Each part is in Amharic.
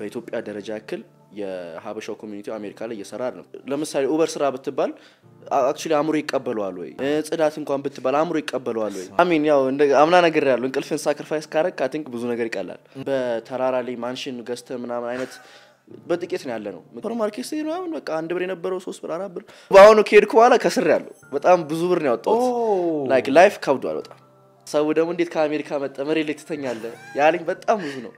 በኢትዮጵያ ደረጃ ያክል የሀበሻው ኮሚኒቲ አሜሪካ ላይ እየሰራ ነው። ለምሳሌ ኡበር ስራ ብትባል አክቹሊ አእምሮ ይቀበለዋል ወይ? ጽዳት እንኳን ብትባል አእምሮ ይቀበለዋል ወይ? አሚን ያው አምና ነገር ያሉ እንቅልፍን ሳክሪፋይስ ካረግ አይ ብዙ ነገር ይቀላል። በተራራ ላይ ማንሽን ገዝተ ምናምን አይነት በጥቂት ነው ያለ ነው። ሱፐር ማርኬት ስሄድ ምናምን በቃ አንድ ብር የነበረው ሶስት ብር አራት ብር በአሁኑ ከሄድኩ በኋላ ከስር ያለው በጣም ብዙ ብር ነው ያወጣሁት። ላይክ ላይፍ ከብዷል በጣም ሰው ደግሞ እንዴት ከአሜሪካ መጠ መሬት ላይ ትተኛለ ያለኝ በጣም ብዙ ነው።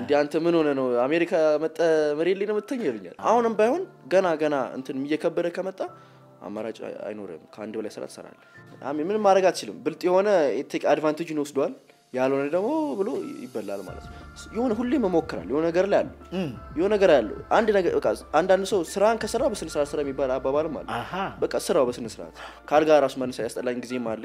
እንዲ አንተ ምን ሆነ ነው አሜሪካ መጠ መሬት ላይ ነው የምትተኛ ይሉኛል። አሁንም ባይሆን ገና ገና እንትን እየከበደ ከመጣ አማራጭ አይኖርም። ከአንድ በላይ ስራ ትሰራለህ። ምንም ማድረግ አትችልም። ብልጥ የሆነ አድቫንቴጅ ወስዷል፣ ያልሆነ ደግሞ ብሎ ይበላል ማለት ነው። የሆነ ሁሌም መሞክራል። የሆነ ነገር ላይ አሉ የሆነ ነገር ያለው አንድ ነገር በቃ አንዳንድ ሰው ስራን ከስራ በስነ ስርዓት ስራ የሚባል አባባልም አለ። በቃ ስራው በስነ ስርዓት ካልጋ ራሱ መነሳ ያስጠላኝ ጊዜም አለ።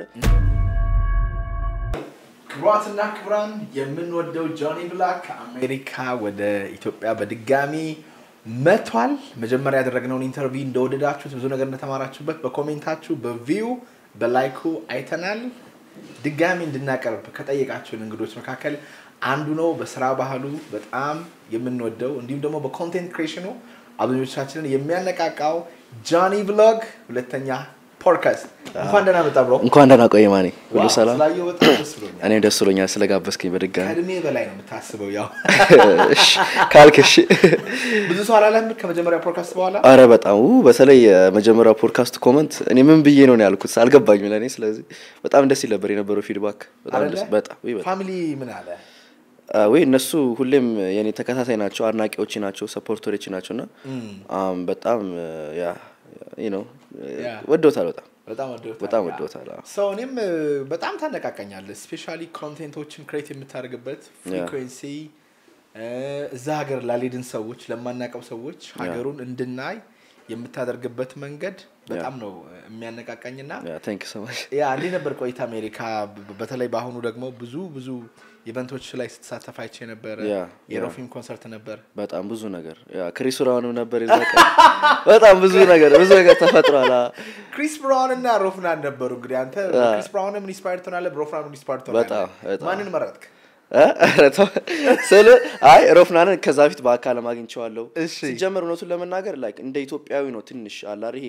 ክቡራትና ክቡራን የምንወደው ጆኒ ብላክ አሜሪካ ወደ ኢትዮጵያ በድጋሚ መቷል። መጀመሪያ ያደረግነውን ኢንተርቪው እንደወደዳችሁት ብዙ ነገር እንደተማራችሁበት በኮሜንታችሁ፣ በቪው፣ በላይኩ አይተናል። ድጋሚ እንድናቀርብ ከጠየቃችሁን እንግዶች መካከል አንዱ ነው። በስራ ባህሉ በጣም የምንወደው እንዲሁም ደግሞ በኮንቴንት ክሬሽኑ አብዛኞቻችንን የሚያነቃቃው ጆኒ ብሎግ ሁለተኛ ፖድካስት እንኳን ደህና መጣ ብሮ። እንኳን ደህና ቆየ ማኔ። ሁሉ ሰላም? እኔም ደስ ብሎኛል ስለጋበዝከኝ በድጋሚ። ከእድሜ በላይ ነው የምታስበው ያው እሺ ብዙ ሰው አላለም ከመጀመሪያ ፖድካስት በኋላ? አረ በጣም ው በተለይ የመጀመሪያ ፖድካስት ኮመንት እኔ ምን ብዬ ነው ያልኩት አልገባኝም ለእኔ። ስለዚህ በጣም ደስ ይል ነበር የነበረው ፊድባክ። ፋሚሊ ምን አለ? ወይ እነሱ ሁሌም የኔ ተከታታይ ናቸው፣ አድናቂዎች ናቸው፣ ሰፖርተሮች ናቸው እና በጣም ያ ነው ወዶታል። በጣም በጣም ወዶታል። ሰው እኔም በጣም ታነቃቀኛለ ስፔሻ ኮንቴንቶችን ክሬት የምታደርግበት ፍሪኩዌንሲ እዛ ሀገር ላሌድን ሰዎች ለማናቀው ሰዎች ሀገሩን እንድናይ የምታደርግበት መንገድ በጣም ነው የሚያነቃቀኝ ና ያ እንዲህ ነበር ቆይታ አሜሪካ በተለይ በአሁኑ ደግሞ ብዙ ብዙ ኢቨንቶች ላይ ስትሳተፍ አይቼ ነበር። የሮፊም ኮንሰርት ነበር። በጣም ብዙ ነገር ክሪስ ብራውንም ነበር የዛ በጣም ብዙ ነገር ብዙ ነገር ተፈጥሯል። ክሪስ ብራውን እና ሮፍናን ነበሩ። እንግዲህ አንተ ክሪስ ብራውንም ኢንስፓር ትሆናለ በሮፍናንም ኢንስፓር ትሆናለ ማንን መረጥክ? ስል አይ ሮፍናንን ከዛ ፊት በአካል ማግኝቸዋለሁ ሲጀምር እውነቱን ለመናገር ላይክ እንደ ኢትዮጵያዊ ነው ትንሽ አላር ይሄ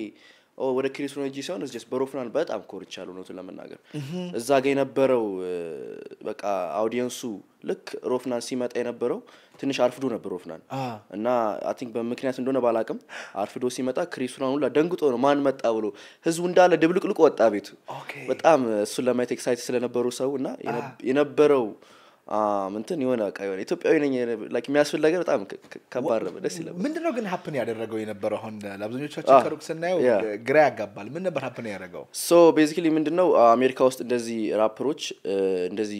ወደ ክሪስቶሎጂ ሲሆን እዚስ በሮፍናል በጣም ኮርቻለሁ እውነቱን ለመናገር እዛ ጋ የነበረው በቃ አውዲየንሱ ልክ ሮፍናል ሲመጣ የነበረው ትንሽ አርፍዶ ነበር ሮፍናል እና አን በምክንያት እንደሆነ ባላቅም አርፍዶ ሲመጣ ክሪስቶናን ሁላ ደንግጦ ነው ማን መጣ ብሎ ህዝቡ እንዳለ ድብልቅልቁ ወጣ ቤቱ በጣም እሱን ለማየት ኤክሳይት ስለነበሩ ሰው እና የነበረው ምንትን የሆነ በቃ የሆነ ኢትዮጵያዊ ነኝ ላይክ በጣም ከባድ ነበር። ደስ ይለበት። ምንድነው ግን ሀፕን ያደረገው የነበረው? አሁን ለአብዛኞቻችን ከሩቅ ስናየው ግራ ያጋባል። ምን ነበር ሀፕን ያደረገው? ሶ ቤዚካሊ ነው አሜሪካ ውስጥ እንደዚህ ራፕሮች እንደዚህ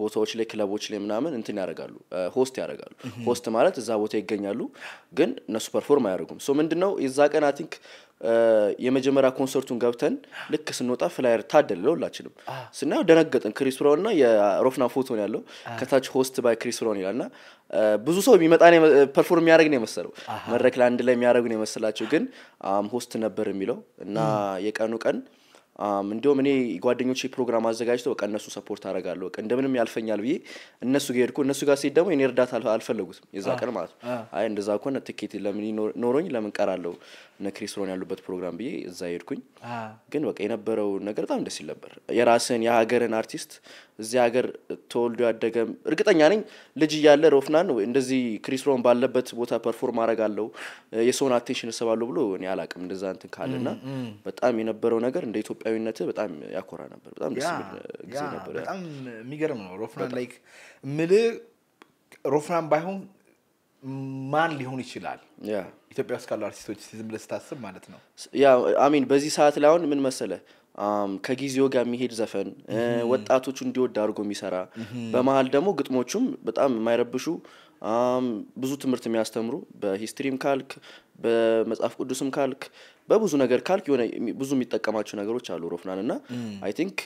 ቦታዎች ላይ ክለቦች ላይ ምናምን እንትን ያደርጋሉ፣ ሆስት ያደርጋሉ። ሆስት ማለት እዛ ቦታ ይገኛሉ፣ ግን እነሱ ፐርፎርም አያደርጉም። ሶ ምንድነው የዛ ቀን አይ ቲንክ የመጀመሪያ ኮንሰርቱን ገብተን ልክ ስንወጣ ፍላየር ታደለ ሁላችንም ስናየው ደነገጥን። ክሪስ ብራውን ና የሮፍና ፎቶ ነው ያለው። ከታች ሆስት ባይ ክሪስ ብራውን ይላል ና ብዙ ሰው የሚመጣ ፐርፎርም የሚያደርግ ነው የመሰለው መድረክ ላይ አንድ ላይ የሚያደርግ ነው የመሰላቸው፣ ግን ሆስት ነበር የሚለው እና የቀኑ ቀን እንዲሁም እኔ ጓደኞች ፕሮግራም አዘጋጅተው በቃ እነሱ ሰፖርት አደርጋለሁ በቃ እንደምንም ያልፈኛል ብዬ እነሱ ጋር ሄድኩ። እነሱ ጋር ሲሄድ ደግሞ እኔ እርዳታ አልፈለጉትም የዛ ቀን ማለት ነው። አይ እንደዛ ኮነ ትኬት ለምን ኖሮኝ ለምን ቀራለሁ እነ ክሪስሮን ያሉበት ፕሮግራም ብዬ እዛ ሄድኩኝ። ግን በቃ የነበረው ነገር በጣም ደስ ይል ነበር። የራስን የሀገርን አርቲስት እዚህ ሀገር ተወልዶ ያደገም እርግጠኛ ነኝ ልጅ እያለ ሮፍናን እንደዚህ ክሪስ ሮን ባለበት ቦታ ፐርፎርም አለው የሰውን አቴንሽን እስባለሁ ብሎ እኔ አላቅም እንደዛ እንትን ካለ በጣም የነበረው ነገር እንደ ኢትዮጵያዊነት በጣም ያኮራ ነበር። በጣም ደስ ጊዜ ነበር። በጣም የሚገርም ነው። ሮፍናን ላይክ ምል ሮፍናን ባይሆን ማን ሊሆን ይችላል? ኢትዮጵያ ውስጥ ካሉ አርቲስቶች ዝም ብለህ ስታስብ ማለት ነው። ያ አሚን በዚህ ሰዓት ላይ አሁን ምን መሰለህ ከጊዜው ጋር የሚሄድ ዘፈን ወጣቶቹ እንዲወድ አድርጎ የሚሰራ በመሀል ደግሞ ግጥሞቹም በጣም የማይረብሹ ብዙ ትምህርት የሚያስተምሩ በሂስትሪም ካልክ በመጽሐፍ ቅዱስም ካልክ በብዙ ነገር ካልክ የሆነ ብዙ የሚጠቀማቸው ነገሮች አሉ ሮፍናን እና አይ ቲንክ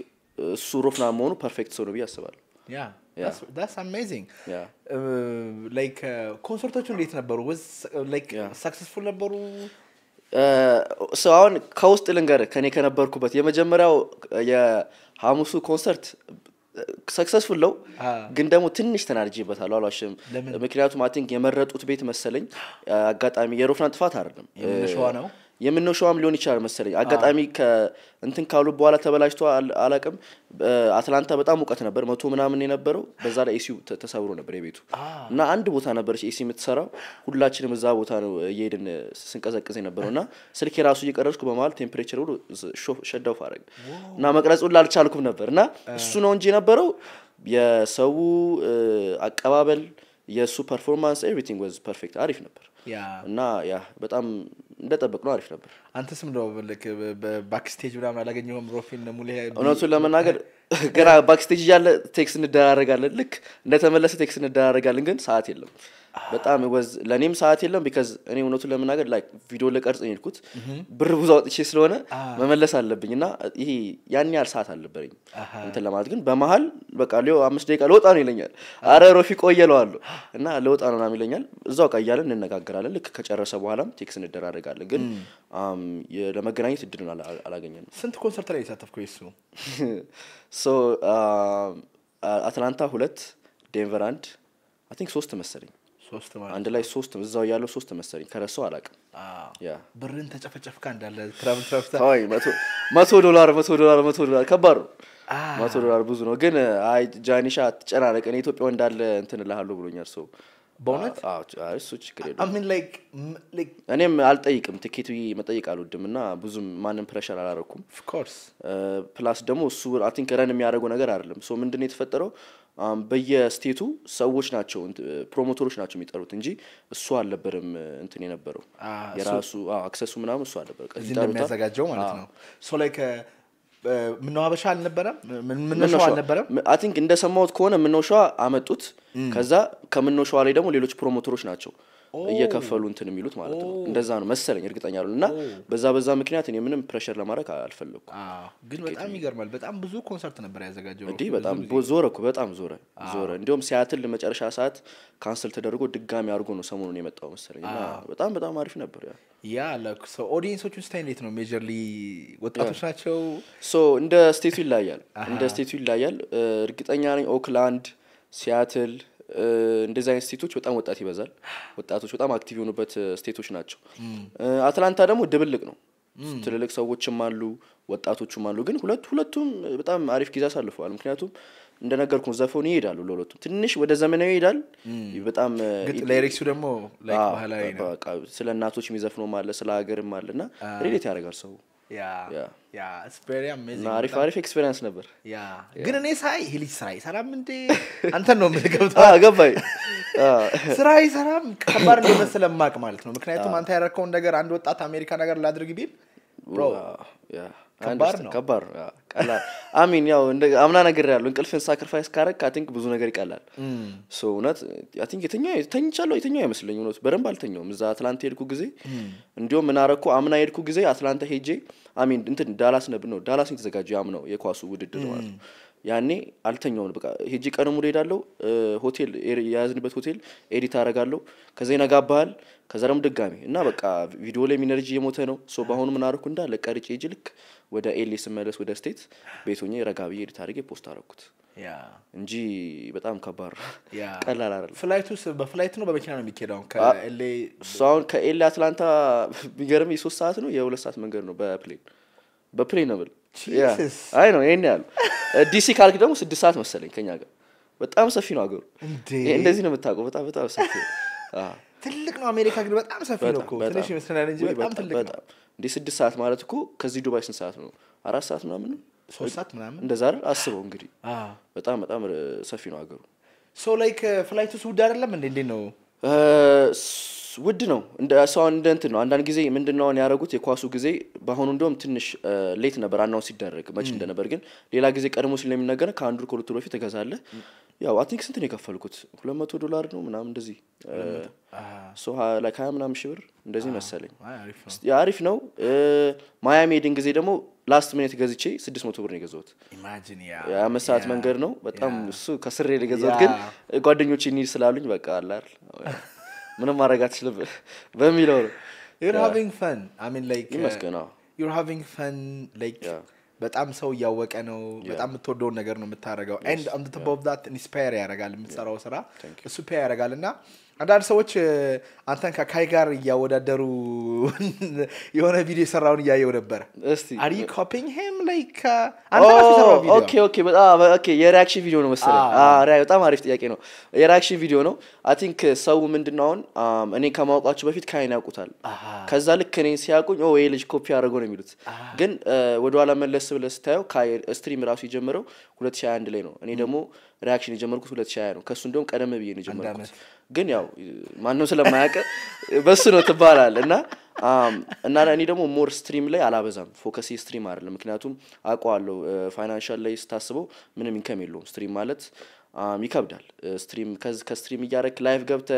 እሱ ሮፍና መሆኑ ፐርፌክት ሰው ነው ብዬ አስባለሁ። ኮንሰርቶቹ እንዴት ነበሩ? ሳክሰስፉል ነበሩ? ሰው አሁን ከውስጥ ልንገር ከኔ ከነበርኩበት የመጀመሪያው የሐሙሱ ኮንሰርት ሰክሰስፉል ነው፣ ግን ደግሞ ትንሽ ተናድጄበታለሁ፣ አሏሽም ምክንያቱም አይ የመረጡት ቤት መሰለኝ። አጋጣሚ የሮፍናን ጥፋት አይደለም ነው የምንሸዋም ሊሆን ይችላል መሰለኝ። አጋጣሚ እንትን ካሉ በኋላ ተበላሽቶ አላቅም። አትላንታ በጣም ሙቀት ነበር፣ መቶ ምናምን የነበረው በዛ ላይ ኤሲው ተሰብሮ ነበር የቤቱ እና አንድ ቦታ ነበረች ኤሲ የምትሰራው። ሁላችንም እዛ ቦታ ነው እየሄድን ስንቀዘቅዝ የነበረው እና ስልክ የራሱ እየቀረጽኩ በመሀል ቴምፕሬቸር ሁሉ ሸዳው አረግ እና ሁላ አልቻልኩም ነበር እና እሱ ነው እንጂ የነበረው የሰው አቀባበል የእሱ ፐርፎርማንስ ኤቭሪቲንግ ወዝ ፐርፌክት አሪፍ ነበር። እና ያ በጣም እንደጠበቅ ነው አሪፍ ነበር። አንተስ ምንድነው ባክስቴጅ ምናምን አላገኘሁም ሮፊን ሙሌ እውነቱን ለመናገር ገና ባክስቴጅ እያለ ቴክስ እንደራረጋለን። ልክ እንደተመለሰ ቴክስ እንደራረጋለን፣ ግን ሰዓት የለም በጣም ወዝ ለእኔም ሰዓት የለም ቢካዝ እኔ እውነቱን ለመናገር ላይ ቪዲዮ ለቀርጽ የሄድኩት ብር ብዙ አውጥቼ ስለሆነ መመለስ አለብኝ እና ይሄ ያን ያህል ሰዓት አልነበረኝ እንትን ለማለት ግን በመሀል በቃ ሊዮ አምስት ደቂቃ ለወጣ ነው ይለኛል። አረ ሮፊ ቆየ ለዋለሁ እና ለወጣ ነው ናም ይለኛል። እዛው ቃ እያለን እንነጋገራለን። ልክ ከጨረሰ በኋላም ቴክስ እንደራረጋለን። ግን ለመገናኘት እድልን አላገኘንም። ስንት ኮንሰርት ላይ የተሳተፍኩ የሱ ሶ አትላንታ ሁለት ዴንቨር አንድ አይ ቲንክ ሶስት መሰለኝ አንድ ላይ ሶስት እዛው ያለው ሶስት መሰለኝ ከረሰው አላውቅም። ብርን ተጨፈጨፍካ እንዳለ ትራምፕ መቶ ዶላር መቶ ዶላር መቶ ዶላር ከባድ ነው። መቶ ዶላር ብዙ ነው። ግን አይ ጃኒሻ አትጨናነቅ፣ እኔ ኢትዮጵያ እንዳለ እንትን እልሃለሁ ብሎኛል ሰው በእውነት ችግር እኔም አልጠይቅም ትኬቱ መጠይቅ አልወድም እና ብዙም ማንም ፕሬሽር አላረኩም ፕላስ ደግሞ እሱ አይ ረን የሚያደረጉ ነገር አይደለም ሶ ምንድን የተፈጠረው በየስቴቱ ሰዎች ናቸው ፕሮሞተሮች ናቸው የሚጠሩት እንጂ እሱ አልነበርም እንትን የነበረው የራሱ አክሰሱ ምናምን እሱ አልነበር እንደሚያዘጋጀው ማለት ነው ሶ ላይክ ምናዋበሻ አልነበረም ምንሸዋ አልነበረም አይ እንደሰማሁት ከሆነ ምንሸዋ አመጡት ከዛ ከምንሸዋ ላይ ደግሞ ሌሎች ፕሮሞተሮች ናቸው እየከፈሉ እንትን የሚሉት ማለት ነው። እንደዛ ነው መሰለኝ እርግጠኛ እና በዛ በዛ ምክንያት እኔ ምንም ፕሬሸር ለማድረግ አልፈለግኩ። ግን በጣም ይገርማል። በጣም ብዙ ኮንሰርት ነበር ያዘጋጀው። እንዲህ በጣም ዞረ እኮ በጣም ዞረ ዞረ። እንዲሁም ሲያትል መጨረሻ ሰዓት ካንስል ተደርጎ ድጋሚ አድርጎ ነው ሰሞኑን የመጣው መሰለኝ። በጣም በጣም አሪፍ ነበር ያ ያ ለሰው ኦዲየንሶች ስታይ እንዴት ነው? ሜጀርሊ ወጣቶች ናቸው። ሶ እንደ ስቴቱ ይለያል እንደ ስቴቱ ይለያል እርግጠኛ ነኝ ኦክላንድ፣ ሲያትል እንደዚህ አይነት ስቴቶች በጣም ወጣት ይበዛል። ወጣቶች በጣም አክቲቭ የሆኑበት ስቴቶች ናቸው። አትላንታ ደግሞ ድብልቅ ነው። ትልልቅ ሰዎችም አሉ፣ ወጣቶችም አሉ። ግን ሁለቱም በጣም አሪፍ ጊዜ አሳልፈዋል። ምክንያቱም እንደነገርኩ ዘፈኑ ይሄዳሉ። ለሁለቱም ትንሽ ወደ ዘመናዊ ይሄዳል። በጣም ላይሬክሱ ደግሞ ስለ እናቶች የሚዘፍነው አለ፣ ስለ ሀገርም አለ እና ሪሌት ያደርጋል ሰው አሪፍ አሪፍ ኤክስፔሪንስ ነበር ግን እኔ ሳይ ይህ ልጅ ስራ ይሰራም እንዴ አንተን ነው የምንገብተገባኝ ስራ ይሰራም ከባድ እንደመሰለ ማቅ ማለት ነው ምክንያቱም አንተ ያረከውን ነገር አንድ ወጣት አሜሪካ ነገር ላድርግ ቢል ከባድ ነው። ከባድ ቀላል አሚን ያው አምና ነገር ያለው እንቅልፍን ሳክሪፋይስ ካረግ አይ ቲንክ ብዙ ነገር ይቀላል። ሶ እውነት አይ ቲንክ የተኛ ተኝቻለሁ የተኛ አይመስለኝ እውነት በደንብ አልተኛውም። እዛ አትላንታ የሄድኩ ጊዜ እንዲሁም ምን አረኩ አምና የሄድኩ ጊዜ አትላንታ ሄጄ አሚን እንትን ዳላስ ነብ ነው ዳላስ የተዘጋጀው የአምናው የኳሱ ውድድር ማለት ነው ያኔ አልተኛውን በቃ ሄጂ ቀን ሙሉ ሄዳለሁ። ሆቴል የያዝንበት ሆቴል ኤዲት አረጋለው ከዛ ይነጋባሃል። ከዛ ደግሞ ድጋሚ እና በቃ ቪዲዮ ላይ ኢነርጂ የሞተ ነው። ሶ በአሁኑ ምን አደረኩ እንዳለ ቀርጬ ሄጂ ልክ ወደ ኤሌ ስመለስ ወደ ስቴት ቤቶኜ ረጋ ብዬ ኤዲት አድርጌ ፖስት አረኩት እንጂ በጣም ከባድ ቀላል አይደለም። ፍላይቱስ በፍላይት ነው በመኪና ነው የሚኬዳው? ከኤሌ ከኤሌ አትላንታ የሚገርም የሶስት ሰዓት ነው የሁለት ሰዓት መንገድ ነው በፕሌን በፕሌን ነው ብል አይ ነው ይሄን ያሉ ዲሲ ካልክ ደግሞ ስድስት ሰዓት መሰለኝ ከኛ ጋር በጣም ሰፊ ነው አገሩ እንደዚህ ነው የምታውቀው። በጣም በጣም ሰፊ ትልቅ ነው። አሜሪካ ግን በጣም ሰፊ ነው እኮ ትንሽ ይመስለናል እንጂ በጣም ትልቅ ነው። እንደ ስድስት ሰዓት ማለት እኮ ከዚህ ዱባይ ስንት ሰዓት ነው? አራት ሰዓት ምናምን ሶስት ሰዓት ምናምን እንደዛ አይደል? አስበው እንግዲህ በጣም በጣም ሰፊ ነው አገሩ ሶ ላይክ ፍላይቱ ውድ አይደለም እንዴ? እንዴት ነው ውድ ነው። እንደ ሰው እንደ እንትን ነው። አንዳንድ ጊዜ ምንድን ያደረጉት የኳሱ ጊዜ በአሁኑ እንደውም ትንሽ ሌት ነበር አናውን ሲደረግ መች እንደነበር፣ ግን ሌላ ጊዜ ቀድሞ ሲል የሚነገር ከአንዱ ከሁለቱ በፊት እገዛለህ። ያው አይ ቲንክ ስንት ነው የከፈልኩት? ሁለት መቶ ዶላር ነው ምናም እንደዚህ ሶ ላይክ ሀያ ምናምን ሺህ እንደዚህ መሰለኝ። አሪፍ ነው። ማያሚ ሄድን ጊዜ ደግሞ ላስት ሚኒት ገዝቼ ስድስት መቶ ብር ነው የገዘት የአምስት ሰዓት መንገድ ነው በጣም እሱ ከስሬ የገዘት ግን ጓደኞች ኒድ ስላሉኝ በቃ አላል ምንም ማድረግ አትችልም በሚለው uh, በጣም ሰው እያወቀ ነው በጣም የምትወደውን ነገር ነው የምታደረገው ንድ አንድ ኢንስፓየር ያደረጋል የምትሰራው ስራ እሱ ፔ ያደረጋል እና አንዳንድ ሰዎች አንተን ከካይ ጋር እያወዳደሩ የሆነ ቪዲዮ የሰራውን እያየው ነበረ የሪያክሽን ቪዲዮ ነው መሰለኝ በጣም አሪፍ ጥያቄ ነው የሪያክሽን ቪዲዮ ነው አይ ቲንክ ሰው ምንድናውን እኔ ከማውቃቸው በፊት ካይን ያውቁታል ከዛ ልክ እኔ ሲያውቁኝ ይሄ ልጅ ኮፒ አድርገው ነው የሚሉት ግን ወደኋላ መለስ ብለ ስታየው ስትሪም ራሱ የጀመረው 2021 ላይ ነው እኔ ደግሞ ሪያክሽን የጀመርኩት ሁለት ሺ ሀያ ነው። ከእሱ እንዲሁም ቀደም ብዬ ነው የጀመርኩት። ግን ያው ማንም ስለማያቀ በሱ ነው ትባላል እና እና እኔ ደግሞ ሞር ስትሪም ላይ አላበዛም። ፎከስ ስትሪም አለ ምክንያቱም አውቀዋለሁ ፋይናንሻል ላይ ስታስበው ምንም ኢንከም የለውም ስትሪም ማለት ይከብዳል። ስትሪም ከስትሪም እያረክ ላይፍ ገብተ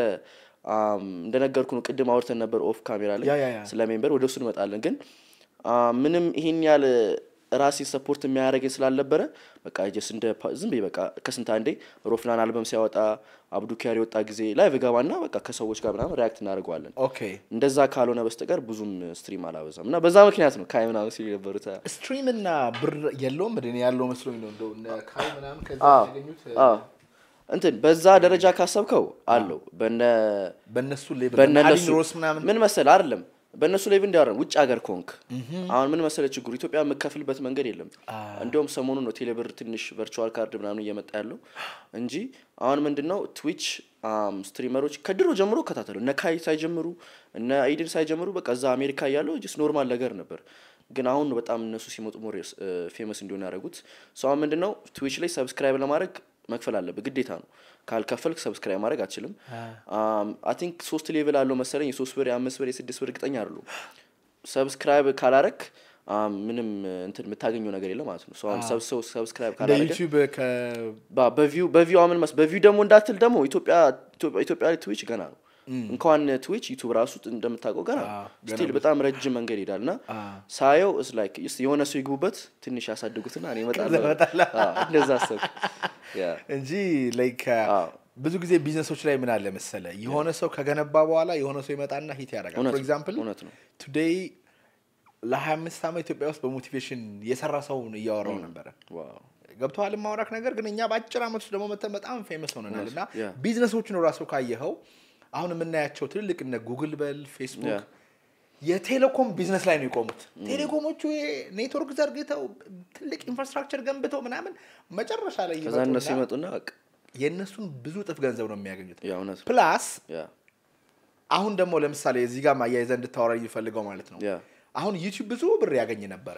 እንደነገርኩ ነው። ቅድም አውርተን ነበር ኦፍ ካሜራ ላይ ስለሜንበር ወደ እሱ እንመጣለን። ግን ምንም ይሄን ያለ ። ራሴ ሰፖርት የሚያደርገኝ ስላልነበረ በቃ ጀስ እንደ ዝም በቃ ከስንት አንዴ ሮፍናን አልበም ሲያወጣ አብዱ ኪያር የወጣ ጊዜ ላይቭ ገባና በቃ ከሰዎች ጋር ምናምን ሪያክት እናደርገዋለን። እንደዛ ካልሆነ በስተቀር ብዙም ስትሪም አላበዛም እና በዛ ምክንያት ነው ካይ ምናምን ሲሉ የነበሩት። ስትሪም እና ብር የለውም እኔ ያለው መስሎ ነው እንደው ካይ ምናምን ከዛ ያገኙት እንትን በዛ ደረጃ ካሰብከው አለው በነ በነሱ ምን መሰል አይደለም በእነሱ ላይ እንዳረ ውጭ ሀገር ኮንክ አሁን ምን መሰለ ችግሩ ኢትዮጵያ የምከፍልበት መንገድ የለም። እንዲሁም ሰሞኑ ነው ቴሌብር ትንሽ ቨርቹዋል ካርድ ምናምን እየመጣ ያለው እንጂ አሁን ምንድነው ትዊች ስትሪመሮች ከድሮ ጀምሮ እከታተሉ እነ ካይ ሳይጀምሩ እነ አይድን ሳይጀምሩ በቃ እዛ አሜሪካ እያለው ጅስ ኖርማል ነገር ነበር። ግን አሁን በጣም እነሱ ሲመጡ ሞር ፌመስ እንዲሆን ያደረጉት ሰው ምንድነው ትዊች ላይ ሰብስክራይብ ለማድረግ መክፈል አለበት ግዴታ ነው። ካልከፈልክ ሰብስክራይብ ማድረግ አችልም አይ um, ሶስት ሌቭል አለው መሰለኝ የሶስት ብር የአምስት ብር የስድስት ብር እርግጠኛ አሉ ሰብስክራይብ ካላረክ um, ምንም እንትን የምታገኘው ነገር የለ ማለት ነው ሰብሰው ሰብስክራይብ ካላረገ በቪው አምን መስ በቪው ደግሞ እንዳትል ደግሞ ኢትዮጵያ ትዊች ገና ነው እንኳን ትዊች ዩቱብ ራሱ እንደምታውቀው ገና ስቲል በጣም ረጅም መንገድ ይሄዳል ና ሳየው እስ ላይክ የሆነ ሰው ይግቡበት ትንሽ ያሳድጉትና እኔ እመጣለሁ እንደዛ አሰብኩ እንጂ ላይክ ብዙ ጊዜ ቢዝነሶች ላይ ምን አለ መሰለ የሆነ ሰው ከገነባ በኋላ የሆነ ሰው ይመጣና ሂት ያደርጋል። ፎር ኤግዛምፕል ቱዴይ ለ25 ዓመት ኢትዮጵያ ውስጥ በሞቲቬሽን የሰራ ሰውን እያወራው ነበረ። ገብተዋል የማውራክ ነገር ግን እኛ በአጭር አመት ውስጥ ደግሞ መተን በጣም ፌመስ ሆነናል እና ቢዝነሶች ቢዝነሶችን ራሱ ካየኸው አሁን የምናያቸው ትልልቅ እነ ጉግል በል ፌስቡክ የቴሌኮም ቢዝነስ ላይ ነው የቆሙት። ቴሌኮሞቹ ኔትወርክ ዘርግተው ትልቅ ኢንፍራስትራክቸር ገንብተው ምናምን መጨረሻ ላይ ከዛ እነሱ ይመጡና የእነሱን ብዙ እጥፍ ገንዘብ ነው የሚያገኙት። ፕላስ አሁን ደግሞ ለምሳሌ እዚህ ጋር ማያይዘ እንድታወራ ይፈልገው ማለት ነው። አሁን ዩቲብ ብዙ ብር ያገኝ ነበረ።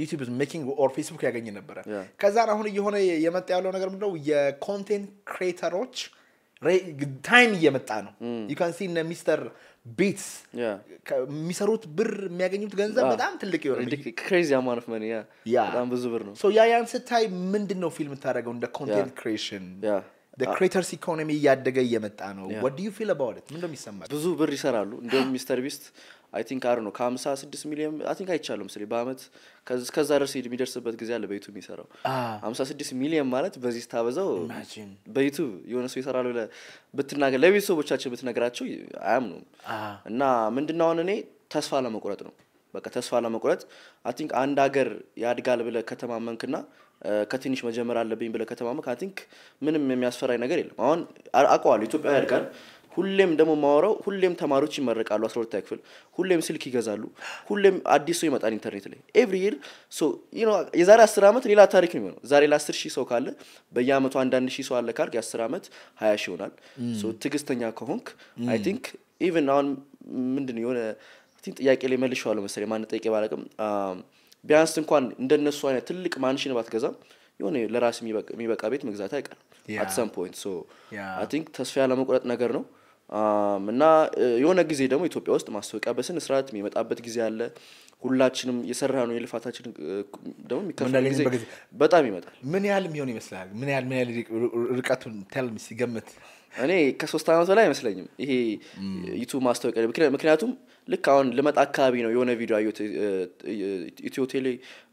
ዩቲዩብ ሜኪንግ ኦር ፌስቡክ ያገኝ ነበረ። ከዛን አሁን እየሆነ የመጣ ያለው ነገር ምንድነው የኮንቴንት ክሬተሮች ታይም እየመጣ ነው። ዩካን ሲ እነ ሚስተር ቤትስ የሚሰሩት ብር የሚያገኙት ገንዘብ በጣም ትልቅ ይሆነበጣም ብዙ ብር ነው። ያ ያን ስታይ ምንድን ነው ፊልም ታደረገው እንደ ኮንቴንት ክሬሽን ክሬተርስ ኢኮኖሚ እያደገ እየመጣ ነው። ወዲዩ ፊል አባውት ምንደ ይሰማል ብዙ ብር ይሰራሉ። እንዲሁም ሚስተር ቢስት አይ ቲንክ አር ነው ከሀምሳ ስድስት ሚሊዮን አይ ቲንክ አይቻለሁ በአመት ከዛ ድረስ የሚደርስበት ጊዜ አለ በዩቱብ የሚሰራው ሀምሳ ስድስት ሚሊዮን ማለት በዚህ ስታበዛው በዩቱብ የሆነ ሰው ይሰራል ብለ ብትናገር ለቤተሰቦቻችን ብትነግራቸው አያምኑም። እና ምንድን አሁን እኔ ተስፋ ለመቁረጥ ነው በቃ ተስፋ ለመቁረጥ አይ ቲንክ አንድ ሀገር ያድጋል ብለ ከተማመንክና ከትንሽ መጀመር አለብኝ ብለ ከተማመንክ አይ ቲንክ ምንም የሚያስፈራኝ ነገር የለም። አሁን አውቀዋለሁ ኢትዮጵያ ያድጋል ሁሌም ደግሞ ማወራው ሁሌም ተማሪዎች ይመረቃሉ አስራ ሁለተኛ ክፍል ሁሌም ስልክ ይገዛሉ ሁሌም አዲስ ሰው ይመጣል ኢንተርኔት ላይ ኤቭሪ ይር የዛሬ አስር ዓመት ሌላ ታሪክ ነው የሚሆነው ዛሬ ለአስር ሺህ ሰው ካለ በየአመቱ አንዳንድ ሺህ ሰው አለ ካልክ የአስር ዓመት ሀያ ሺህ ይሆናል ትግስተኛ ከሆንክ አይ ቲንክ ኢቨን አሁን ምንድን የሆነ ጥያቄ ላይ መልሼዋለሁ መሰለኝ ማን ጠይቄ ባለቅም ቢያንስ እንኳን እንደነሱ አይነት ትልቅ ማንሽን ባትገዛም የሆነ ለራስ የሚበቃ ቤት መግዛት አይቀርም አት ሰም ፖይንት ሶ አይ ቲንክ ተስፋ ያለመቁረጥ ነገር ነው እና የሆነ ጊዜ ደግሞ ኢትዮጵያ ውስጥ ማስታወቂያ በስነ ስርዓት የሚመጣበት ጊዜ አለ። ሁላችንም የሰራ ነው የልፋታችን ደግሞ የሚከፈል በጣም ይመጣል። ምን ያህል የሚሆን ይመስላል? ምን ያህል ምን ያህል ርቀቱን ተልም ሲገምት እኔ ከሶስት አመት በላይ አይመስለኝም። ይሄ ዩቱብ ማስታወቂያ ምክንያቱም ልክ አሁን ልመጣ አካባቢ ነው የሆነ ቪዲዮ አየሁት። ኢትዮ ቴሌ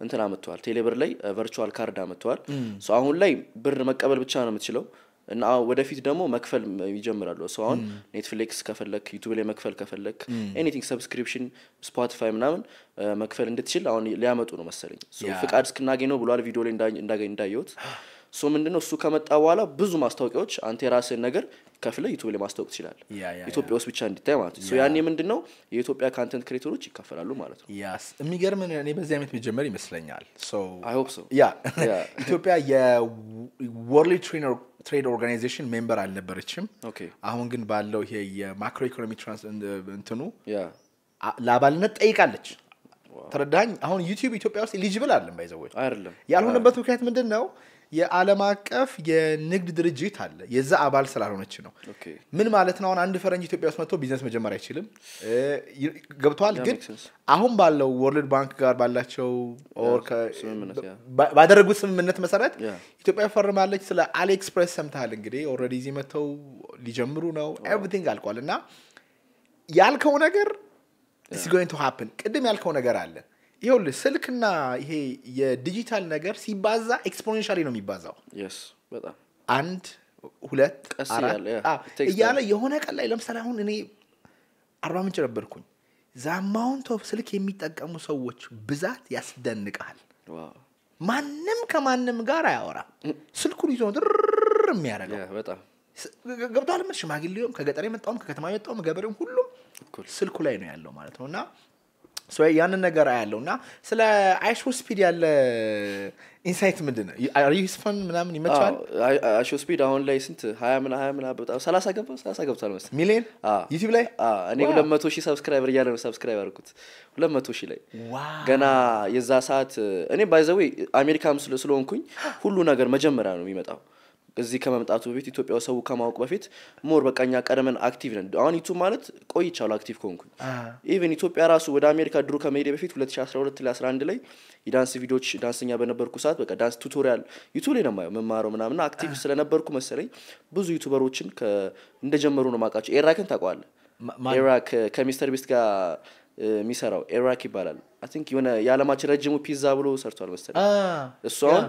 እንትን አመጥተዋል፣ ቴሌብር ላይ ቨርቹዋል ካርድ አመጥተዋል። አሁን ላይ ብር መቀበል ብቻ ነው የምትችለው እና ወደፊት ደግሞ መክፈል ይጀምራሉ። ሰው አሁን ኔትፍሊክስ ከፈለክ ዩቱብ ላይ መክፈል ከፈለክ ኤኒቲንግ ሰብስክሪፕሽን፣ ስፖቲፋይ ምናምን መክፈል እንድትችል አሁን ሊያመጡ ነው መሰለኝ። ፍቃድ እስክናገኝ ነው ብሏል ቪዲዮ ላይ እንዳየሁት ሶ ምንድነው እሱ ከመጣ በኋላ ብዙ ማስታወቂያዎች አንተ የራስህን ነገር ከፍለ ዩቱብ ላይ ማስታወቅ ትችላል። ኢትዮጵያ ውስጥ ብቻ እንዲታይ ማለት ነው። ያኔ ምንድነው የኢትዮጵያ ካንተንት ክሬተሮች ይከፈላሉ ማለት ነው። ያስ የሚገርም እኔ በዚህ አይነት ቢጀመር ይመስለኛል። ያ ኢትዮጵያ የወርልድ ትሬነር ትሬድ ኦርጋናይዜሽን ሜምበር አልነበረችም። አሁን ግን ባለው ይሄ የማክሮ ኢኮኖሚ እንትኑ ለአባልነት ጠይቃለች። ተረዳኝ። አሁን ዩቲብ ኢትዮጵያ ውስጥ ኢሊጅብል አለም ባይዘወች አይደለም። ያልሆነበት ምክንያት ምንድን ነው? የዓለም አቀፍ የንግድ ድርጅት አለ። የዛ አባል ስላልሆነች ነው። ምን ማለት ነው? አሁን አንድ ፈረንጅ ኢትዮጵያ ውስጥ መጥቶ ቢዝነስ መጀመር አይችልም። ገብተዋል። ግን አሁን ባለው ወርልድ ባንክ ጋር ባላቸው ባደረጉት ስምምነት መሰረት ኢትዮጵያ ፈርማለች። ስለ አሊኤክስፕሬስ ሰምተሃል እንግዲህ። ኦልሬዲ እዚህ መጥተው ሊጀምሩ ነው። oh. ኤቭሪቲንግ አልቋል እና ያልከው ነገር ኢስ ጎይንግ ቱ ሀፕን። ቅድም ያልከው ነገር አለ ይሁል ስልክና ይሄ የዲጂታል ነገር ሲባዛ ኤክስፖኔንሻሊ ነው የሚባዛው። አንድ ሁለት እያለ የሆነ ቀን ላይ ለምሳሌ አሁን እኔ አርባ ምንጭ ነበርኩኝ። ዛማውንቶ ስልክ የሚጠቀሙ ሰዎች ብዛት ያስደንቃል። ማንም ከማንም ጋር አያወራም። ስልኩን ይዞ የሚያደረገው የሚያደርገው ገብቷል። ሽማግሌውም ከገጠር የመጣውም ከከተማ የመጣውም ገበሬውም ሁሉም ስልኩ ላይ ነው ያለው ማለት ነው እና ያንን ነገር አያለው እና ስለ አይሾ ስፒድ ያለ ኢንሳይት ምንድን ነው? ምናምን ይመቸዋል። ስፒድ አሁን ላይ ስንት ሀያ ምና ሀያ ምና በጣም ሰላሳ ገባ ሰላሳ ገብቷል መሰለኝ ሚሊዮን ዩቲብ ላይ እኔ ሁለት መቶ ሺህ ሰብስክራይበር እያለ ነው ሰብስክራይብ አርኩት ሁለት መቶ ሺህ ላይ ገና የዛ ሰዓት እኔ ባይዘዌ አሜሪካም ስለሆንኩኝ ሁሉ ነገር መጀመሪያ ነው የሚመጣው እዚህ ከመምጣቱ በፊት ኢትዮጵያ ሰው ከማወቅ በፊት ሞር በቃኛ ቀደመን አክቲቭ ነን። አሁን ዩቱብ ማለት ቆይቻሉ አክቲቭ ከሆንኩኝ ኢቨን ኢትዮጵያ ራሱ ወደ አሜሪካ ድሮ ከመሄድ በፊት 2012 ላይ 11 ላይ የዳንስ ቪዲዮዎች ዳንስኛ በነበርኩ ሰዓት በቃ ዳንስ ቱቶሪያል ዩቱብ ላይ ነው መማረው ምናምና አክቲቭ ስለነበርኩ መሰለኝ ብዙ ዩቱበሮችን እንደጀመሩ ነው ማቃቸው ኤራክን ታቋዋለ ኤራክ ከሚስተር ቢስት ጋር የሚሰራው ኤራክ ይባላል። አይ ቲንክ የሆነ የዓለማችን ረጅሙ ፒዛ ብሎ ሰርቷል መሰለኝ እሱ አሁን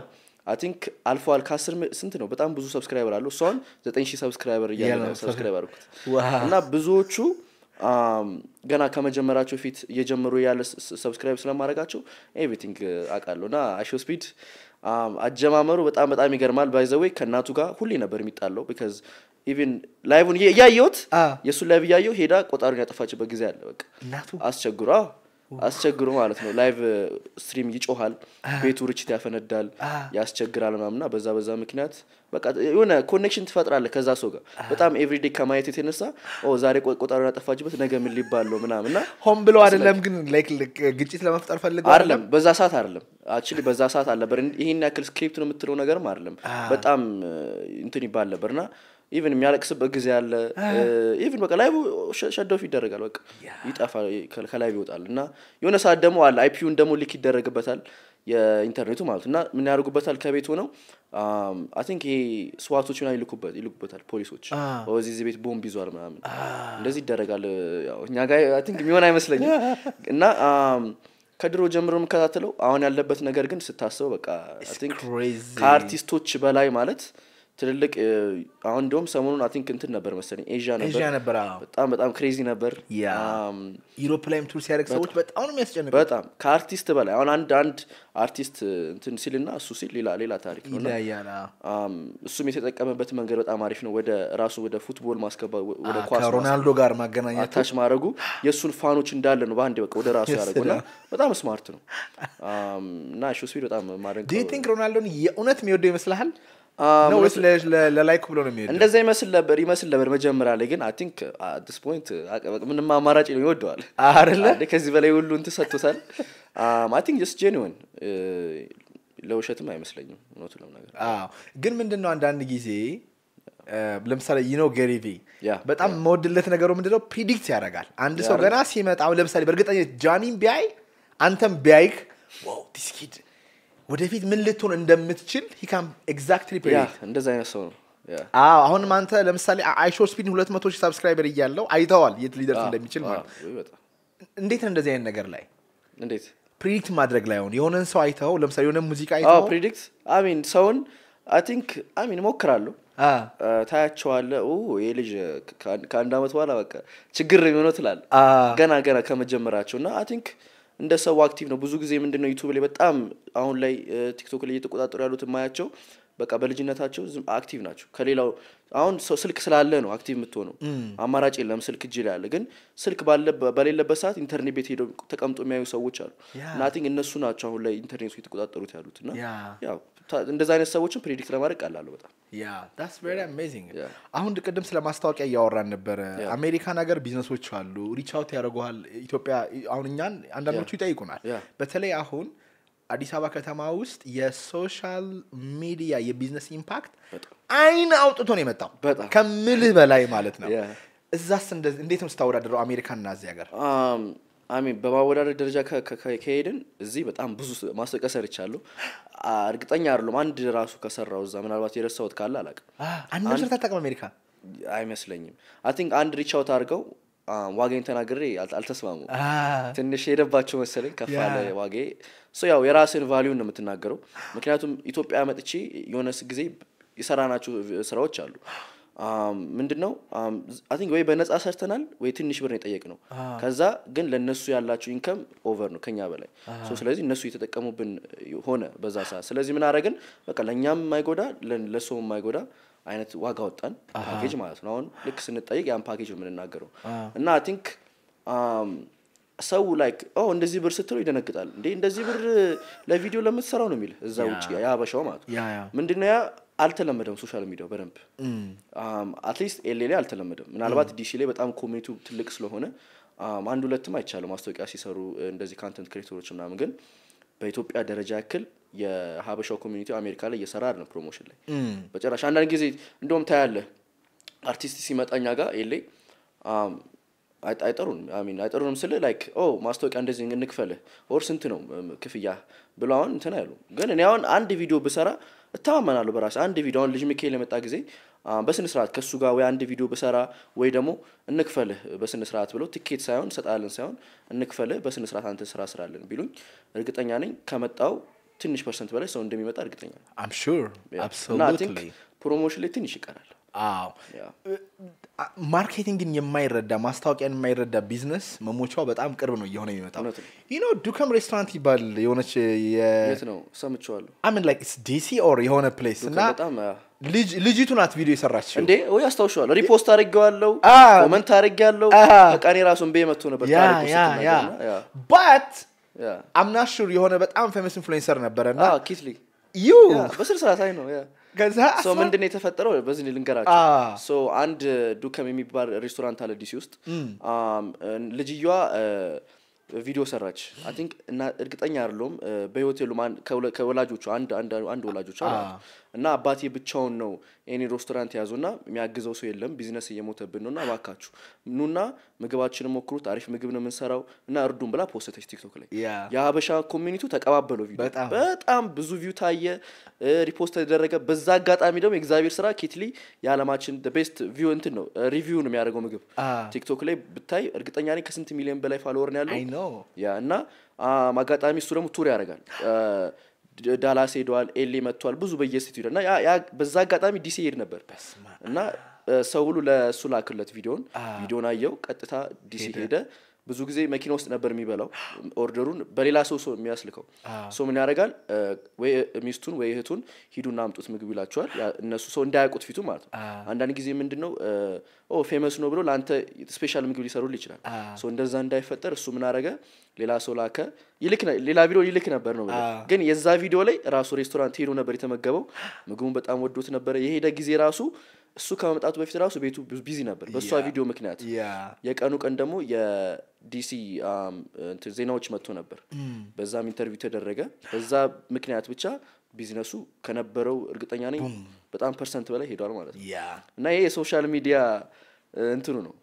አይ ቲንክ አልፈዋል። ከአስር ስንት ነው? በጣም ብዙ ሰብስክራይበር አለው። እሷን ዘጠኝ ሺህ ሰብስክራይበር እያለ ሰብስክራይበር እና ብዙዎቹ ገና ከመጀመራቸው ፊት እየጀመሩ ያለ ሰብስክራይብ ስለማድረጋቸው ኤቭሪቲንግ uh, አውቃለሁ እና አሾ ስፒድ አጀማመሩ በጣም በጣም ይገርማል። ባይዘወይ ከእናቱ ጋር ሁሌ ነበር የሚጣለው ቢካዝ ኢቭን ላይቭን እያየሁት የእሱን ላይቭ እያየው ሄዳ ቆጣሩን ያጠፋችበት ጊዜ አለ። በቃ አስቸግሯ አስቸግሮ ማለት ነው። ላይቭ ስትሪም ይጮሃል፣ ቤቱ ርችት ያፈነዳል፣ ያስቸግራል ምናምና በዛ በዛ ምክንያት በቃ የሆነ ኮኔክሽን ትፈጥራለህ ከዛ ሰው ጋር በጣም ኤቭሪዴ ከማየት የተነሳ ዛሬ ቆጣሪ ያጠፋችበት ነገ ምን ሊባለው ምናምና ሆን ብለው አይደለም፣ ግን ግጭት ለመፍጠር ፈልገው አይደለም። በዛ ሰዓት አይደለም አክቹዋሊ በዛ ሰዓት አልነበር። ይህን ያክል ስክሪፕት ነው የምትለው ነገርም አይደለም። በጣም እንትን ይባል ነበርና ኢቨን የሚያለቅስበት ጊዜ አለ። ኢቨን በቃ ላይ ሸደፍ ይደረጋል። በቃ ይጠፋል፣ ከላይ ይወጣል እና የሆነ ሰዓት ደግሞ አለ አይፒዩን ደግሞ ሊክ ይደረግበታል የኢንተርኔቱ ማለት እና ምን ያደርጉበታል ከቤት ሆነው አይ ይሄ ስዋቶች ና ይልኩበት ይልኩበታል ፖሊሶች እዚህ ቤት ቦምብ ይዟል ምናምን እንደዚህ ይደረጋል። እኛ ጋር አይ ቲንክ የሚሆን አይመስለኝም እና ከድሮ ጀምሮ የምከታተለው አሁን ያለበት ነገር ግን ስታስበው በቃ ከአርቲስቶች በላይ ማለት ትልልቅ አሁን እንዲሁም ሰሞኑን አይ እንትን ነበር መሰለኝ ኤዥያ ነበር ነበር በጣም በጣም ክሬዚ ነበር ዩሮፕ ላይም ቱር ሲያደርግ ሰዎች በጣም ነው የሚያስጨንቅ በጣም ከአርቲስት በላይ አሁን አንድ አንድ አርቲስት እንትን ሲል ና እሱ ሲል ሌላ ሌላ ታሪክ ነው እሱም የተጠቀመበት መንገድ በጣም አሪፍ ነው ወደ ራሱ ወደ ፉትቦል ማስገባ ወደ ኳስ ሮናልዶ ጋር ማገናኘት አታች ማድረጉ የእሱን ፋኖች እንዳለ ነው በአንድ በቃ ወደ ራሱ ያደረጉ በጣም ስማርት ነው እና ሹስፒድ በጣም ማድረግ ቲንክ ሮናልዶን የእውነት የሚወደው ይመስልሃል መስለሽ ለላይክ ብሎ ነው የሚሄደው። እንደዛ ይመስል ነበር ይመስል ነበር መጀመሪያ ላይ ግን አይ ቲንክ አዲስ ፖይንት ምንም አማራጭ ነው ይወደዋል አይደለ? ከዚህ በላይ ሁሉ አይ ቲንክ ጀስት ለውሸትም አይመስለኝም እውነቱ ግን ምንድን ነው አንዳንድ ጊዜ ለምሳሌ ይኖ ጌሪቪ በጣም መወድለት ነገሩ ምንድነው ፕሪዲክት ያደርጋል። አንድ ሰው ገና ሲመጣ ለምሳሌ በእርግጠኛ ጃኒን ቢያይ አንተም ቢያይክ ዲስኪድ ወደፊት ምን ልትሆን እንደምትችል ሂካም ኤግዛክትሊ እንደዚ አይነት ሰው ነው። አዎ አሁንም አንተ ለምሳሌ አይሾ ስፒድ ሁለት መቶ ሺህ ሳብስክራይበር እያለው አይተዋል የት ሊደርስ እንደሚችል ማለት እንዴት ነው እንደዚህ አይነት ነገር ላይ እንዴት ፕሪዲክት ማድረግ ላይ ሆን የሆነን ሰው አይተው ለምሳሌ የሆነ ሙዚቃ አይተው ፕሪዲክት አሚን ሰውን አይ ቲንክ አሚን ሞክራሉ ታያቸዋለ ይህ ልጅ ከአንድ አመት በኋላ በቃ ችግር የሚሆነው ትላል ገና ገና ከመጀመራቸው እና አይ ቲንክ እንደ ሰው አክቲቭ ነው። ብዙ ጊዜ ምንድነው ዩቱብ ላይ በጣም አሁን ላይ ቲክቶክ ላይ እየተቆጣጠሩ ያሉት የማያቸው በቃ በልጅነታቸው አክቲቭ ናቸው። ከሌላው አሁን ሰው ስልክ ስላለ ነው አክቲቭ የምትሆነው። አማራጭ የለም ስልክ እጅ ላይ አለ። ግን ስልክ በሌለበት ሰዓት ኢንተርኔት ቤት ሄደው ተቀምጦ የሚያዩ ሰዎች አሉ። ናቲንግ እነሱ ናቸው አሁን ላይ ኢንተርኔቱ የተቆጣጠሩት ያሉት እና ያው እንደዚ አይነት ሰዎችን ፕሬዲክት ለማድረግ ቀላሉ በጣም ያ ዳትስ አሁን ቅድም ስለ ማስታወቂያ እያወራን ነበረ አሜሪካን ሀገር ቢዝነሶች አሉ ሪቻውት ያደርጉሃል ኢትዮጵያ አሁን እኛን አንዳንዶቹ ይጠይቁናል በተለይ አሁን አዲስ አበባ ከተማ ውስጥ የሶሻል ሚዲያ የቢዝነስ ኢምፓክት አይን አውጥቶ ነው የመጣው ከምልህ በላይ ማለት ነው እዛስ እንዴት ነው ስታወዳደረው አሜሪካን እና እዚህ ሀገር አሚን በማወዳደር ደረጃ ከሄድን እዚህ በጣም ብዙ ማስጠቀስ ሰርቻለሁ። እርግጠኛ አይደለም አንድ ራሱ ከሰራው እዛ ምናልባት የረሳሁት ካለ አላውቅም። አንድ ምስር ታጠቅም አሜሪካ አይመስለኝም። አይ ቲንክ አንድ ሪቻውት አድርገው ዋጋኝ ተናግሬ አልተስማሙ ትንሽ ሄደባቸው መሰለኝ ከፍ ያለ ዋጋ ሶ ያው የራስን ቫሊዩን ነው የምትናገረው። ምክንያቱም ኢትዮጵያ መጥቼ የሆነ ጊዜ የሰራናቸው ስራዎች አሉ ምንድን ነው አን ወይ በነፃ ሰርተናል ወይ ትንሽ ብር የጠየቅ ነው። ከዛ ግን ለእነሱ ያላቸው ኢንከም ኦቨር ነው ከኛ በላይ ስለዚህ እነሱ የተጠቀሙብን ሆነ በዛ ሰዓት። ስለዚህ ምን አረግን በቃ ለእኛም የማይጎዳ ለሰው የማይጎዳ አይነት ዋጋ ወጣን ፓኬጅ ማለት ነው። አሁን ልክ ስንጠይቅ ያን ፓኬጅ ነው የምንናገረው እና ቲንክ ሰው ላይክ እንደዚህ ብር ስትለው ይደነግጣል። እንዴ እንደዚህ ብር ለቪዲዮ ለምትሰራው ነው የሚል እዛ ውጭ የሀበሻው ማለት ነው ምንድነው ያ አልተለመደም ሶሻል ሚዲያው በደንብ አትሊስት um, ኤሌ ላይ አልተለመደም። ምናልባት ዲሲ ላይ በጣም ኮሜቱ ትልቅ ስለሆነ um, አንድ ሁለትም አይቻለሁ ማስታወቂያ ሲሰሩ እንደዚህ ካንተንት ክሬተሮች ምናምን ግን በኢትዮጵያ ደረጃ ያክል የሀበሻው ኮሚኒቲ አሜሪካ ላይ እየሰራ አለ ፕሮሞሽን ላይ በጭራሽ። አንዳንድ ጊዜ እንደውም ታያለ አርቲስት ሲመጣኛ እኛ ጋር ኤሌ um, አይጠሩንም አይጠሩንም ስል ላይክ ኦ ማስታወቂያ እንደዚህ እንክፈልህ ኦር ስንት ነው ክፍያ ብሎ አሁን እንትን አይሉ ግን እኔ አሁን አንድ ቪዲዮ ብሰራ እተማመናለሁ በራሴ አንድ ቪዲዮ አሁን ልጅ ሚካኤል የመጣ ጊዜ በስነ ስርዓት ከእሱ ጋር ወይ አንድ ቪዲዮ ብሰራ ወይ ደግሞ እንክፈልህ በስነ ስርዓት ብለው ትኬት ሳይሆን ሰጣለን ሳይሆን እንክፈልህ በስነ ስርዓት አንተ ስራ ስራለን ቢሉኝ እርግጠኛ ነኝ ከመጣው ትንሽ ፐርሰንት በላይ ሰው እንደሚመጣ እርግጠኛ ነኝ። ፕሮሞሽን ላይ ትንሽ ይቀራል። አዎ ማርኬቲንግን የማይረዳ ማስታወቂያን የማይረዳ ቢዝነስ መሞቻው በጣም ቅርብ ነው እየሆነ የሚመጣው ነው ዱከም ሬስቶራንት ይባል የሆነች ነው ዲሲ ኦር የሆነ ፕሌስ እና ልጅቱ ናት ቪዲዮ የሰራችው እንዴ ወይ አስታውሸዋል ሪፖስት አድርገዋለው ኮመንት አድርግ በቃ እኔ ራሱ እንቤ መጥቶ ነበር አምናሹር የሆነ በጣም ፌመስ ኢንፍሉንሰር ነበረ እና ኪትሊ ዩ በስር ሰዓት ነው ከዛ ምንድን ነው የተፈጠረው? በዚህ ልንገራቸው። አንድ ዱከም የሚባል ሬስቶራንት አለ ዲሲ ውስጥ ልጅየዋ ቪዲዮ ሰራች። አይ ቲንክ እና እርግጠኛ አይደለሁም በሆቴሉ ከወላጆቹ አንድ ወላጆች ወላጆቿ እና አባቴ ብቻውን ነው ይኔ ሬስቶራንት የያዙና የሚያግዘው ሰው የለም፣ ቢዝነስ እየሞተብን ነው እና እባካችሁ ኑና ምግባችን ሞክሩት፣ አሪፍ ምግብ ነው የምንሰራው እና እርዱን ብላ ፖስተች ቲክቶክ ላይ። የሀበሻ ኮሚኒቲው ተቀባበለው ቪዲዮ በጣም ብዙ ቪው ታየ፣ ሪፖስት ተደረገ። በዛ አጋጣሚ ደግሞ የእግዚአብሔር ስራ ኬትሊ የዓለማችን ቤስት ቪው እንትን ነው ሪቪው ነው የሚያደርገው ምግብ ቲክቶክ ላይ ብታይ እርግጠኛ ከስንት ሚሊዮን በላይ ፋሎወር ነው ያለው ያ እና አጋጣሚ እሱ ደግሞ ቱር ያደርጋል። ዳላስ ሄደዋል፣ ኤሌ መጥቷል፣ ብዙ በየስቴቱ ሄደ እና በዛ አጋጣሚ ዲሲ ሄድ ነበር እና ሰው ሁሉ ለእሱ ላክለት ቪዲዮን ቪዲዮን አየው። ቀጥታ ዲሲ ሄደ። ብዙ ጊዜ መኪና ውስጥ ነበር የሚበላው። ኦርደሩን በሌላ ሰው ሰው የሚያስልከው ሶ ምን ያደርጋል? ወይ ሚስቱን ወይ እህቱን ሂዱና አምጡት ምግብ ይላቸዋል። እነሱ ሰው እንዳያውቁት ፊቱ ማለት ነው። አንዳንድ ጊዜ ምንድን ነው ፌመስ ነው ብሎ ለአንተ ስፔሻል ምግብ ሊሰሩል ይችላል። እንደዛ እንዳይፈጠር እሱ ምን አረገ? ሌላ ሰው ላከ። ይልክ ሌላ ቪዲዮ ይልክ ነበር ነው ግን የዛ ቪዲዮ ላይ ራሱ ሬስቶራንት ሄዶ ነበር የተመገበው። ምግቡን በጣም ወዶት ነበረ። የሄደ ጊዜ ራሱ እሱ ከመምጣቱ በፊት ራሱ ቤቱ ቢዚ ነበር በእሷ ቪዲዮ ምክንያት። የቀኑ ቀን ደግሞ የዲሲ um, ዜናዎች መጥቶ ነበር። mm. በዛም ኢንተርቪው ተደረገ። በዛ ምክንያት ብቻ ቢዝነሱ ከነበረው እርግጠኛ ነኝ በጣም ፐርሰንት በላይ ሄዷል ማለት ነው። እና ይሄ የሶሻል ሚዲያ እንትኑ ነው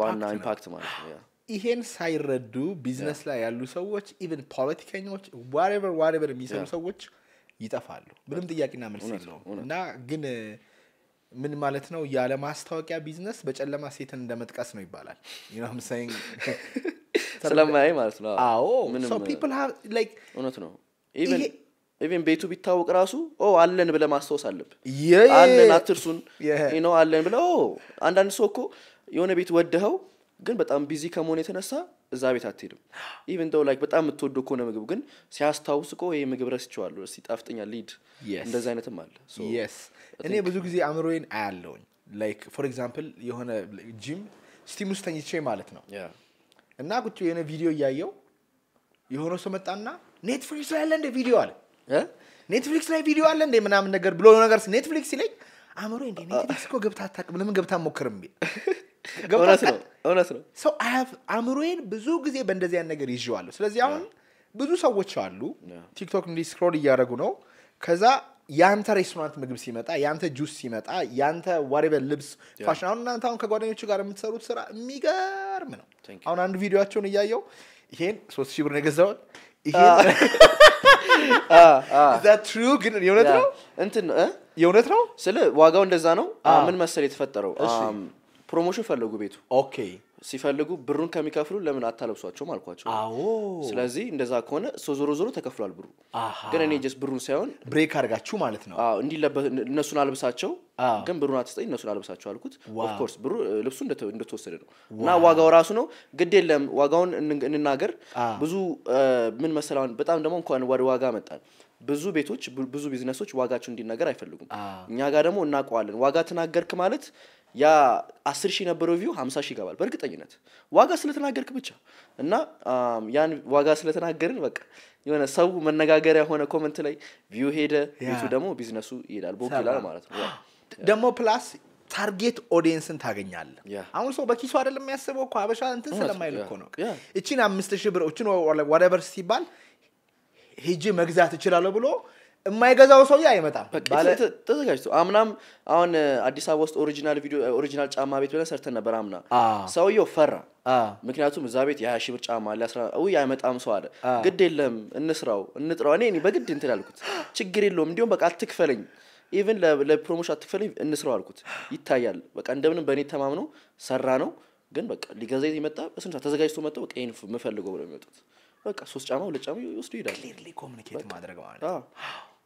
ዋና ኢምፓክት ማለት ነው። ይሄን ሳይረዱ ቢዝነስ ላይ ያሉ ሰዎች ኢቨን ፖለቲከኞች ዋሬቨር ዋሬቨር የሚሰሩ ሰዎች ይጠፋሉ። ምንም ጥያቄና መልስ የለውም እና ግን ምን ማለት ነው? ያለ ማስታወቂያ ቢዝነስ በጨለማ ሴትን እንደመጥቀስ ነው ይባላል። ስለማይ ማለት ነው። አዎ እውነት ነው። ኢቨን ቤቱ ቢታወቅ ራሱ አለን ብለ ማስታወስ አለብ። አለን አትርሱን ነው አለን ብለ አንዳንድ ሰው እኮ የሆነ ቤት ወደኸው ግን በጣም ቢዚ ከመሆን የተነሳ እዛ ቤት አትሄድም። ኢቨን ደው ላይክ በጣም የምትወደው ከሆነ ምግብ ግን ሲያስታውስ እኮ ይህ ምግብ ረስቼዋለሁ፣ እስኪ ጣፍጠኛ ሊድ እንደዚ አይነትም አለ። የስ እኔ ብዙ ጊዜ አእምሮዬን አያለውኝ። ላይክ ፎር ኤግዛምፕል የሆነ ጂም ስቲም ውስጥ ተኝቼ ማለት ነው እና ቁጭ የሆነ ቪዲዮ እያየው የሆነ ሰው መጣና ኔትፍሊክስ ላይ ያለ እንደ ቪዲዮ አለ ኔትፍሊክስ ላይ ቪዲዮ አለ እንደ ምናምን ነገር ብሎ ነገር ኔትፍሊክስ ይለኝ አእምሮ እንደ ኔትፍሊክስ እኮ ገብታ አታውቅም ለምን ገብታ ሞክርም እውነት ነው እውነት ነው ሰው አእምሮዬን ብዙ ጊዜ በእንደዚህ አይነት ነገር ይዋለሁ ስለዚህ አሁን ብዙ ሰዎች አሉ ቲክቶክ እንዲ ስክሮል እያደረጉ ነው ከዛ የአንተ ሬስቶራንት ምግብ ሲመጣ የአንተ ጁስ ሲመጣ የአንተ ዋሪበል ልብስ ፋሽን አሁን እናንተ አሁን ከጓደኞቹ ጋር የምትሰሩት ስራ የሚገርም ነው አሁን አንድ ቪዲዮቸውን እያየው ይሄን ሶስት ሺህ ብር ነው የገዛውን ግን የእውነት ነው እንትን የእውነት ነው ስለ ዋጋው እንደዛ ነው ምን መሰል የተፈጠረው ፕሮሞሽን ፈለጉ ቤቱ። ኦኬ ሲፈልጉ ብሩን ከሚከፍሉ ለምን አታለብሷቸውም አልኳቸው። አዎ ስለዚህ እንደዛ ከሆነ ሰው ዞሮ ዞሮ ተከፍሏል ብሩ። ግን እኔ ጀስ ብሩን ሳይሆን ብሬክ አድርጋችሁ ማለት ነው። አዎ እነሱን አልብሳቸው፣ ግን ብሩን አትስጠኝ፣ እነሱን አልብሳቸው አልኩት። ኦፍኮርስ ብሩ ልብሱ እንደተወሰደ ነው እና ዋጋው ራሱ ነው። ግድ የለም ዋጋውን እንናገር። ብዙ ምን መሰላን በጣም ደግሞ እንኳን ወደ ዋጋ መጣል ብዙ ቤቶች ብዙ ቢዝነሶች ዋጋቸው እንዲነገር አይፈልጉም። እኛ ጋር ደግሞ እናቀዋለን ዋጋ ትናገርክ ማለት ያ አስር ሺህ የነበረው ቪው ሀምሳ ሺህ ይገባል በእርግጠኝነት ዋጋ ስለተናገርክ ብቻ እና ያን ዋጋ ስለተናገርን በቃ የሆነ ሰው መነጋገሪያ ሆነ ኮመንት ላይ ቪው ሄደ ቤቱ ደግሞ ቢዝነሱ ይሄዳል ቦክ ይላል ማለት ነው ደግሞ ፕላስ ታርጌት ኦዲየንስን ታገኛለ አሁን ሰው በኪሱ አደለም የሚያስበው እኮ አበሻ እንትን ስለማይል እኮ ነው። እቺን አምስት ሺህ ብር እችን ወደበር ሲባል ሄጂ መግዛት እችላለሁ ብሎ የማይገዛው ሰውዬ አይመጣም። ተዘጋጅቶ አምናም አሁን አዲስ አበባ ውስጥ ኦሪጂናል ቪዲዮ ኦሪጂናል ጫማ ቤት ብለን ሰርተን ነበር አምና። ሰውየው ፈራ፣ ምክንያቱም እዛ ቤት የሀያ ሺህ ብር ጫማ አለ ውይ አይመጣም ሰው አለ። ግድ የለም እንስራው እንጥራው። እኔ እኔ በግድ እንትን ያልኩት ችግር የለውም እንዲሁም በቃ አትክፈለኝ፣ ኢቨን ለፕሮሞሽን አትክፈለኝ፣ እንስራው አልኩት። ይታያል በቃ እንደምንም በእኔ ተማምኖ ሰራ ነው። ግን በቃ ሊገዛ የመጣ በስንት ተዘጋጅቶ መጣ። በቃ ይህን የምፈልገው ብለው የሚወጡት በቃ ሶስት ጫማ ሁለት ጫማ ይወስዱ ይሄዳል። ኮሚኒኬት ማድረግ ማለት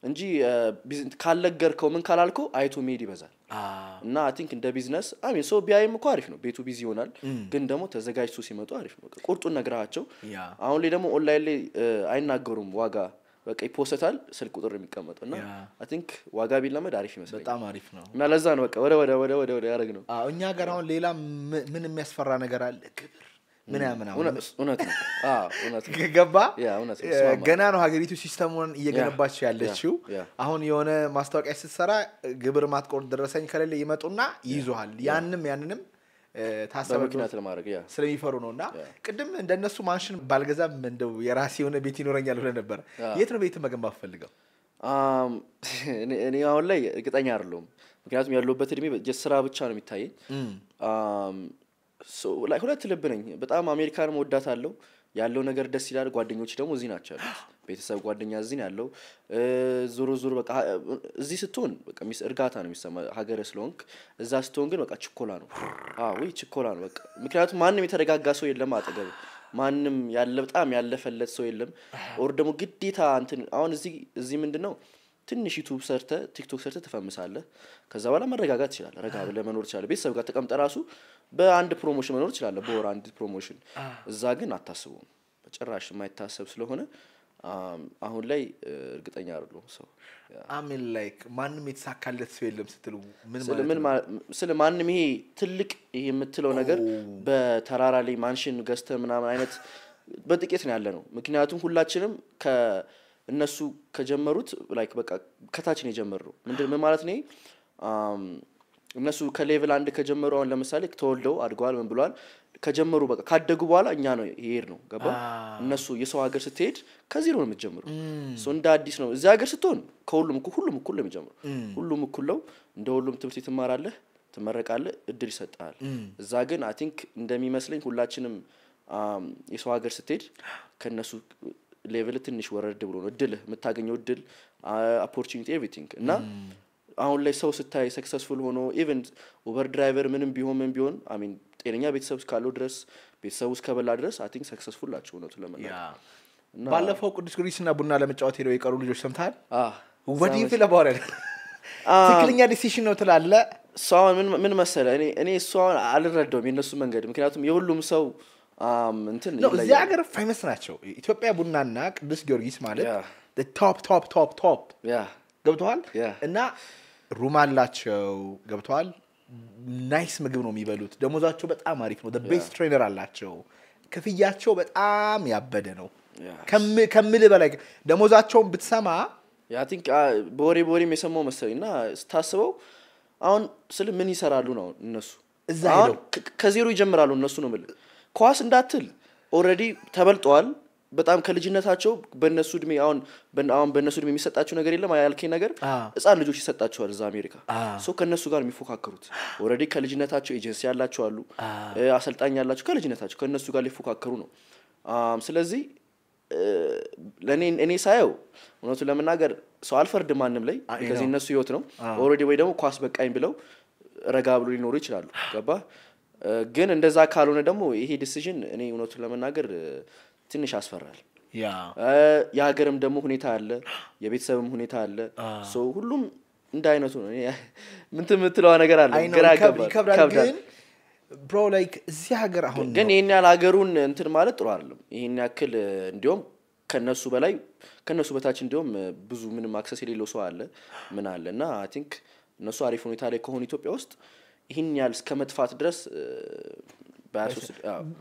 እንጂ ካልነገርከው ምን ካላልከው አይቶ መሄድ ይበዛል። እና አይ ቲንክ እንደ ቢዝነስ አሚን ሰው ቢያይም እኮ አሪፍ ነው፣ ቤቱ ቢዚ ይሆናል። ግን ደግሞ ተዘጋጅቶ ሲመጡ አሪፍ ነው። ቁርጡን ነግራቸው አሁን ላይ ደግሞ ኦንላይን ላይ አይናገሩም ዋጋ በቃ ይፖሰታል ስልክ ቁጥር የሚቀመጡ እና አይ ቲንክ ዋጋ ቢለመድ አሪፍ ይመስላል። በጣም አሪፍ ነው እና ለዛ ነው በቃ ወደ ወደ ወደ ወደ ያደረግ ነው እኛ ሀገር አሁን ሌላ ምን የሚያስፈራ ነገር አለ? ግብር ምናምን እውነት ነው ገባ ገና ነው ሀገሪቱ ሲስተሙን እየገነባቸው ያለችው አሁን የሆነ ማስታወቂያ ስትሰራ ግብር ማትቆር ደረሰኝ ከሌለ ይመጡና ይይዙሃል ያንም ያንንም ታሰበምክንያት ለማድረግ ስለሚፈሩ ነው እና ቅድም እንደነሱ ማንሽን ባልገዛም እንደው የራሴ የሆነ ቤት ይኖረኛል ብለ ነበር የት ነው ቤት መገንባት ፈልገው እኔ አሁን ላይ እርግጠኛ አይደለሁም ምክንያቱም ያለሁበት እድሜ ስራ ብቻ ነው የሚታየኝ ላይ ሁለት ልብ ነኝ። በጣም አሜሪካንም አለው ያለው ነገር ደስ ይላል። ጓደኞች ደግሞ እዚህ ናቸው ያሉት። ቤተሰብ ጓደኛ እዚህ ነው ያለው። ዞሮ ዞሮ በቃ እዚህ ስትሆን በቃ እርጋታ ነው የሚሰማ ሀገር ስለሆንክ፣ እዛ ስትሆን ግን በቃ ችኮላ ነው። አዎ ችኮላ ነው በቃ ምክንያቱም ማንም የተረጋጋ ሰው የለም አጠገብ ማንም ያለ በጣም ያለፈለት ሰው የለም። ኦር ደግሞ ግዴታ እንትን አሁን እዚህ እዚህ ምንድን ነው ትንሽ ዩቱብ ሰርተ ቲክቶክ ሰርተ ትፈምሳለ ከዛ በኋላ መረጋጋት ይችላል ረጋ ብለ መኖር ይችላል ቤተሰብ ጋር ተቀምጠ ራሱ በአንድ ፕሮሞሽን መኖር ይችላለ በወር አንድ ፕሮሞሽን። እዛ ግን አታስቡም፣ በጭራሽ የማይታሰብ ስለሆነ አሁን ላይ እርግጠኛ አይደለሁም። ሰው አሚን ላይክ ማንም የተሳካለት ሰው የለም ስትሉ ስለ ማንም ይሄ ትልቅ የምትለው ነገር በተራራ ላይ ማንሽን ገዝተ ምናምን አይነት በጥቂት ነው ያለ ነው። ምክንያቱም ሁላችንም እነሱ ከጀመሩት ላይክ በቃ ከታች ነው የጀመርነው። ምንድን ማለት ነው እነሱ ከሌቭል አንድ ከጀመሩ አሁን ለምሳሌ ተወልደው አድገዋል ምን ብለዋል ከጀመሩ በቃ ካደጉ በኋላ እኛ ነው ይሄድ ነው ገባ እነሱ የሰው ሀገር ስትሄድ ከዚህ ነው የምትጀምሩ እንደ አዲስ ነው እዚ ሀገር ስትሆን ከሁሉም እኩ ሁሉም እኩል ነው የሚጀምሩ ሁሉም እኩል ነው እንደ ሁሉም ትምህርት ትማራለህ ትመረቃለህ እድል ይሰጣል እዛ ግን አይ ቲንክ እንደሚመስለኝ ሁላችንም የሰው ሀገር ስትሄድ ከነሱ ሌቭል ትንሽ ወረድ ብሎ ነው እድልህ የምታገኘው እድል ኦፖርቹኒቲ ኤቭሪቲንግ እና አሁን ላይ ሰው ስታይ ሰክሰስፉል ሆኖ ኢቨን ኡበር ድራይቨር ምንም ቢሆን ምን ቢሆን አሚን ጤነኛ ቤተሰብ እስካለው ድረስ ቤተሰብ ውስጥ ከበላ ድረስ አይ ቲንክ ሰክሰስፉል ናቸው እውነቱ ለመናገር ባለፈው ቅዱስ ጊዮርጊስና ቡና ለመጫወት ሄደው የቀሩ ልጆች ሰምታል ወዲፍ ፊል ትክክለኛ ዲሲሽን ነው ትላለ ሰው ምን መሰለ እኔ እሱ አልረዳውም የእነሱ መንገድ ምክንያቱም የሁሉም ሰው እንትን እዚህ ሀገር ፋይመስ ናቸው። ኢትዮጵያ ቡናና ቅዱስ ጊዮርጊስ ማለት ቶፕ ቶፕ ቶፕ ቶፕ ገብተዋል እና ሩም አላቸው ገብተዋል። ናይስ ምግብ ነው የሚበሉት። ደሞዛቸው በጣም አሪፍ ነው። ቤስት ትሬነር አላቸው። ክፍያቸው በጣም ያበደ ነው ከምል በላይ ደሞዛቸውን ብትሰማ uh, በወሬ በወሬም የሰማው መሰለኝ እና ስታስበው አሁን ስል ምን ይሰራሉ ነው እነሱ እዛ ከዜሮ ይጀምራሉ እነሱ ነው የምልህ ኳስ እንዳትል ኦልሬዲ ተበልጠዋል። በጣም ከልጅነታቸው በእነሱ እድሜ አሁን አሁን በእነሱ እድሜ የሚሰጣቸው ነገር የለም ያልከኝ ነገር ህፃን ልጆች ይሰጣቸዋል እዛ አሜሪካ ሶ ከእነሱ ጋር የሚፎካከሩት ኦልሬዲ ከልጅነታቸው ኤጀንሲ ያላቸው አሉ፣ አሰልጣኝ ያላቸው ከልጅነታቸው ከእነሱ ጋር ሊፎካከሩ ነው። ስለዚህ እኔ ሳየው እውነቱን ለመናገር ሰው አልፈርድ ማንም ላይ ከዚህ እነሱ ህይወት ነው ኦልሬዲ ወይ ደግሞ ኳስ በቃኝ ብለው ረጋ ብሎ ሊኖሩ ይችላሉ። ገባ ግን እንደዛ ካልሆነ ደግሞ ይሄ ዲሲዥን እኔ እውነቱን ለመናገር ትንሽ አስፈራል። የሀገርም ደግሞ ሁኔታ አለ፣ የቤተሰብም ሁኔታ አለ። ሁሉም እንደ አይነቱ ነው። ምንት የምትለዋ ነገር አለ፣ ብሮ ላይክ እዚህ ሀገር አሁን ግን ይህን ያህል ሀገሩን እንትን ማለት ጥሩ አይደለም። ይህን ያክል እንዲሁም ከነሱ በላይ ከነሱ በታች እንዲሁም ብዙ ምንም አክሰስ የሌለው ሰው አለ ምን አለ እና አይ ቲንክ እነሱ አሪፍ ሁኔታ ላይ ከሆኑ ኢትዮጵያ ውስጥ ይህን ያህል እስከ መጥፋት ድረስ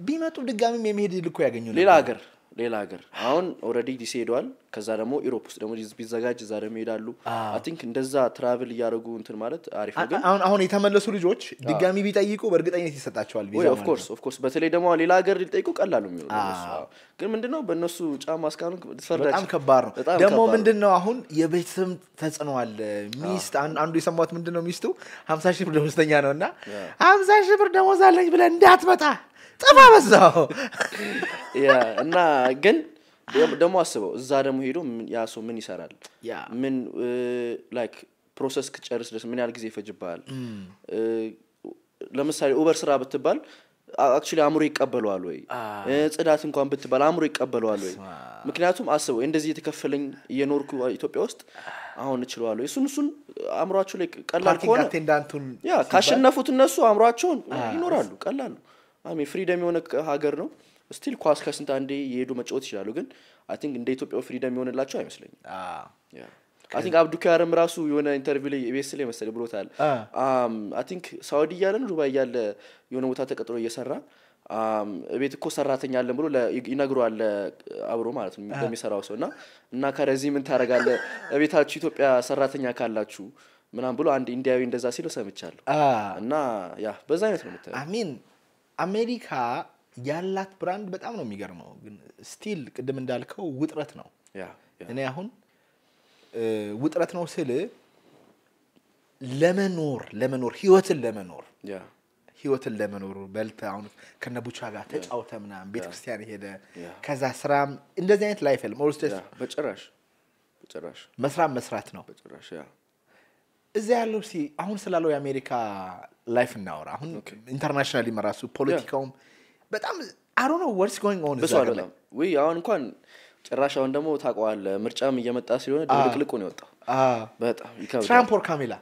ቢመጡ ድጋሚም የመሄድ ልኮ ያገኙ ሌላ ሀገር ሌላ ሀገር አሁን ኦልሬዲ ዲሲ ሄደዋል። ከዛ ደግሞ ኢሮፕ ውስጥ ደግሞ ቢዘጋጅ እዛ ደግሞ ይሄዳሉ። አይ ቲንክ እንደዛ ትራቭል እያደረጉ እንትን ማለት አሪፍ ነው። ግን አሁን የተመለሱ ልጆች ድጋሚ ቢጠይቁ በእርግጠኝነት ይሰጣቸዋል። ኦፍኮርስ ኦፍኮርስ። oh በተለይ ደግሞ ሌላ ሀገር ሊጠይቁ ቀላሉ የሚሆ ግን ምንድነው በእነሱ ጫማ እስካሁን በጣም ከባድ ነው። ደግሞ ምንድነው አሁን የቤተሰብ ተጽዕኖ አለ። ሚስት አንዱ የሰማት ምንድነው ሚስቱ ሀምሳ ሺህ ብር ደሞዝተኛ ነው እና ሀምሳ ሺህ ብር ደሞዝ አለኝ ብለህ እንዳትመጣ ጠፋ በዛው እና ግን ደግሞ አስበው እዛ ደግሞ ሄዶ ያ ሰው ምን ይሰራል ምን ላይክ ፕሮሰስ ክጨርስ ደስ ምን ያህል ጊዜ ይፈጅብሃል ለምሳሌ ኡበር ስራ ብትባል አክቹሊ አእምሮ ይቀበለዋል ወይ ጽዳት እንኳን ብትባል አእምሮ ይቀበለዋል ወይ ምክንያቱም አስበው እንደዚህ የተከፈለኝ እየኖርኩ ኢትዮጵያ ውስጥ አሁን እችለዋለሁ እሱን እሱን አእምሯቸው ላይ ቀላል ከሆነ ካሸነፉት እነሱ አእምሯቸውን ይኖራሉ ቀላሉ አሜ ፍሪደም የሆነ ሀገር ነው። ስቲል ኳስ ከስንት አንዴ የሄዱ መጫወት ይችላሉ። ግን አይ ቲንክ እንደ ኢትዮጵያው ፍሪደም የሆንላቸው አይመስለኝም። አይ ቲንክ አብዱካርም ራሱ የሆነ ኢንተርቪው ላይ ቤስ ላይ መሰለ ብሎታል። አይ ቲንክ ሳውዲ ነው ዱባይ እያለ የሆነ ቦታ ተቀጥሮ እየሰራ ቤት እኮ ሰራተኛ አለን ብሎ ይነግሯል አብሮ ማለት ነው በሚሰራው ሰው እና እና ከረዚህ ምን ታደረጋለ ቤታችሁ ኢትዮጵያ ሰራተኛ ካላችሁ ምናም ብሎ አንድ ኢንዲያዊ እንደዛ ሲለው ሰምቻለሁ እና ያ በዛ አይነት ነው ምታ አሚን አሜሪካ ያላት ብራንድ በጣም ነው የሚገርመው። ግን ስቲል ቅድም እንዳልከው ውጥረት ነው። እኔ አሁን ውጥረት ነው ስል ለመኖር ለመኖር ህይወትን ለመኖር ህይወትን ለመኖር በልተ አሁን ቡቻ ጋር ተጫውተ ምናምን ቤተክርስቲያን ሄደ ከዛ ስራም እንደዚህ አይነት ላይፍ የለም። በጭራሽ በጭራሽ መስራት መስራት ነው። በጭራሽ እዚያ ያለው እስኪ አሁን ስላለው የአሜሪካ ላይፍ እናወራ። አሁን ኢንተርናሽናል ራሱ ፖለቲካውም በጣም አሮ ነው ወርስ ጎንግ ኦን እዛ አሁን እንኳን ጭራሽ አሁን ደግሞ ታውቀዋለህ ምርጫም እየመጣ ስለሆነ ah. ድብልቅልቁ ነው የወጣው። ah. በጣም ይከብዳል። ትራምፕ ኦር ካሜላ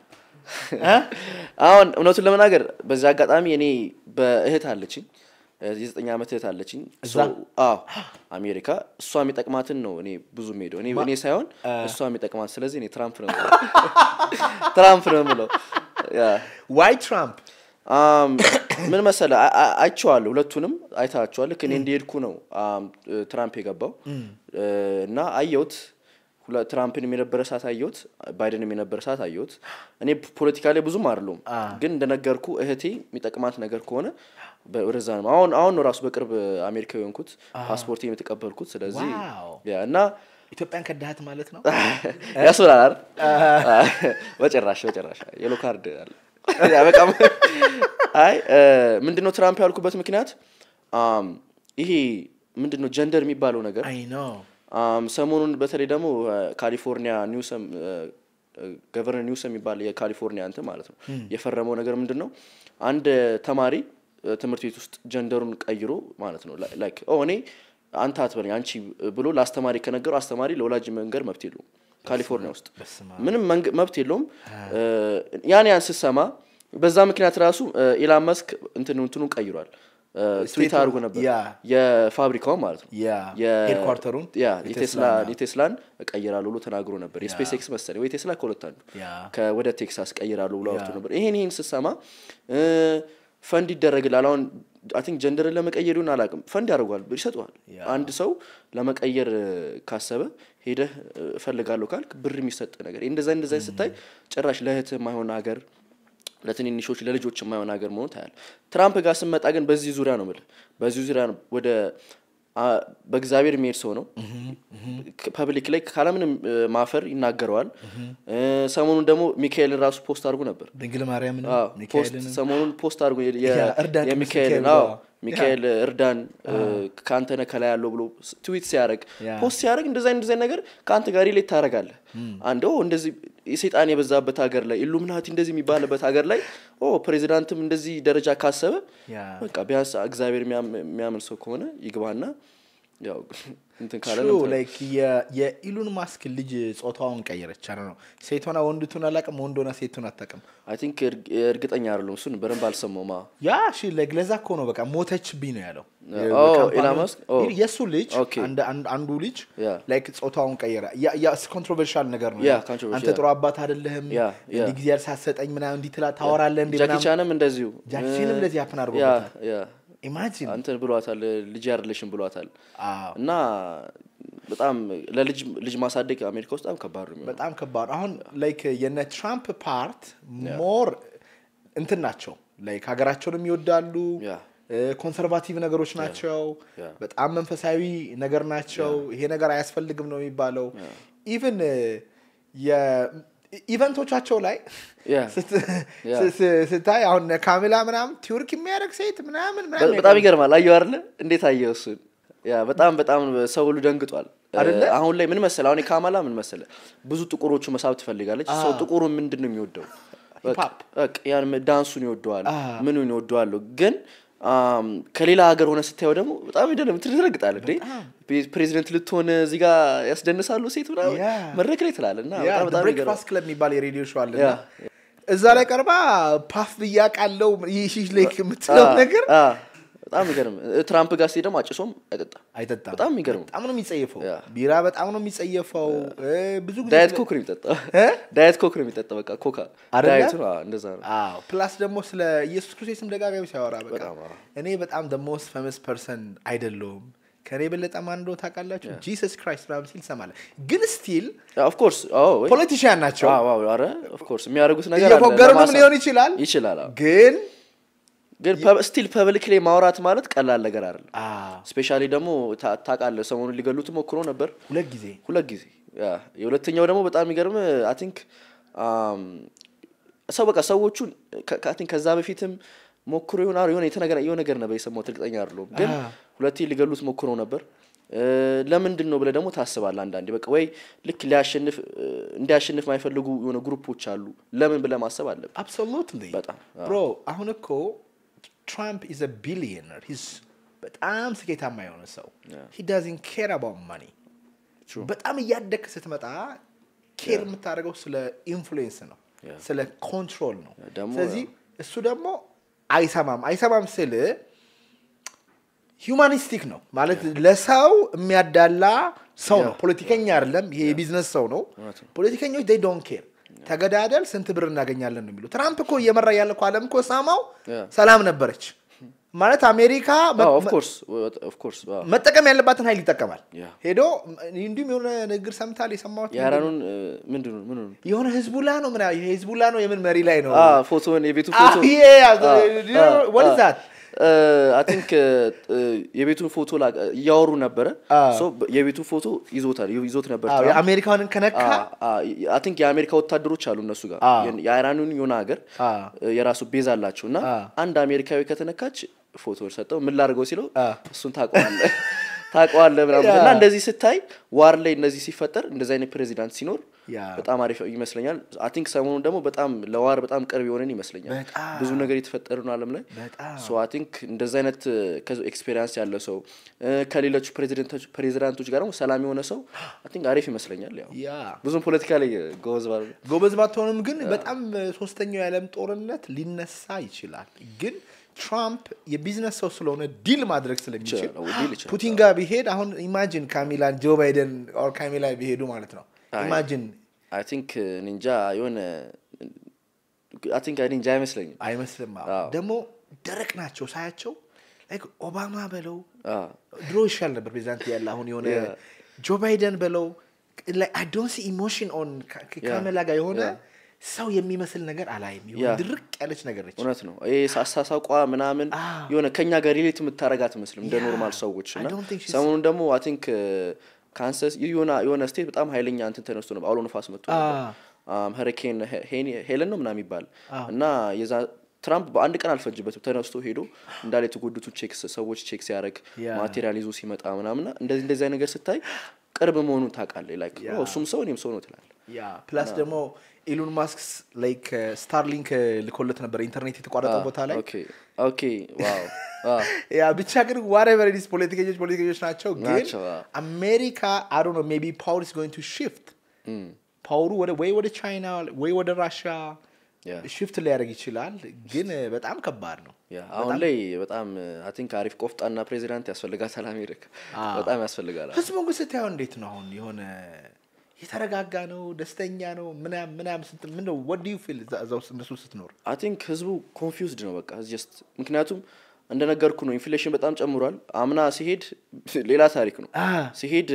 አሁን እውነቱን ለመናገር በዚህ አጋጣሚ እኔ በእህት አለችኝ የዘጠኝ ዓመት እህት አለችኝ አሜሪካ እሷ የሚጠቅማትን ነው እኔ ብዙ ሄደው እኔ ሳይሆን እሷ የሚጠቅማት ስለዚህ እኔ ትራምፕ ነው ትራምፕ ነው የምለው ዋይ ትራምፕ um, ምን መሰለ አይቸዋል ሁለቱንም አይታቸዋል። ልክ እኔ እንደሄድኩ ነው um, ትራምፕ የገባው እና አየውት ትራምፕን የነበረ ሰዓት አየሁት፣ ባይደን የነበረ ሰዓት አየሁት። እኔ ፖለቲካ ላይ ብዙም አይደሉም፣ ግን እንደነገርኩ እህቴ የሚጠቅማት ነገር ከሆነ ወደዛ ነው። አሁን አሁን ነው ራሱ በቅርብ አሜሪካ የሆንኩት ፓስፖርት የተቀበልኩት። ስለዚህ እና ኢትዮጵያን ከዳሃት ማለት ነው ያስብላል አይደል? በጭራሽ በጭራሽ የሎ ካርድ አለ በቃም። አይ ምንድነው ትራምፕ ያልኩበት ምክንያት ይሄ ምንድነው ጀንደር የሚባለው ነገር ሰሞኑን በተለይ ደግሞ ካሊፎርኒያ ኒውሰም ገቨርነር ኒውሰም የሚባል የካሊፎርኒያ እንትን ማለት ነው የፈረመው ነገር ምንድን ነው አንድ ተማሪ ትምህርት ቤት ውስጥ ጀንደሩን ቀይሮ ማለት ነው ላይክ እኔ አንተ አትበለኝ አንቺ ብሎ ለአስተማሪ ከነገሩ አስተማሪ ለወላጅ መንገድ መብት የለውም። ካሊፎርኒያ ውስጥ ምንም መብት የለውም። ያን ያን ስሰማ በዛ ምክንያት ራሱ ኢላን መስክ እንትን እንትኑን ቀይሯል። ትዊት አድርጎ ነበር የፋብሪካው ማለት ነው ሄድኳርተሩን ቀይራሉ ብሎ ተናግሮ ነበር። የስፔስ ኤክስ መሰለኝ ወይ ቴስላ ከሁለት አንዱ ወደ ቴክሳስ ቀይራሉ ብሎ አውርቶ ነበር። ይሄን ይህን ስሰማ ፈንድ ይደረግላል አሁን አይ ቲንክ ጀንደርን ለመቀየር ይሆን አላውቅም፣ ፈንድ ያደርጓል ብር ይሰጠዋል። አንድ ሰው ለመቀየር ካሰበ ሄደህ እፈልጋለሁ ካልክ ብር የሚሰጥ ነገር እንደዛ እንደዛ ስታይ ጭራሽ ለእህት የማይሆን ሀገር ለትንንሾች ለልጆች የማይሆን ሀገር መሆኑ ታያል። ትራምፕ ጋር ስመጣ ግን በዚህ ዙሪያ ነው የምልህ በዚህ ዙሪያ ወደ በእግዚአብሔር የሚሄድ ሰው ነው። ፐብሊክ ላይ ካለምንም ማፈር ይናገረዋል። ሰሞኑን ደግሞ ሚካኤልን ራሱ ፖስት አድርጎ ነበር። ድንግል ማርያምን ሰሞኑን ፖስት አድርጎ የሚካኤልን ሚካኤል እርዳን ከአንተነ ከላይ ያለው ብሎ ትዊት ሲያደረግ ፖስት ሲያደረግ እንደዛ እንደዚ ነገር ከአንተ ጋር ሌት ታደረጋለ አንደው እንደዚህ ሰይጣን የበዛበት ሀገር ላይ ኢሉምናቲ እንደዚህ የሚባልበት ሀገር ላይ ፕሬዚዳንትም እንደዚህ ደረጃ ካሰበ በቃ ቢያንስ እግዚአብሔር የሚያምን ሰው ከሆነ ይግባና ያው ላይክ የኢሉን ማስክ ልጅ ጾታውን ቀየረች ነው ሴት ሆና ወንድቱን አላቅም ወንዶና ሴቱን አታቅም አይ ቲንክ እርግጠኛ አይደለም እሱን በደንብ አልሰማውማ ያ እሺ ላይክ ለዛ ነው በቃ ሞተች ቢ ነው ያለው የእሱ ልጅ አንዱ ልጅ ላይክ ጾታውን ቀየረ ኮንትሮቨርሻል ነገር ነው አንተ ጥሩ አባት አደለህም እንዲህ ጊዜ ያልሳሰጠኝ ምና እንዲትላ ትላ ታወራለህ ጃኪቻንም እንደዚሁ ጃኪቻንም እንደዚህ ያፍን አድርጎ ኢማጂን እንትን ብሏታል፣ ልጅ ያርልሽን ብሏታል። እና በጣም ለልጅ ልጅ ማሳደግ አሜሪካ ውስጥ በጣም ከባድ ነው። በጣም ከባድ አሁን ላይክ የነ ትራምፕ ፓርት ሞር እንትን ናቸው ላይክ ሀገራቸውንም ይወዳሉ። ኮንሰርቫቲቭ ነገሮች ናቸው። በጣም መንፈሳዊ ነገር ናቸው። ይሄ ነገር አያስፈልግም ነው የሚባለው ኢቨን ኢቨንቶቻቸው ላይ ስታይ አሁን ካሜላ ምናምን ቲውርክ የሚያደርግ ሴት ምናምን በጣም ይገርማል። አየ አለ እንዴት አየ እሱን? በጣም በጣም ሰው ሁሉ ደንግጧል። አሁን ላይ ምን መሰለ፣ አሁን ካማላ ምን መሰለ፣ ብዙ ጥቁሮቹ መሳብ ትፈልጋለች። ሰው ጥቁሩ ምንድን ነው የሚወደው? ዳንሱን ይወደዋል፣ ምኑን ይወደዋል ግን ከሌላ ሀገር ሆነ ስታየው ደግሞ በጣም ደለም ትደረግጣል እንዴ ፕሬዚደንት ልትሆን እዚህ ጋር ያስደንሳሉ ሴት ምናምን መድረክ ላይ ትላል እና ብሬክፋስት ክለብ የሚባል የሬዲዮ ሾው አለ እዛ ላይ ቀርባ ፓፍ ብያቃለው ቃለው ይህ ሌክ የምትለው ነገር በጣም ይገርም። ትራምፕ ጋር ደግሞ አጭሶም አይጠጣ አይጠጣ በጣም ይገርም። በጣም ነው የሚጸየፈው ቢራ፣ በጣም ነው የሚጸየፈው። ብዙ ጊዜ ዳየት ኮክ ነው የሚጠጣ ዳየት ኮክ ነው የሚጠጣ በቃ ኮካ ዳየቱ እንደዛ ነው። አዎ ፕላስ ደግሞ ስለ ኢየሱስ ክርስቶስም ደጋጋሚ ሲያወራ በቃ እኔ በጣም ዘ ፈመስ ፐርሰን አይደለውም ከኔ የበለጠ ማን እንደሆነ ታውቃላችሁ? ጂሰስ ክራይስት ምናምን ሲል ሰማለ። ግን ስቲል ኦፍኮርስ ፖለቲሽያን ናቸው። ኦፍኮርስ የሚያደርጉት ነገር እየፎገሩንም ሊሆን ይችላል ይችላል ግን ግን ስቲል ፐብሊክ ላይ ማውራት ማለት ቀላል ነገር አለ ስፔሻሊ ደግሞ ታቃለ ሰሞኑን ሊገሉት ሞክሮ ነበር ሁለት ጊዜ ሁለት ጊዜ። የሁለተኛው ደግሞ በጣም ይገርም አይ ቲንክ ሰው በቃ ሰዎቹን ከዛ በፊትም ሞክሮ ይሆን የሆነ የሆነ ነገር ነበር የሰማው እርግጠኛ አይደለሁም። ግን ሁለት ሊገሉት ሞክሮ ነበር። ለምንድን ነው ብለ ደግሞ ታስባለህ አንዳንዴ። በቃ ወይ ልክ ሊያሸንፍ እንዲያሸንፍ የማይፈልጉ የሆነ ግሩፖች አሉ። ለምን ብለ ማሰብ አለብህ። አብሶሉትሊ በጣም ብሮ አሁን እኮ ትራምፕ ኢዝ ቢሊዮነር በጣም ስኬታማ የሆነ ሰው ሂ ዳዝንት ኬር አባውት ማኒ በጣም እያደግ ስትመጣ ኬር የምታደርገው ስለ ኢንፍሉዌንስ ነው፣ ስለ ኮንትሮል ነው። ስለዚህ እሱ ደግሞ አይሰማም። አይሰማም ስል ሂውማኒስቲክ ነው ማለት ለሰው የሚያዳላ ሰው ነው። ፖለቲከኛ አይደለም፣ ይሄ የቢዝነስ ሰው ነው። ፖለቲከኞች ዶን ኬር ተገዳደል፣ ስንት ብር እናገኛለን ነው የሚሉ። ትራምፕ እኮ እየመራ ያለ እኮ ዓለም እኮ ሳማው ሰላም ነበረች ማለት አሜሪካ መጠቀም ያለባትን ሀይል ይጠቀማል። ሄዶ እንዲሁም የሆነ ንግግር ሰምታል የሰማሁት የሆነ ህዝቡላ ነው ምን ህዝቡላ ነው የምን መሪ ላይ ነው ፎቶን የቤቱ ፎቶ ወልዛት አይንክ የቤቱን ፎቶ እያወሩ ነበረ። የቤቱ ፎቶ ይዞታል ይዞት ነበር። የአሜሪካንን ከነካ አይንክ የአሜሪካ ወታደሮች አሉ እነሱ ጋር የአይራኑን የሆነ ሀገር የራሱ ቤዝ አላቸው እና አንድ አሜሪካዊ ከተነካች ፎቶ ሰጠው። ምን ላድርገው ሲለው እሱን ታውቀዋለህ ታውቀዋለህ ምናምን እና እንደዚህ ስታይ ዋር ላይ እነዚህ ሲፈጠር እንደዚህ አይነት ፕሬዚዳንት ሲኖር በጣም አሪፍ ይመስለኛል። አይ ቲንክ ሰሞኑን ደግሞ በጣም ለዋር በጣም ቅርብ የሆነን ይመስለኛል። ብዙ ነገር ነው አለም ላይ ሶ አይ ቲንክ እንደዚ አይነት ኤክስፔሪንስ ያለ ሰው ከሌሎች ፕሬዚዳንቶች ጋር ሰላም የሆነ ሰው አይ ቲንክ አሪፍ ይመስለኛል። ያው ብዙም ፖለቲካ ላይ ጎበዝ ባ ጎበዝ ባትሆንም ግን በጣም ሶስተኛው የዓለም ጦርነት ሊነሳ ይችላል ግን ትራምፕ የቢዝነስ ሰው ስለሆነ ዲል ማድረግ ስለሚችል ፑቲን ጋር ቢሄድ አሁን ኢማጂን ካሚላን ጆ ባይደን ኦር ካሚላ ቢሄዱ ማለት ነው ኢማጂን አይ ቲንክ እንጃ uh, የሆነ አይ ቲንክ እኔ እንጃ አይመስለኝም። አይመስልም። ደግሞ ደረቅ ናቸው ሳያቸው ላይክ ኦባማ በለው ድሮ ይሻል ነበር ፕሬዚዳንት ያለ አሁን የሆነ ጆ ባይደን በለው አይ ዶንት ሲ ኢሞሽን ኦን ካሜላ ጋር የሆነ ሰው የሚመስል ነገር አላይም። ድርቅ ያለች ነገር ነች። እውነት ነው። ሳሳሳቋ ምናምን የሆነ ከኛ ጋር ሪሌት የምታረጋት መስልም እንደ ኖርማል ሰዎች እና ሰሞኑን ደግሞ አይ ቲንክ ካንሰስ የሆነ ስቴት በጣም ሀይለኛ እንትን ተነስቶ ነው አውሎ ነፋስ መጥቶ ሄሪኬን ሄለን ነው ምናም ይባል እና የዛ ትራምፕ በአንድ ቀን አልፈጅበትም ተነስቶ ሄዶ እንዳለ የተጎዱቱ ቼክስ ሰዎች ቼክ ሲያደረግ ማቴሪያል ይዞ ሲመጣ ምናምና እንደዚህ እንደዚህ ነገር ስታይ ቅርብ መሆኑን ታውቃለህ። ላይክ እሱም ሰው እኔም ሰው ነው ትላለህ። ፕላስ ደግሞ ኢሎን ማስክ ላይክ ስታርሊንክ uh, uh, ልኮለት ነበር ኢንተርኔት የተቋረጠ ah, ቦታ ላይ ah. ያ ብቻ ግን ዋሬቨር ዲስ ፖለቲከኞች ፖለቲከኞች ናቸው ግን አሜሪካ አዶ ነው ሜቢ ፓወር ስ ጎይንግ ቱ ሽፍት ፓወሩ ወይ ወደ ቻይና ወይ ወደ ራሽያ ሽፍት ሊያደርግ ይችላል ግን uh, በጣም ከባድ ነው አሁን ላይ በጣም አን አሪፍ ቆፍጣና ፕሬዚዳንት ያስፈልጋታል አሜሪካ ah. በጣም ያስፈልጋል ህዝቡ ግን ስታየው እንዴት ነው አሁን የሆነ የተረጋጋ ነው፣ ደስተኛ ነው ምናም ምናም ስትል ምንድን ነው ዩ ፊል እዛ ውስጥ እነሱ ስትኖር? አይ ቲንክ ህዝቡ ኮንፊውዝድ ነው በቃ ጀስት ምክንያቱም እንደነገርኩ ነው ኢንፍሌሽን በጣም ጨምሯል። አምና ሲሄድ ሌላ ታሪክ ነው። ሲሄድ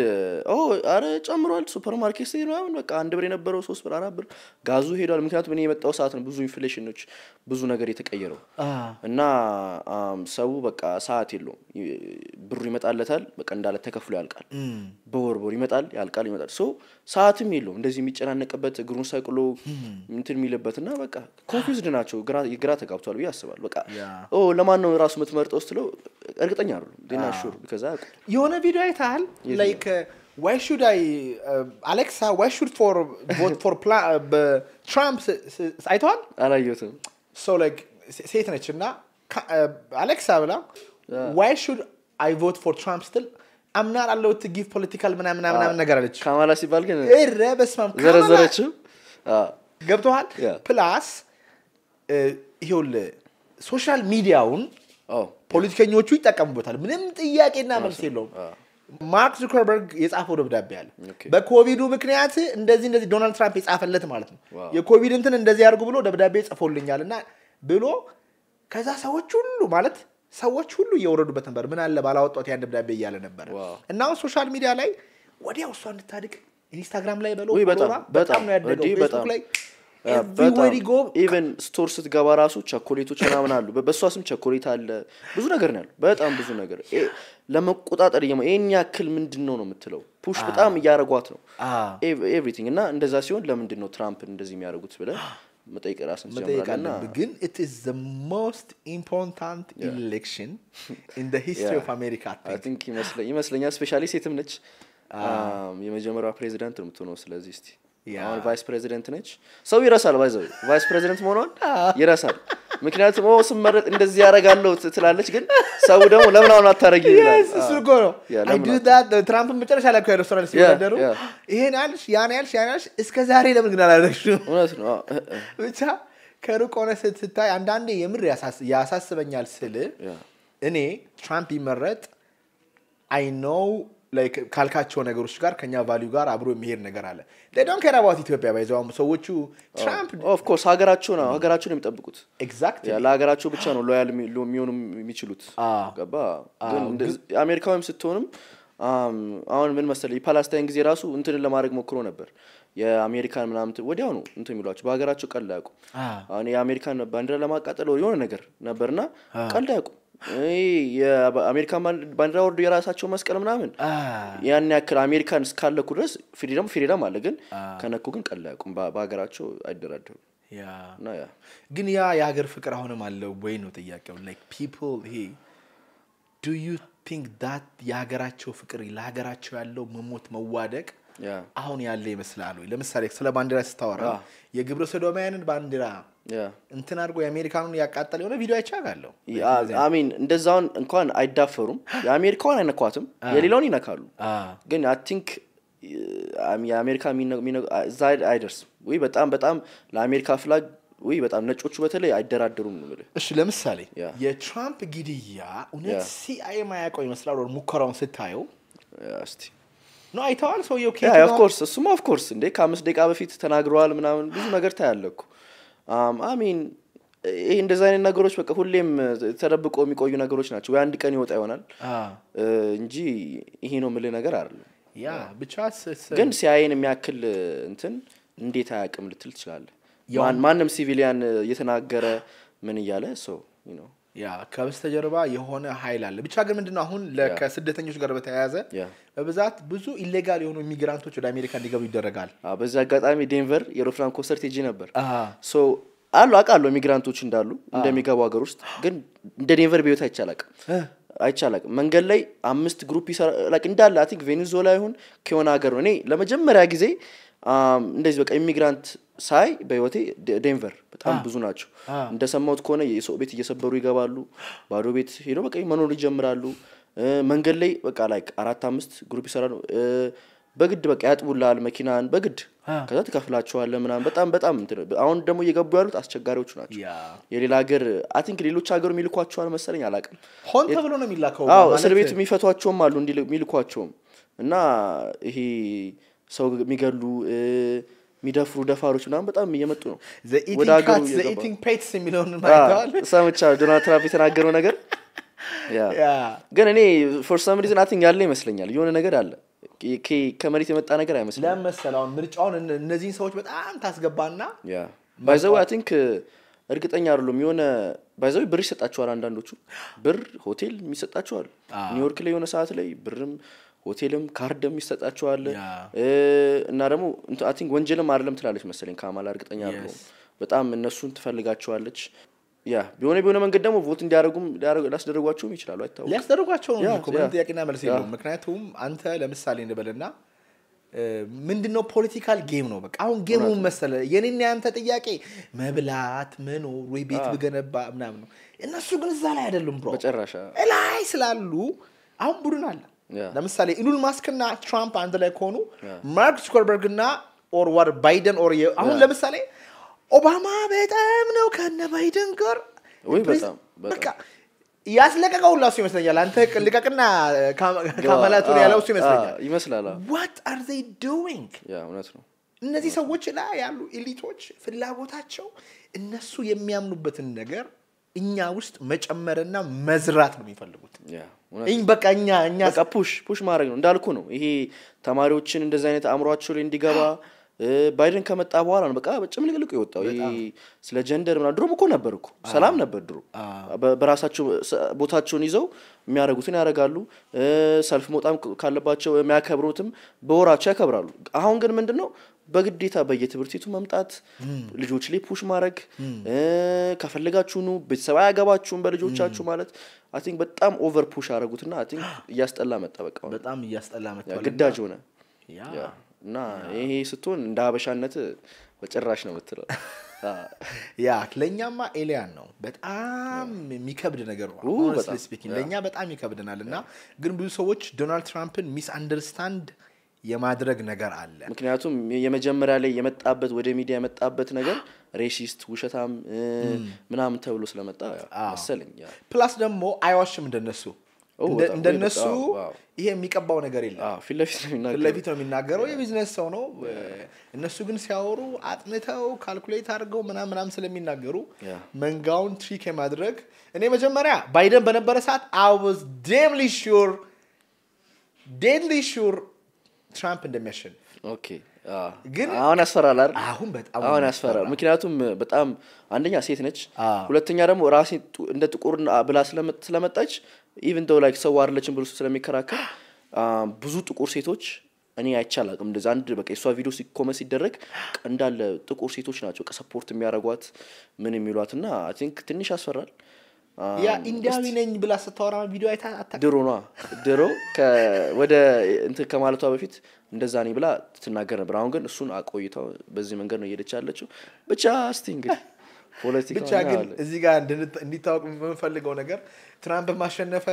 አረ ጨምሯል። ማርኬት ሲሄድ ምናምን በቃ አንድ ብር የነበረው ሶስት ብር አራት ብር ጋዙ ሄዷል። ምክንያቱም እኔ የመጣው ሰዓት ነው ብዙ ኢንፍሌሽኖች ብዙ ነገር የተቀየረው እና ሰው በቃ ሰዓት የለውም። ብሩ ይመጣለታል፣ በቃ እንዳለ ተከፍሎ ያልቃል። በወር በወር ይመጣል፣ ያልቃል፣ ይመጣል። ሶ ሰዓትም የለውም እንደዚህ የሚጨናነቅበት እግሩን ሰቅሎ እንትን የሚልበት እና በቃ ኮንፊዝድ ናቸው፣ ግራ ተጋብቷል ብዬ አስባለሁ። በቃ ለማን ነው ራሱ የምትመርጠው ስትለው እርግጠኛ አሉ ዜና ሹር ከዛ የሆነ ቪዲዮ አይተሃል ላይክ ዋይ ሹድ አይ አሌክሳ ዋይ ሹድ ፎር ቮት ፎር ትራምፕ አይተዋል? አላየሁትም። ሶ ላይክ ሴት ነች እና አሌክሳ uh, ብላ ዋይ ሹድ አይ ቮት ፎር ትራምፕ ስትል አምናር አለው ት ጊቭ ፖለቲካል ምናምን ነገር አለች። ካማላ ሲባል ግን ረ በስማም አብ ዘረዘረችው። ah. ገብቶሃል? ፕላስ uh, ይኸውልህ ሶሻል ሚዲያውን ፖለቲከኞቹ ይጠቀሙበታል። ምንም ጥያቄና መልስ የለውም። ማርክ ዙከርበርግ የጻፈው ደብዳቤ አለ። በኮቪዱ ምክንያት እንደዚህ እንደዚህ ዶናልድ ትራምፕ የጻፈለት ማለት ነው። የኮቪድ እንትን እንደዚህ አድርጉ ብሎ ደብዳቤ ጽፎልኛል እና ብሎ ከዛ ሰዎች ሁሉ ማለት ሰዎች ሁሉ እየወረዱበት ነበር። ምን አለ ባላወጣት ያን ደብዳቤ እያለ ነበር እና አሁን ሶሻል ሚዲያ ላይ ወዲያው እሷ እንድታድግ ኢንስታግራም ላይ በለው በጣም ነው ያደገው። ፌስቡክ ላይ ኢቨን ስቶር ስትገባ ራሱ ቸኮሌቶች ምናምን አሉ። በእሷ ስም ቸኮሌት አለ። ብዙ ነገር ነው ያለው። በጣም ብዙ ነገር ለመቆጣጠር ይህን ያክል ምንድን ነው ነው የምትለው ፑሽ በጣም እያደረጓት ነው ኤቭሪቲንግ። እና እንደዛ ሲሆን ለምንድን ነው ትራምፕን እንደዚህ የሚያደርጉት ብለ መጠይቅ ራስን ትጀምራለህ። ግን ኢት ሞስት ኢምፖርታንት ኢሌክሽን ኢን ሂስትሪ ኦፍ አሜሪካ ይመስለኛል። ስፔሻሊ ሴትም ነች። um, የመጀመሪያ ፕሬዚዳንት ነው የምትሆነው። ስለዚህ እስቲ አሁን ቫይስ ፕሬዚደንት ነች። ሰው ይረሳል፣ ባይዘ ቫይስ ፕሬዚደንት መሆኗን ይረሳል። ምክንያቱም ስመረጥ እንደዚህ ያደርጋለሁ ትላለች፣ ግን ሰው ደግሞ ለምን አሁን አታረጊ ይላል። እሱ እኮ ነው ትራምፕን መጨረሻ ላይ ያለው ሲወዳደሩ ይሄን ያልሽ ያን ያልሽ ያን ያልሽ እስከ ዛሬ ለምን ግን አላደረግሽም? እውነት ነው ብቻ ከሩቅ ሆነ ስትታይ አንዳንዴ የምር ያሳስበኛል ስል እኔ ትራምፕ ይመረጥ አይ ኖው ካልካቸው ነገሮች ጋር ከኛ ቫሊዩ ጋር አብሮ የሚሄድ ነገር አለ ዶን ኬር አባት ኢትዮጵያ ባይዘዋም ሰዎቹ ትራምፕ ኦፍኮርስ oh, ሀገራቸው ነው ሀገራቸው ነው የሚጠብቁት ኤግዛክት ለሀገራቸው ብቻ ነው ሎያል የሚሆኑ የሚችሉት ah. ገባ ah. አሜሪካዊም ስትሆንም um, አሁን ምን መሰለ የፓላስታይን ጊዜ ራሱ እንትን ለማድረግ ሞክሮ ነበር የአሜሪካን ምናምን ወዲያው ነው እንትን የሚሏቸው በሀገራቸው ቀልድ አያውቁም ah. የአሜሪካን ባንዲራ ለማቃጠል የሆነ ነገር ነበርና ቀልድ አያውቁም የአሜሪካን ባንዲራ ወርዶ የራሳቸው መስቀል ምናምን ያን ያክል አሜሪካን እስካለኩ ድረስ ፍሪደም ፍሪደም አለ፣ ግን ከነኩ ግን ቀላ በሀገራቸው አይደራደሩ። ግን ያ የሀገር ፍቅር አሁንም አለው ወይ ነው ጥያቄው። ላይክ ፒፕል ይሄ ዱ ዩ ቲንክ ዳት የሀገራቸው ፍቅር ለሀገራቸው ያለው መሞት መዋደቅ አሁን ያለ ይመስላል ወይ? ለምሳሌ ስለ ባንዲራ ስታወራ የግብረ ሰዶማያንን ባንዲራ እንትን አድርጎ የአሜሪካኑን ያቃጠለ የሆነ ቪዲዮ አይቼ አሚን እንደዛውን እንኳን አይዳፈሩም። የአሜሪካውን አይነኳትም፣ የሌላውን ይነካሉ። ግን አይ የአሜሪካ እዛ አይደርስም ወይ በጣም በጣም ለአሜሪካ ፍላግ ወይ በጣም ነጮቹ በተለይ አይደራደሩም ነው የምልህ። እሺ ለምሳሌ የትራምፕ ግድያ እውነት ሲአይ ማያቀው ይመስላል ወር ሙከራውን ስታየው ስቲ ኖ አይተዋል ሰውየው ኬት ኦፍኮርስ እሱማ ኦፍኮርስ እንዴ ከአምስት ደቂቃ በፊት ተናግረዋል ምናምን ብዙ ነገር ታያለኩ አሚን um, ይሄ እንደዚህ አይነት ነገሮች በቃ ሁሌም ተደብቆ የሚቆዩ ነገሮች ናቸው። አንድ ቀን ይወጣ ይሆናል እንጂ ይሄ ነው ምል ነገር አለ። ብቻ ግን ሲያይን የሚያክል እንትን እንዴት አያቅም ልትል ትችላለ ማንም ሲቪሊያን እየተናገረ ምን እያለ ሰው ያ ከበስተጀርባ የሆነ ሀይል አለ። ብቻ ግን ምንድነው አሁን ከስደተኞች ጋር በተያያዘ በብዛት ብዙ ኢሌጋል የሆኑ ኢሚግራንቶች ወደ አሜሪካ እንዲገቡ ይደረጋል። በዚህ አጋጣሚ ዴንቨር የሮፍላን ኮንሰርት ሄጄ ነበር። አሉ አውቃለሁ ኢሚግራንቶች እንዳሉ እንደሚገቡ ሀገር ውስጥ ግን እንደ ዴንቨር በህይወት አይቻላቅ አይቻላቅ መንገድ ላይ አምስት ግሩፕ ይሰራ እንዳለ አይ ቬኔዙዌላ ይሁን ከሆነ ሀገር ነው። እኔ ለመጀመሪያ ጊዜ እንደዚህ በቃ ኢሚግራንት ሳይ በህይወቴ ዴንቨር በጣም ብዙ ናቸው። እንደሰማሁት ከሆነ የሰው ቤት እየሰበሩ ይገባሉ። ባዶ ቤት ሄዶ በቃ መኖር ይጀምራሉ። መንገድ ላይ በቃ ላይ አራት አምስት ግሩፕ ይሰራሉ። በግድ በቃ ያጥቡላል መኪናን በግድ ከዛ ትከፍላቸዋለ ምናም በጣም በጣም አሁን ደግሞ እየገቡ ያሉት አስቸጋሪዎቹ ናቸው። የሌላ ሀገር አን ሌሎች ሀገሩ የሚልኳቸዋል መሰለኝ አላቅም ሆን ተብሎ ነው የሚላከው። እስር ቤት የሚፈቷቸውም አሉ እንዲ የሚልኳቸውም እና ይሄ ሰው የሚገሉ የሚደፍሩ ደፋሮች ምናምን በጣም እየመጡ ነው ወደ ሀገሩ ዶናልድ ትራምፕ የተናገረው ነገር ግን እኔ ፎር ሰም ሪዝን አትኝ ያለ ይመስለኛል የሆነ ነገር አለ ከመሬት የመጣ ነገር አይመስለኝም። ለምን ምርጫውን እነዚህን ሰዎች በጣም ታስገባና ባይዘው አይ ቲንክ እርግጠኛ አይደሉም የሆነ ባይዘው ብር ይሰጣቸዋል። አንዳንዶቹ ብር ሆቴል የሚሰጣቸዋል። ኒውዮርክ ላይ የሆነ ሰዓት ላይ ብርም ሆቴልም ካርድም ይሰጣቸዋል እና ደግሞ አይ ቲንክ ወንጀልም አይደለም ትላለች መሰለኝ ካማላ እርግጠኛ አይደለሁም። በጣም እነሱን ትፈልጋቸዋለች። ያ ቢሆነ ቢሆነ መንገድ ደግሞ ቮት እንዲያደርጉም ሊያስደርጓቸውም ይችላሉ። አይታወቅ ሊያስደረጓቸው ነው ጥያቄና መልስ የለውም። ምክንያቱም አንተ ለምሳሌ እንበልና ምንድነው ፖለቲካል ጌም ነው። በቃ አሁን ጌሙ መሰለ የኔን ያንተ ጥያቄ መብላት፣ መኖር ወይ ቤት ብገነባ ምናምን ነው። እነሱ ግን እዛ ላይ አይደሉም። ብሮ በጨራሻ ላይ ስላሉ አሁን ቡድን አለ ለምሳሌ ኢሉን ማስክና ትራምፕ አንድ ላይ ከሆኑ ማርክ ዙከርበርግ ና ኦርዋር ባይደን ኦር አሁን ለምሳሌ ኦባማ በጣም ነው ከነ ባይደን ጋር በቃ ያስለቀቀው ሁላ ይመስለኛል። አንተ ልቀቅና ካመላቱን ያለው እሱ ይመስለኛል ይመስላል። ዋት አር ዜይ ዱዊንግ? እውነት ነው። እነዚህ ሰዎች ላይ ያሉ ኤሊቶች ፍላጎታቸው እነሱ የሚያምኑበትን ነገር እኛ ውስጥ መጨመርና መዝራት ነው የሚፈልጉት። ይህ በቃ እኛ እኛ ፑሽ ፑሽ ማድረግ ነው እንዳልኩ ነው። ይሄ ተማሪዎችን እንደዚህ አይነት አእምሯቸው ላይ እንዲገባ ባይደን ከመጣ በኋላ ነው በቃ ጭምልቅልቁ የወጣው። ስለ ጀንደር ምና ድሮም እኮ ነበር እኮ ሰላም ነበር ድሮ። በራሳቸው ቦታቸውን ይዘው የሚያደረጉትን ያደርጋሉ። ሰልፍ መውጣም ካለባቸው የሚያከብሩትም በወራቸው ያከብራሉ። አሁን ግን ምንድን ነው በግዴታ በየትምህርት ቤቱ መምጣት፣ ልጆች ላይ ፑሽ ማድረግ፣ ከፈለጋችሁ ኑ፣ ቤተሰብ አያገባችሁም በልጆቻችሁ ማለት አን በጣም ኦቨር ፑሽ አደረጉትና አይ ቲንክ እያስጠላ መጣ። በቃ በጣም እያስጠላ መጣ፣ ግዳጅ ሆነ እና ይሄ ስትሆን እንደ ሀበሻነት በጭራሽ ነው ምትለው ያ ለእኛማ ኤሊያን ነው። በጣም የሚከብድ ነገር ነው። ለእኛ በጣም ይከብድናል። እና ግን ብዙ ሰዎች ዶናልድ ትራምፕን ሚስ አንደርስታንድ የማድረግ ነገር አለ። ምክንያቱም የመጀመሪያ ላይ የመጣበት ወደ ሚዲያ የመጣበት ነገር ሬሲስት፣ ውሸታም ምናምን ተብሎ ስለመጣ መሰለኝ። ፕላስ ደግሞ አይዋሽም እንደነሱ እንደነሱ ይሄ የሚቀባው ነገር የለም። ፊት ለፊት ነው የሚናገረው። የቢዝነስ ሰው ነው። እነሱ ግን ሲያወሩ አጥንተው ካልኩሌት አድርገው ምናም ምናም ስለሚናገሩ መንጋውን ትሪክ የማድረግ እኔ መጀመሪያ ባይደን በነበረ ሰዓት አይ ዋዝ ሹር ዴድሊ ሹር ትራምፕ እንደሚያሸንፍ ግን አሁን ያስፈራል አሁን በጣም አሁን ያስፈራል። ምክንያቱም በጣም አንደኛ ሴት ነች፣ ሁለተኛ ደግሞ ራሴ እንደ ጥቁር ብላ ስለመጣች ኢቨን ደው ላይክ ሰው አርለችን ብሎ ስለሚከራከር ብዙ ጥቁር ሴቶች እኔ አይቻላቅም እንደዚ አንድ በቃ የእሷ ቪዲዮ ሲኮመ ሲደረግ እንዳለ ጥቁር ሴቶች ናቸው ከሰፖርት የሚያደርጓት ምን የሚሏት እና ቲንክ ትንሽ ያስፈራል። ያ um, ኢንዲያዊ ነኝ ብላ ስታወራ ቪዲዮ አይታ ድሮ ነ ድሮ ወደ እንት ከማለቷ በፊት እንደዛ ኔ ብላ ትናገር ነበር። አሁን ግን እሱን አቆይተው በዚህ መንገድ ነው እየሄደች ያለችው። ብቻ እስቲ እንግዲህ ፖለቲካ ብቻ ግን እዚህ ጋር እንዲታወቅ የምንፈልገው ነገር ትራምፕ ማሸነፈ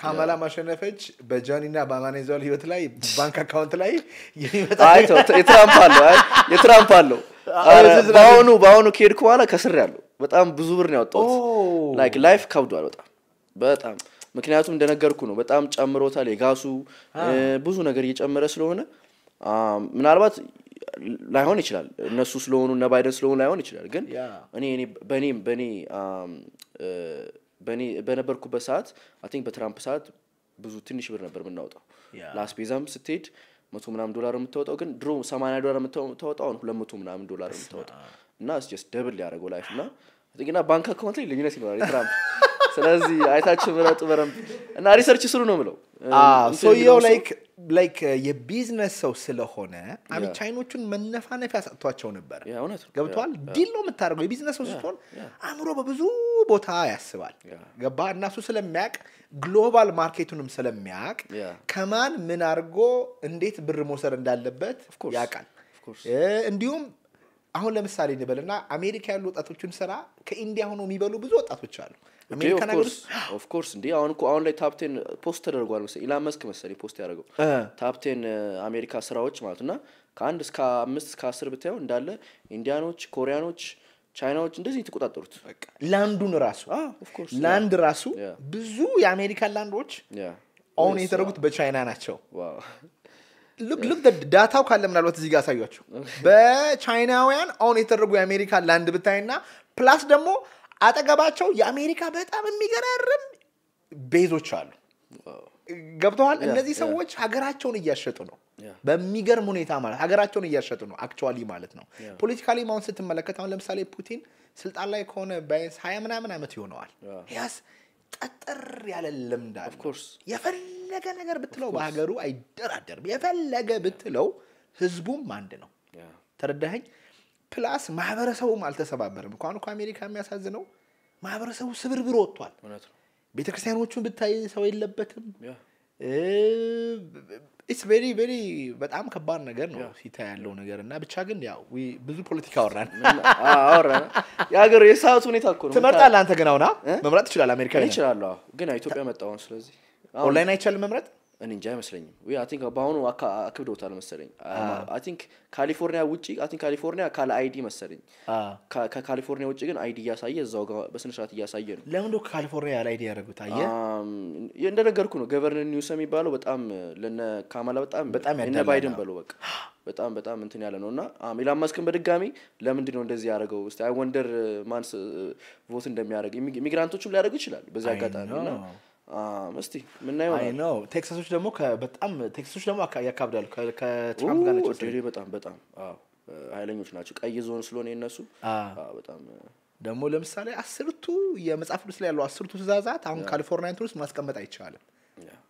ካማላ ማሸነፈች በጆኒና በማኔዘል ህይወት ላይ ባንክ አካውንት ላይ የትራምፕ አለው በአሁኑ በአሁኑ ከሄድኩ በኋላ ከስር ያለው በጣም ብዙ ብር ነው ያወጣት ላይክ ላይፍ ከብዷል በጣም በጣም ምክንያቱም እንደነገርኩ ነው በጣም ጨምሮታል። የጋሱ ብዙ ነገር እየጨመረ ስለሆነ ምናልባት ላይሆን ይችላል እነሱ ስለሆኑ እነ ባይደን ስለሆኑ ላይሆን ይችላል። ግን እኔ በእኔም በእኔ በነበርኩበት ሰዓት አይ ቲንክ በትራምፕ ሰዓት ብዙ ትንሽ ብር ነበር የምናወጣው። ለአስቤዛም ስትሄድ መቶ ምናምን ዶላር የምታወጣው ግን ድሮ ሰማንያ ዶላር የምታወጣው አሁን ሁለት መቶ ምናምን ዶላር የምታወጣው እና ስ ደብል ያደረገው ላይፍ እና እና ባንክ አካውንት ላይ ልዩነት ይኖራል የትራምፕ ስለዚህ አይታችሁ ምረጡ በረም እና ሪሰርች ስሩ ነው ምለው ሰውየው ላይክ ላይክ የቢዝነስ ሰው ስለሆነ አሚ ቻይኖቹን መነፋነፍ ያሳጥቷቸው ነበር ገብተዋል ዲል ነው የምታደርገው የቢዝነስ ሰው ስትሆን አእምሮ በብዙ ቦታ ያስባል ገባ እናሱ ስለሚያቅ ግሎባል ማርኬቱንም ስለሚያቅ ከማን ምን አድርጎ እንዴት ብር መውሰድ እንዳለበት ያቃል እንዲሁም አሁን ለምሳሌ እንበልና አሜሪካ ያሉ ወጣቶችን ስራ ከኢንዲያ ሆኖ የሚበሉ ብዙ ወጣቶች አሉ። ኦፍኮርስ እንዲ አሁን እኮ አሁን ላይ ታፕቴን ፖስት ተደርጓል መሰለኝ ኢላን መስክ መሰለኝ ፖስት ያደረገው ታፕቴን አሜሪካ ስራዎች ማለት እና ከአንድ እስከ አምስት እስከ አስር ብታየው እንዳለ ኢንዲያኖች፣ ኮሪያኖች፣ ቻይናዎች እንደዚህ የተቆጣጠሩት ላንዱን ራሱ ላንድ ራሱ ብዙ የአሜሪካን ላንዶች አሁን የተደረጉት በቻይና ናቸው። ሉክ ዳታው ካለ ምናልባት እዚህ ጋር አሳያቸው። በቻይናውያን አሁን የተደረጉ የአሜሪካ ላንድ ብታይና ፕላስ ደግሞ አጠገባቸው የአሜሪካ በጣም የሚገራርም ቤዞች አሉ። ገብተዋል። እነዚህ ሰዎች ሀገራቸውን እያሸጡ ነው። በሚገርም ሁኔታ ማለት ሀገራቸውን እያሸጡ ነው አክቹዋሊ ማለት ነው። ፖለቲካሊ አሁን ስትመለከት አሁን ለምሳሌ ፑቲን ስልጣን ላይ ከሆነ ቢያንስ ሀያ ምናምን ዓመት ይሆነዋል ያስ ጠጠር ያለ ልምድ አለ። የፈለገ ነገር ብትለው በሀገሩ አይደራደርም። የፈለገ ብትለው ህዝቡም አንድ ነው። ተረዳኸኝ? ፕላስ ማህበረሰቡም አልተሰባበርም። እንኳን እኮ አሜሪካ የሚያሳዝነው ማህበረሰቡ ስብርብር ወጥቷል። ቤተክርስቲያኖቹን ብታይ ሰው የለበትም። ኢትስ ቬሪ ቬሪ በጣም ከባድ ነገር ነው ሲታ ያለው ነገር እና ብቻ ግን ያው ብዙ ፖለቲካ አወራን አወራን። የሀገር የሰዓቱ ሁኔታ እኮ ነው። ትመርጣለህ አንተ ግን አሁና መምረጥ ትችላለህ። አሜሪካ ይችላለ ግን ኢትዮጵያ መጣሁ። ስለዚህ ኦንላይን አይቻልም መምረጥ እኔ እንጂ አይመስለኝም። በአሁኑ አክብዶታል መሰለኝ። አይ ቲንክ ካሊፎርኒያ ውጭ አይ ቲንክ ካሊፎርኒያ ካለ አይዲ መሰለኝ። ከካሊፎርኒያ ውጭ ግን አይዲ እያሳየ እዛው በስነስርት እያሳየ ነው። ለምን ካሊፎርኒያ ያለ አይዲ ያደረጉት? አየ እንደነገርኩ ነው። ገቨርነር ኒውስ የሚባለው በጣም ለነ ካማላ በጣም በጣም እነ ባይደን በለው በቃ በጣም በጣም እንትን ያለ ነው እና ኢላን ማስክን በድጋሚ ለምንድን ነው እንደዚህ ያደረገው? ስ አይ ወንደር ማንስ ቮት እንደሚያደረግ ኢሚግራንቶችም ሊያደረጉ ይችላል በዚህ አጋጣሚ እስቲ ምናየው ነው ቴክሳሶች ደግሞ በጣም ቴክሳሶች ደግሞ ያካብዳሉ ከትራምፕ ጋር ናቸው በጣም በጣም ሀይለኞች ናቸው ቀይ ዞን ስለሆነ የነሱ በጣም ደግሞ ለምሳሌ አስርቱ የመጽሐፍ ቅዱስ ላይ ያለው አስርቱ ትእዛዛት አሁን ካሊፎርኒያ ውስጥ ማስቀመጥ አይቻልም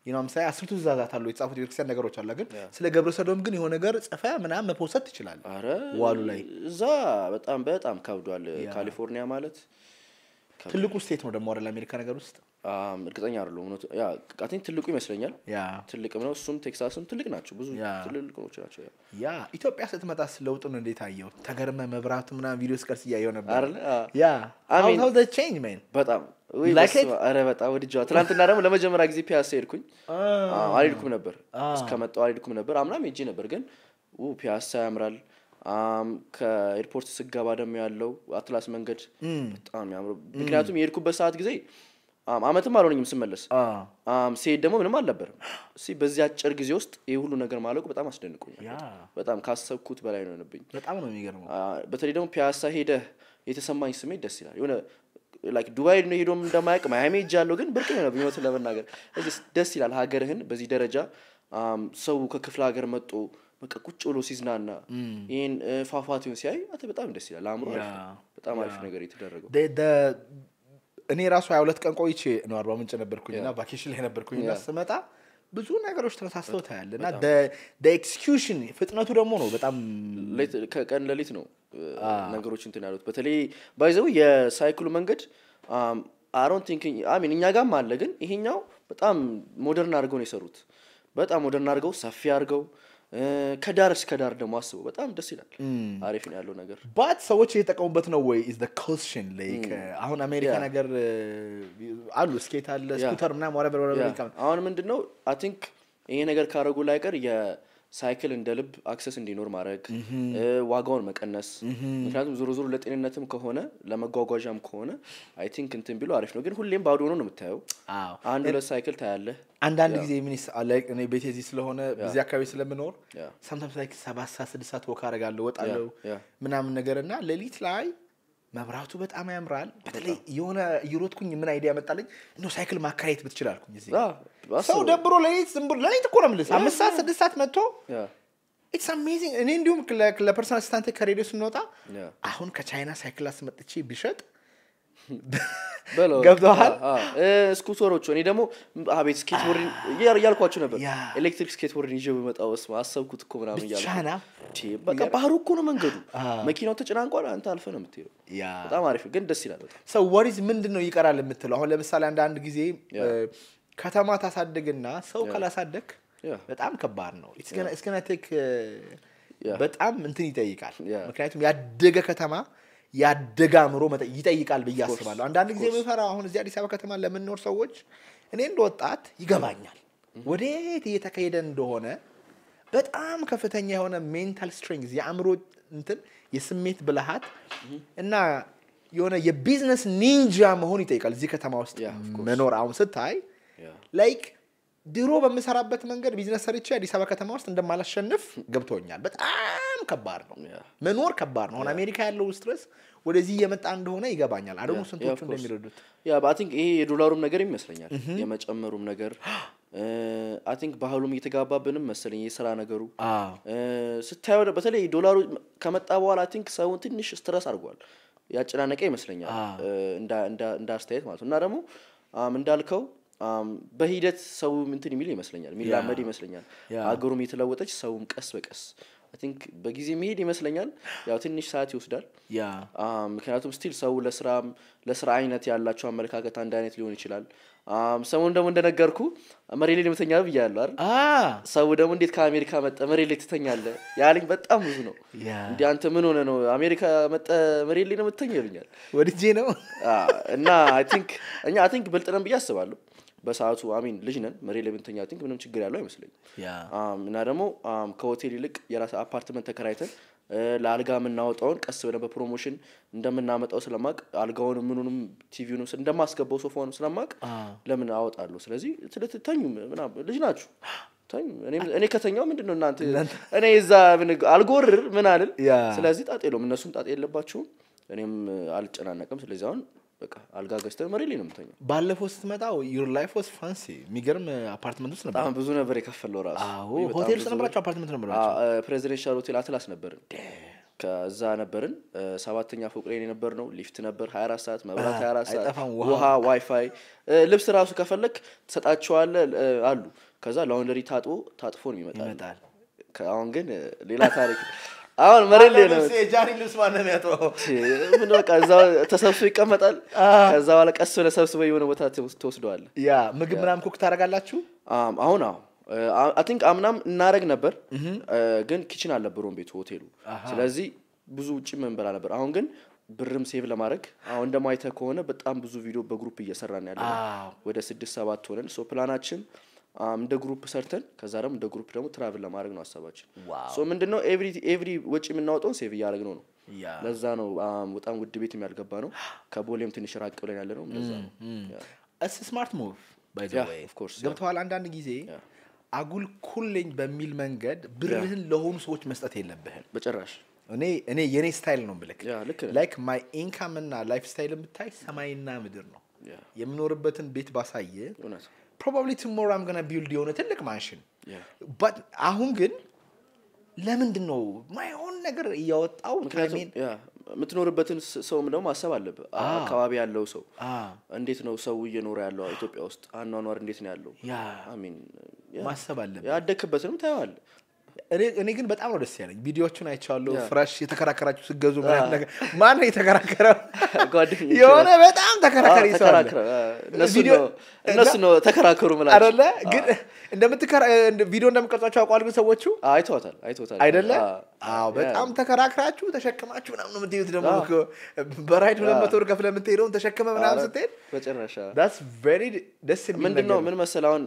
ይናም ሳይ አስርቱ ትእዛዛት አሉ የተጻፉት ቤተክርስቲያን ነገሮች አለ ግን ስለ ገብረ ሰዶም ግን የሆነ ነገር ጽፈ ምናም መፖሰት ትችላል ዋሉ ላይ እዛ በጣም በጣም ከብዷል ካሊፎርኒያ ማለት ትልቁ ስቴት ነው ደግሞ አደለ አሜሪካ ነገር ውስጥ Um, እርግጠኛ አይደለሁም። ቃቴን ትልቁ ይመስለኛል። ትልቅም ነው እሱም፣ ቴክሳስም ትልቅ ናቸው። ብዙ ትልልቅ ናቸው። ያ ኢትዮጵያ ስትመጣስ ለውጡን እንዴት አየው? ተገርመ መብራቱ ምና ቪዲዮ ስቀርስ እያየው ነበር። ያ በጣም ኧረ በጣም ወድጄዋለሁ። ትናንትና ደግሞ ለመጀመሪያ ጊዜ ፒያሳ ሄድኩኝ። አልሄድኩም ነበር እስከመጣው አልሄድኩም ነበር። አምናም ሄጄ ነበር ግን ፒያሳ ያምራል። ከኤርፖርት ስገባ ደግሞ ያለው አትላስ መንገድ በጣም ያምሩ። ምክንያቱም የሄድኩበት ሰዓት ጊዜ አመትም አልሆነኝም ስመለስ። ሲሄድ ደግሞ ምንም አልነበርም። እስኪ በዚህ አጭር ጊዜ ውስጥ ይህ ሁሉ ነገር ማለቁ በጣም አስደንቆኛል። በጣም ካሰብኩት በላይ ነው ነብኝ በጣም ነው የሚገርመው። በተለይ ደግሞ ፒያሳ ሄደ የተሰማኝ ስሜት ደስ ይላል። የሆነ ላይክ ዱባይ ነው ሄዶም እንደማያቅ ማያሚ ሄጃለሁ፣ ግን ብርቅ ነው ብኝወት ለመናገር ደስ ይላል። ሀገርህን በዚህ ደረጃ ሰው ከክፍለ ሀገር መጦ በቃ ቁጭ ብሎ ሲዝናና ይህን ፏፏቴውን ሲያይ በጣም ደስ ይላል። አእምሮ በጣም አሪፍ ነገር የተደረገው እኔ ራሱ ሀያ ሁለት ቀን ቆይቼ ነው አርባ ምንጭ ነበርኩኝና ቫኬሽን ላይ ነበርኩኝና ስመጣ ብዙ ነገሮች ተመሳስለው ታያለ እና ኤክስኪዩሽን ፍጥነቱ ደግሞ ነው በጣም ከቀን ሌሊት ነው ነገሮች እንትን ያሉት በተለይ ባይዘው የሳይክሉ መንገድ አሮን ቲንክ አሚን እኛ ጋም አለ ግን ይሄኛው በጣም ሞደርን አድርገው ነው የሰሩት በጣም ሞደርን አድርገው ሰፊ አድርገው ከዳር እስከ ዳር ደግሞ አስበው በጣም ደስ ይላል። አሪፍ ነው ያለው ነገር። ባት ሰዎች እየጠቀሙበት ነው ወይ? ኢዝ ኮስሽን ላይክ አሁን አሜሪካ ነገር አሉ ስኬት አለ ስኩተር ምናም ወረበር ወረበር። አሁን ምንድን ነው አይ ቲንክ ይሄ ነገር ካረጉ ላይ ቀር ሳይክል እንደ ልብ አክሰስ እንዲኖር ማድረግ፣ ዋጋውን መቀነስ። ምክንያቱም ዙሩ ዙሩ ለጤንነትም ከሆነ ለመጓጓዣም ከሆነ አይ ቲንክ እንትን ቢሉ አሪፍ ነው። ግን ሁሌም ባዶ ሆኖ ነው የምታየው። አንድ ሁለት ሳይክል ታያለህ። አንዳንድ ጊዜ ሚኒስ እኔ ቤቴ እዚህ ስለሆነ እዚህ አካባቢ ስለምኖር ሳምታም ላይ ሰባት ሰዓት ስድስት ሰዓት ወካ አደርጋለሁ ወጣለሁ ምናምን ነገር እና ሌሊት ላይ መብራቱ በጣም ያምራል። በተለይ የሆነ እየሮጥኩኝ ምን አይዲያ መጣለኝ፣ እንደው ሳይክል ማከራየት ብትችል አልኩኝ። ሰው ደብሮ ለሌት ዝም ብሎ ለሌት እኮ ነው የምልህ አምስት ሰዓት ስድስት ሰዓት መጥቶ ኢትስ አሜዚንግ። እኔ እንዲሁም ለፐርሰናል አሲስታንት ከሬዲዮ ስንወጣ አሁን ከቻይና ሳይክል አስመጥቼ ቢሸጥ ገብተዋል ስኩተሮች እኔ ደግሞ አቤት ስኬትቦርድ እያልኳቸው ነበር ኤሌክትሪክ ስኬትቦርድ ይዤ ብመጣ በስመ አሰብኩት እኮ ምናምን በቃ ባህሩ እኮ ነው መንገዱ መኪናው ተጨናንቋል አንተ አልፈ ነው የምትሄደው በጣም አሪፍ ግን ደስ ይላል ሰው ወሪዝ ምንድን ነው ይቀራል የምትለው አሁን ለምሳሌ አንዳንድ ጊዜ ከተማ ታሳድግና ሰው ካላሳደግ በጣም ከባድ ነው እስከናቴክ በጣም እንትን ይጠይቃል ምክንያቱም ያደገ ከተማ ያደገ አእምሮ ይጠይቃል ብዬ አስባለሁ። አንዳንድ ጊዜ ምፈራ አሁን እዚህ አዲስ አበባ ከተማ ለምንኖር ሰዎች እኔ እንደ ወጣት ይገባኛል mm-hmm. ወዴት እየተካሄደ እንደሆነ በጣም ከፍተኛ የሆነ ሜንታል ስትሪንግዝ የአእምሮ እንትን የስሜት ብልሃት mm-hmm. እና የሆነ የቢዝነስ ኒንጃ መሆን ይጠይቃል። እዚህ ከተማ ውስጥ መኖር አሁን ስታይ ላይክ ድሮ በምሰራበት መንገድ ቢዝነስ ሰርቼ አዲስ አበባ ከተማ ውስጥ እንደማላሸንፍ ገብቶኛል። በጣም ከባድ ነው፣ መኖር ከባድ ነው። አሁን አሜሪካ ያለው ስትረስ ወደዚህ እየመጣ እንደሆነ ይገባኛል። አደሞ ስንቶቹ እንደሚረዱት ቲንክ ይሄ የዶላሩም ነገር ይመስለኛል mm-hmm. የመጨመሩም ነገር አይ ቲንክ ባህሉም እየተጋባብንም መሰለኝ የስራ ነገሩ ስታየው በተለይ ዶላሩ ከመጣ በኋላ አይ ቲንክ ሰውን ትንሽ ስትረስ አድርጓል ያጨናነቀ ይመስለኛል እንደ አስተያየት ማለት ነው እና ደግሞ እንዳልከው Um, በሂደት ሰው ምንትን የሚለው ይመስለኛል የሚላመድ ይመስለኛል። አገሩም የተለወጠች ሰውም ቀስ በቀስ ቲንክ በጊዜ መሄድ ይመስለኛል። ያው ትንሽ ሰዓት ይወስዳል። um, ምክንያቱም ስቲል ሰው ለስራ ለስራ አይነት ያላቸው አመለካከት አንድ አይነት ሊሆን ይችላል። um, ሰሞን ደግሞ እንደነገርኩ መሬት ላይ መተኛ ብያለሁ አይደል? ሰው ደግሞ እንዴት ከአሜሪካ መጠ መሬት ላይ ትተኛለህ ያለኝ በጣም ብዙ ነው። እንዲ አንተ ምን ሆነ ነው አሜሪካ መጠ መሬት ላይ ነው የምትተኛ ይሉኛል። ወድጄ ነው እና አይ ቲንክ እኛ አይ ቲንክ ብልጥ ብዬ አስባለሁ። በሰዓቱ አሚን ልጅ ነን መሬት ለምንተኛ ብንተኛ ቲንክ ምንም ችግር ያለው አይመስለኝ እና ደግሞ ከሆቴል ይልቅ የራስ አፓርትመንት ተከራይተን ለአልጋ የምናወጣውን ቀስ ብለን በፕሮሞሽን እንደምናመጣው ስለማቅ አልጋውን ምኑንም ቲቪውንም እንደማስገባው ሶፋውንም ስለማቅ ለምን አወጣለሁ? ስለዚህ ተኙ ልጅ ናችሁ እኔ ከተኛው ምንድን ነው እናንተ እኔ እዛ አልጎርር ምን አልል። ስለዚህ ጣጤ የለውም፣ እነሱም ጣጤ የለባቸውም፣ እኔም አልጨናነቅም። ስለዚህ አሁን በቃ አልጋ ገዝተን መሬት ላይ ነው የምተኛው። ባለፈው ስትመጣ ዩር ላይፍ ፋንሲ የሚገርም አፓርትመንት ውስጥ ነበር። ብዙ ነበር የከፈለው ራሱ። ሆቴል ውስጥ ነበራቸው አፓርትመንት ነበራቸው። ፕሬዚደንሻል ሆቴል አትላስ ነበርን። ከዛ ነበርን ሰባተኛ ፎቅ ላይ የነበር ነው። ሊፍት ነበር 24 ሰዓት መብራት፣ 24 ሰዓት ውሃ፣ ዋይፋይ፣ ልብስ ራሱ ከፈለክ ትሰጣቸዋለ አሉ። ከዛ ላውንደሪ ታጥቦ ታጥፎ ነው ይመጣል። አሁን ግን ሌላ ታሪክ አሁን መሬት ላይ ነው ጃኒ ልብስ ማነው የሚያጥበው? ምን በቃ እዛው ተሰብስቦ ይቀመጣል። ከዛ በኋላ ቀስ ብለህ ሰብስበህ የሆነ ቦታ ትወስደዋለህ። ያ ምግብ ምናምን ኩክ ታደርጋላችሁ? አሁን አዎ አይ ቲንክ አምናም እናረግ ነበር፣ ግን ኪችን አልነበረውም ቤቱ ሆቴሉ። ስለዚህ ብዙ ውጭ መንበላ ነበር። አሁን ግን ብርም ሴቭ ለማድረግ አሁን ደግሞ ከሆነ በጣም ብዙ ቪዲዮ በግሩፕ እየሰራን ያለ ወደ ስድስት ሰባት ሆነን ሶ ፕላናችን እንደ ግሩፕ ሰርተን ከዛ ደግሞ እንደ ግሩፕ ደግሞ ትራቭል ለማድረግ ነው ሀሳባችን። ሶ ምንድነው ኤቭሪ ኤቭሪ ወጪ የምናወጣውን ሴቭ እያደረግ ነው። ለዛ ነው በጣም ውድ ቤት የሚያልገባ ነው። ከቦሌም ትንሽ ራቅ ብለን ያለ ነው። እስ ስማርት ሙቭ ገብተዋል። አንዳንድ ጊዜ አጉል ኩልኝ በሚል መንገድ ብርህን ለሆኑ ሰዎች መስጠት የለብህም በጭራሽ። እኔ እኔ የኔ ስታይል ነው ብልክ ላይክ ማይ ኢንካም እና ላይፍ ስታይል የምታይ ሰማይና ምድር ነው። የምኖርበትን ቤት ባሳየ ፕሮባብሊ ቱሞሮ አም ገና ቢልድ የሆነ ትልቅ ማሽን በት አሁን ግን ለምንድን ነው ማይሆን ነገር እያወጣው የምትኖርበትን ሰውም ደግሞ ማሰብ አለብ አካባቢ ያለው ሰው እንዴት ነው ሰው እየኖረ ያለው ኢትዮጵያ ውስጥ አኗኗር እንዴት ነው ያለው? ማሰብ አለብህ። ያደክበትንም ታየዋለህ። እኔ ግን በጣም ነው ደስ ያለኝ። ቪዲዮዎቹን አይቼዋለሁ። ፍራሽ የተከራከራችሁ ስገዙ ማን ነው የተከራከረው? የሆነ በጣም ተከራካሪ ሰው ነው ተከራከሩ ምላቸው አይደለ? ግን እንደምትከራ ቪዲዮ አውቋል። ግን ሰዎቹ አይተዋታል አይተዋታል አይደለ? አዎ፣ በጣም ተከራክራችሁ ተሸክማችሁ ምናምን የምትሄዱት ደግሞ በራይድ ሁለት መቶ ብር ከፍለ የምትሄደውን ተሸክመ ምናምን ስትሄድ ስ ደስ የሚል ምንድን ነው ምን መሰል አሁን